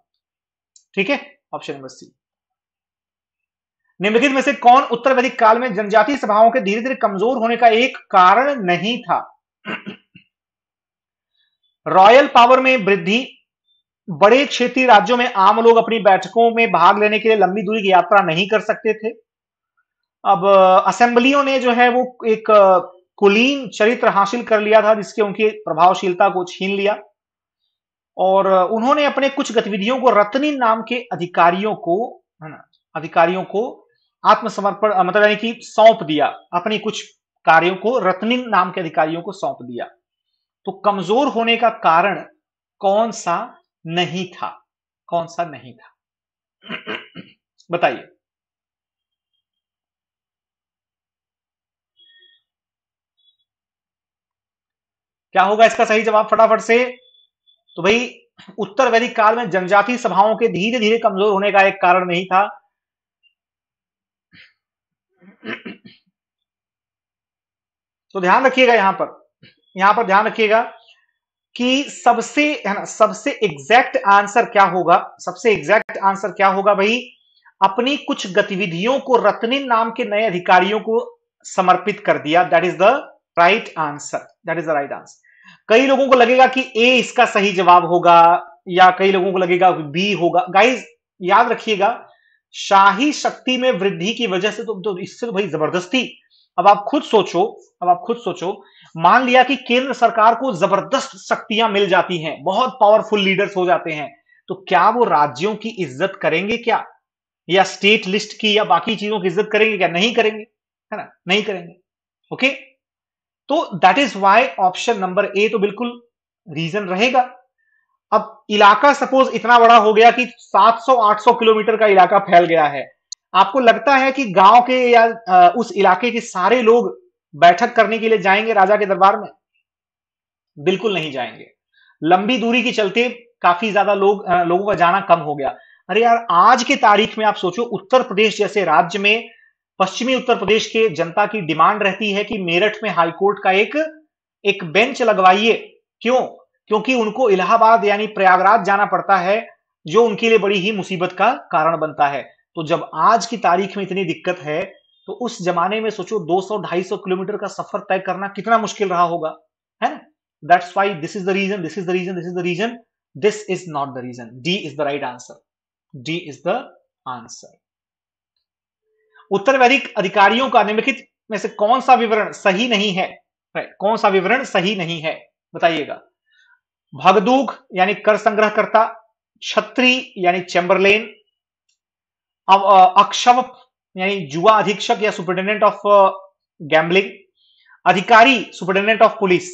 ठीक है ऑप्शन नंबर सी निम्नलिखित में से कौन उत्तर वैदिक काल में जनजातीय सभाओं के धीरे धीरे कमजोर होने का एक कारण नहीं था रॉयल पावर में वृद्धि बड़े क्षेत्रीय राज्यों में आम लोग अपनी बैठकों में भाग लेने के लिए लंबी दूरी की यात्रा नहीं कर सकते थे अब असेंबलियों ने जो है वो एक कुलीन चरित्र हासिल कर लिया था जिसके उनकी प्रभावशीलता को छीन लिया और उन्होंने अपने कुछ गतिविधियों को रत्नी नाम के अधिकारियों को है ना अधिकारियों को आत्मसमर्पण मतलब यानी कि सौंप दिया अपने कुछ कार्यों को रत्निन नाम के अधिकारियों को सौंप दिया तो कमजोर होने का कारण कौन सा नहीं था कौन सा नहीं था बताइए क्या होगा इसका सही जवाब फटाफट से तो भाई उत्तर वैदिक काल में जनजातीय सभाओं के धीरे धीरे कमजोर होने का एक कारण नहीं था तो ध्यान रखिएगा यहां पर यहां पर ध्यान रखिएगा कि सबसे है ना सबसे एग्जैक्ट आंसर क्या होगा सबसे एग्जैक्ट आंसर क्या होगा भाई अपनी कुछ गतिविधियों को रत्निन नाम के नए अधिकारियों को समर्पित कर दिया that is the right answer that is the right answer कई लोगों को लगेगा कि ए इसका सही जवाब होगा या कई लोगों को लगेगा बी होगा गाइज याद रखिएगा शाही शक्ति में वृद्धि की वजह से तो, तो इससे तो भाई जबरदस्ती अब आप खुद सोचो अब आप खुद सोचो मान लिया कि केंद्र सरकार को जबरदस्त शक्तियां मिल जाती हैं बहुत पावरफुल लीडर्स हो जाते हैं तो क्या वो राज्यों की इज्जत करेंगे क्या या स्टेट लिस्ट की या बाकी चीजों की इज्जत करेंगे क्या नहीं करेंगे है ना नहीं करेंगे ओके तो that is why option number A तो बिल्कुल रीजन रहेगा अब इलाका सपोज इतना बड़ा हो गया कि 700-800 किलोमीटर का इलाका फैल गया है आपको लगता है कि गांव के या उस इलाके के सारे लोग बैठक करने के लिए जाएंगे राजा के दरबार में बिल्कुल नहीं जाएंगे लंबी दूरी के चलते काफी ज्यादा लोग लोगों का जाना कम हो गया अरे यार आज के तारीख में आप सोचो उत्तर प्रदेश जैसे राज्य में पश्चिमी उत्तर प्रदेश के जनता की डिमांड रहती है कि मेरठ में हाईकोर्ट का एक एक बेंच लगवाइए क्यों क्योंकि उनको इलाहाबाद यानी प्रयागराज जाना पड़ता है जो उनके लिए बड़ी ही मुसीबत का कारण बनता है तो जब आज की तारीख में इतनी दिक्कत है तो उस जमाने में सोचो 200-250 किलोमीटर का सफर तय करना कितना मुश्किल रहा होगा है ना that's why this is the reason this is the reason this is the reason this is not the reason D is the right answer D is the answer उत्तर वैदिक अधिकारियों का निम्नलिखित में से कौन सा विवरण सही नहीं है कौन सा विवरण सही नहीं है बताइएगा भगदूक यानी कर संग्रहकर्ता छत्री यानी चैम्बरलेन अक्षव यानी जुआ अधीक्षक या सुपरिटेंडेंट ऑफ गैम्बलिंग अधिकारी सुपरिटेंडेंट ऑफ पुलिस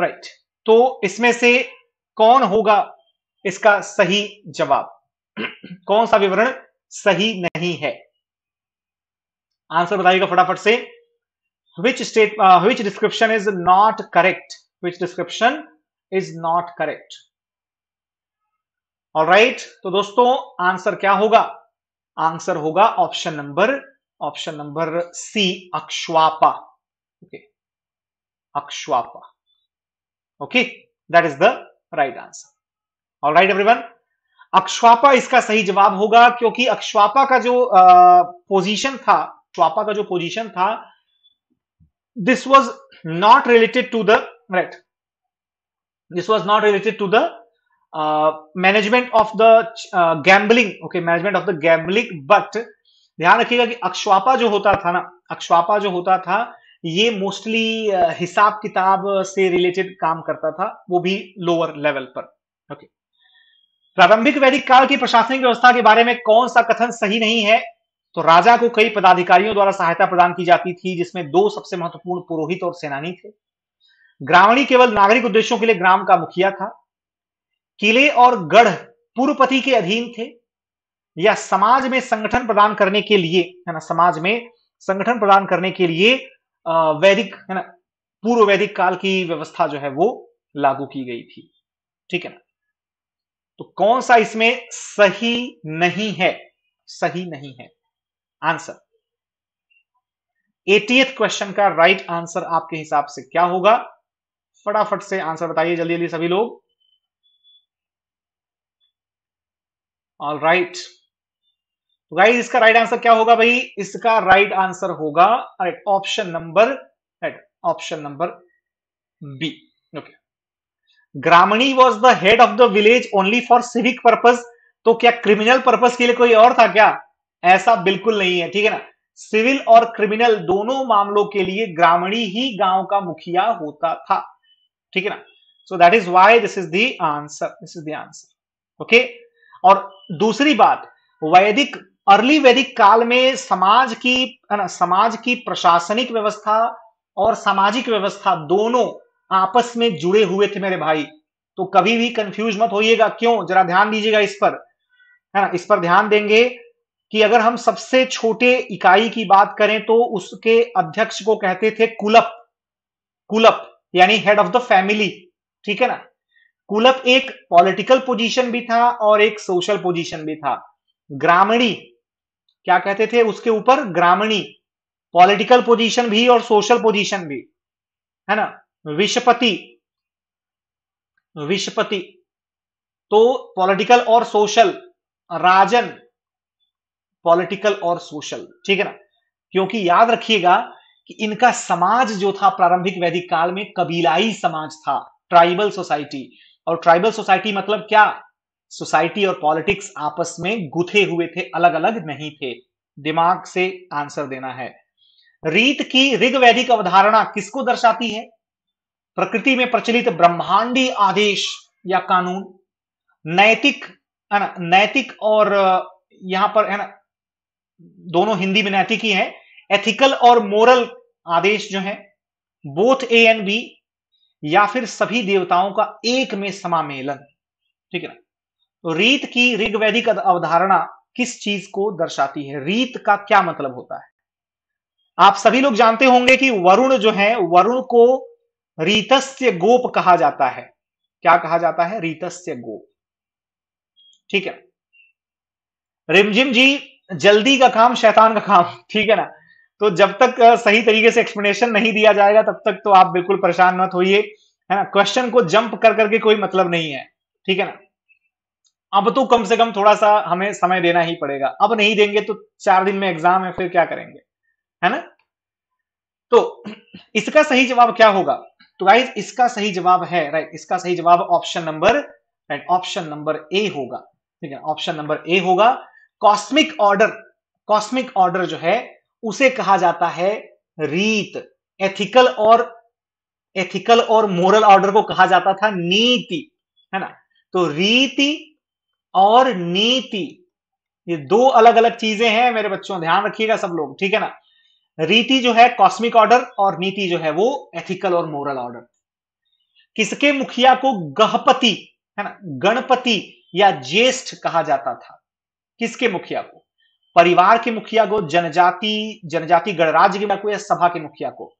राइट तो इसमें से कौन होगा इसका सही जवाब कौन सा विवरण सही नहीं है आंसर बताइएगा फटाफट से which state which description is not correct which description is not correct और राइट तो दोस्तों आंसर क्या होगा आंसर होगा option number option number C अक्षवापा ओके अक्षवापा okay that is the right answer और राइट एवरीवन अक्षवापा इसका सही जवाब होगा क्योंकि अक्षवापा का जो पोजीशन uh, था चौपा का जो पोजीशन था this was not related to the right this was not related to the management of the gambling okay management of the gambling but ध्यान रखिएगा कि अक्षवापा जो होता था ना अक्षवापा जो होता था ये मोस्टली uh, हिसाब किताब से रिलेटेड काम करता था वो भी लोअर लेवल पर ओके प्रारंभिक वैदिक काल की प्रशासनिक व्यवस्था के बारे में कौन सा कथन सही नहीं है तो राजा को कई पदाधिकारियों द्वारा सहायता प्रदान की जाती थी जिसमें दो सबसे महत्वपूर्ण पुरोहित और सेनानी थे ग्रामणी केवल नागरिक उद्देश्यों के लिए ग्राम का मुखिया था किले और गढ़ पूर्वपति के अधीन थे या समाज में संगठन प्रदान करने के लिए है ना समाज में संगठन प्रदान करने के लिए वैदिक है ना पूर्व वैदिक काल की व्यवस्था जो है वो लागू की गई थी ठीक है ना तो कौन सा इसमें सही नहीं है सही नहीं है आंसर एटीएथ क्वेश्चन का राइट right आंसर आपके हिसाब से क्या होगा फटाफट से आंसर बताइए जल्दी जल्दी सभी लोग ऑल राइट गाइस इसका राइट आंसर क्या होगा भाई इसका राइट आंसर होगा right option number right option number B okay Gramini was the head of the village only for civic purpose तो क्या क्रिमिनल पर्पज के लिए कोई और था क्या ऐसा बिल्कुल नहीं है ठीक है ना सिविल और क्रिमिनल दोनों मामलों के लिए ग्रामीणी ही गांव का मुखिया होता था ठीक है ना so that is why this is the answer this is the answer okay और दूसरी बात वैदिक अर्ली वैदिक काल में समाज की ना समाज की प्रशासनिक व्यवस्था और सामाजिक व्यवस्था दोनों आपस में जुड़े हुए थे मेरे भाई तो कभी भी कंफ्यूज मत होइएगा क्यों जरा ध्यान दीजिएगा इस पर है ना इस पर ध्यान देंगे कि अगर हम सबसे छोटे इकाई की बात करें तो उसके अध्यक्ष को कहते थे कुलप कुलप यानी हेड ऑफ द फैमिली ठीक है ना कुलप एक पॉलिटिकल पोजीशन भी था और एक सोशल पोजीशन भी था ग्रामीणी क्या कहते थे उसके ऊपर ग्रामीणी पॉलिटिकल पोजीशन भी और सोशल पोजीशन भी है ना विषपति विषपति तो पॉलिटिकल और सोशल राजन पॉलिटिकल और सोशल ठीक है ना क्योंकि याद रखिएगा कि इनका समाज जो था प्रारंभिक वैदिक काल में कबीलाई समाज था ट्राइबल सोसाइटी और ट्राइबल सोसाइटी मतलब क्या सोसाइटी और पॉलिटिक्स आपस में गुथे हुए थे अलग अलग नहीं थे दिमाग से आंसर देना है रीत की ऋग्वैदिक अवधारणा किसको दर्शाती है प्रकृति में प्रचलित ब्रह्मांडी आदेश या कानून नैतिक है ना नैतिक और यहां पर है ना दोनों हिंदी में नैतिक ही है एथिकल और मोरल आदेश जो है बोथ ए एंड बी या फिर सभी देवताओं का एक में समामेलन ठीक है ना तो रीत की ऋग्वैदिक अवधारणा किस चीज को दर्शाती है रीत का क्या मतलब होता है आप सभी लोग जानते होंगे कि वरुण जो है वरुण को रीतस्य गोप कहा जाता है क्या कहा जाता है रीतस्य गोप ठीक है रिमझिम जी जल्दी का काम शैतान का काम ठीक है ना तो जब तक सही तरीके से एक्सप्लेनेशन नहीं दिया जाएगा तब तक तो आप बिल्कुल परेशान मत होइए है ना क्वेश्चन को जंप कर करके कोई मतलब नहीं है ठीक है ना अब तो कम से कम थोड़ा सा हमें समय देना ही पड़ेगा अब नहीं देंगे तो चार दिन में एग्जाम है फिर क्या करेंगे है ना तो इसका सही जवाब क्या होगा तो गाइज इसका सही जवाब है राइट इसका सही जवाब option number right option number A होगा ठीक है ऑप्शन नंबर ए होगा कॉस्मिक ऑर्डर कॉस्मिक ऑर्डर जो है उसे कहा जाता है रीत एथिकल और एथिकल और मोरल ऑर्डर को कहा जाता था नीति है ना तो रीति और नीति ये दो अलग अलग चीजें हैं मेरे बच्चों ध्यान रखिएगा सब लोग ठीक है ना रीति जो है कॉस्मिक ऑर्डर और नीति जो है वो एथिकल और मोरल ऑर्डर किसके मुखिया को गहपति है ना गणपति या ज्येष्ठ कहा जाता था किसके मुखिया को परिवार के मुखिया को जनजाति जनजाति गणराज्य के को या सभा के मुखिया को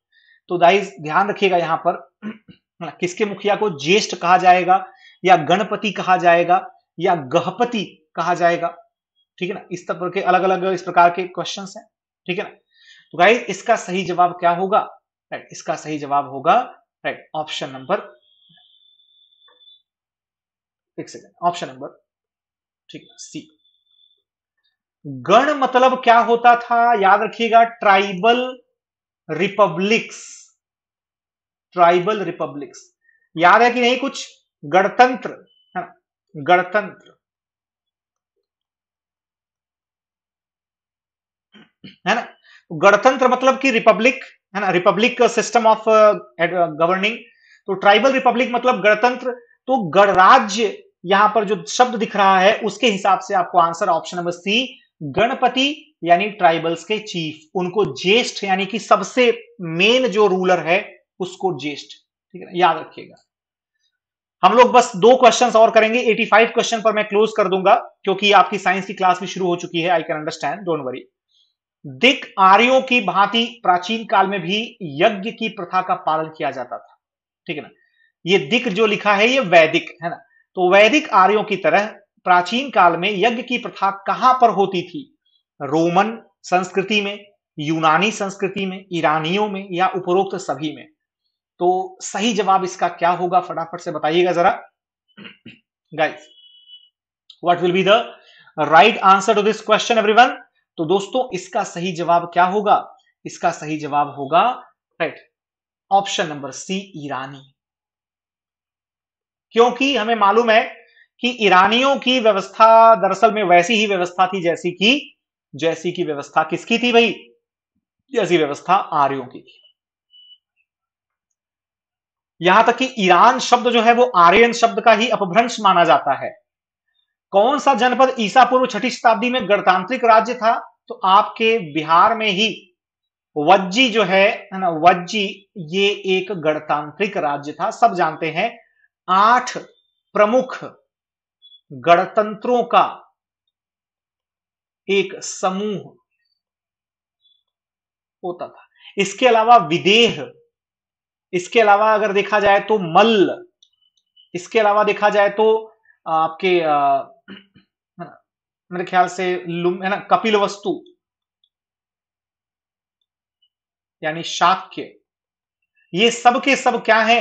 तो दाइज ध्यान रखिएगा यहां पर किसके मुखिया को ज्येष्ठ कहा जाएगा या गणपति कहा जाएगा या गहपति कहा जाएगा ठीक है ना इस तरह के अलग अलग इस प्रकार के क्वेश्चंस हैं ठीक है ना तो गाइज इसका सही जवाब क्या होगा राइट इसका सही जवाब होगा राइट ऑप्शन नंबर एक सेकेंड ऑप्शन नंबर ठीक है सी गण मतलब क्या होता था याद रखिएगा ट्राइबल रिपब्लिक्स ट्राइबल रिपब्लिक्स याद है कि नहीं कुछ गणतंत्र है ना गणतंत्र है ना गणतंत्र मतलब कि रिपब्लिक है ना रिपब्लिक सिस्टम ऑफ गवर्निंग तो ट्राइबल रिपब्लिक मतलब गणतंत्र तो गणराज्य यहां पर जो शब्द दिख रहा है उसके हिसाब से आपको आंसर ऑप्शन नंबर सी गणपति यानी ट्राइबल्स के चीफ उनको ज्येष्ठ यानी कि सबसे मेन जो रूलर है उसको ज्येष्ठ ठीक है याद रखिएगा हम लोग बस दो क्वेश्चंस और करेंगे 85 क्वेश्चन पर मैं क्लोज कर दूंगा क्योंकि आपकी साइंस की क्लास भी शुरू हो चुकी है I can understand don't worry दिक आर्यों की भांति प्राचीन काल में भी यज्ञ की प्रथा का पालन किया जाता था ठीक है ना ये दिक जो लिखा है ये वैदिक है ना तो वैदिक आर्यों की तरह प्राचीन काल में यज्ञ की प्रथा कहां पर होती थी रोमन संस्कृति में यूनानी संस्कृति में ईरानियों में या उपरोक्त सभी में तो सही जवाब इसका क्या होगा फटाफट से बताइएगा जरा guys what will be the right answer to this question everyone तो दोस्तों इसका सही जवाब क्या होगा इसका सही जवाब होगा राइट ऑप्शन नंबर सी ईरानी क्योंकि हमें मालूम है कि ईरानियों की व्यवस्था दरअसल में वैसी ही व्यवस्था थी जैसी की जैसी की व्यवस्था किसकी थी भाई जैसी व्यवस्था आर्यों की थी यहां तक कि ईरान शब्द जो है वो आर्यन शब्द का ही अपभ्रंश माना जाता है कौन सा जनपद ईसा पूर्व छठी शताब्दी में गणतांत्रिक राज्य था तो आपके बिहार में ही वज्जी जो है ना वज्जी ये एक गणतांत्रिक राज्य था सब जानते हैं आठ प्रमुख गणतंत्रों का एक समूह होता था इसके अलावा विदेह इसके अलावा अगर देखा जाए तो मल्ल इसके अलावा देखा जाए तो आपके आ, मेरे ख्याल से लुम है ना कपिल वस्तु यानी शाक्य ये सब के सब क्या है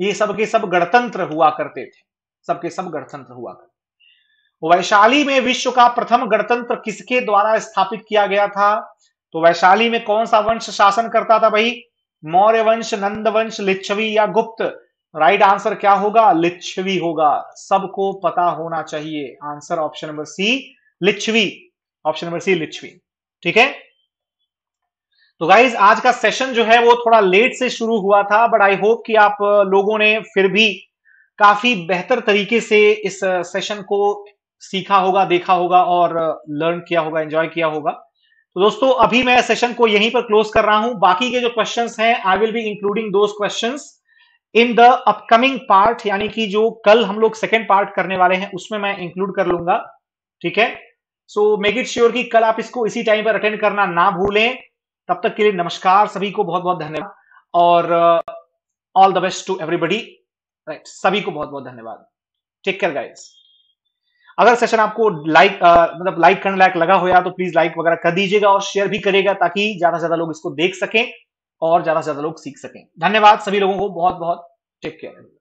ये सब के सब गणतंत्र हुआ करते थे सबके सब गणतंत्र हुआ करते तो वैशाली में विश्व का प्रथम गणतंत्र किसके द्वारा स्थापित किया गया था तो वैशाली में कौन सा वंश शासन करता था भाई मौर्य वंश नंद वंश लिच्छवी या गुप्त राइट आंसर क्या होगा लिच्छवी होगा सबको पता होना चाहिए answer option number C Licchavi option number C Licchavi ठीक है तो गाइज आज का सेशन जो है वो थोड़ा लेट से शुरू हुआ था बट आई होप कि आप लोगों ने फिर भी काफी बेहतर तरीके से इस सेशन को सीखा होगा देखा होगा और लर्न किया होगा एंजॉय किया होगा तो दोस्तों अभी मैं सेशन को यहीं पर क्लोज कर रहा हूं बाकी के जो क्वेश्चन है I will be including those question in the upcoming part यानी कि जो कल हम लोग सेकेंड पार्ट करने वाले हैं उसमें मैं इंक्लूड कर लूंगा ठीक है सो मेक इट श्योर कि कल आप इसको इसी टाइम पर अटेंड करना ना भूलें तब तक के लिए नमस्कार सभी को बहुत बहुत धन्यवाद और all the best to everybody right सभी को बहुत बहुत धन्यवाद टेक केयर गाइड्स अगर सेशन आपको लाइक मतलब लाइक करने लायक लगा हो या तो प्लीज लाइक वगैरह कर दीजिएगा और शेयर भी करेगा ताकि ज्यादा से ज्यादा लोग इसको देख सकें और ज्यादा से ज्यादा लोग सीख सकें धन्यवाद सभी लोगों को बहुत बहुत टेक केयर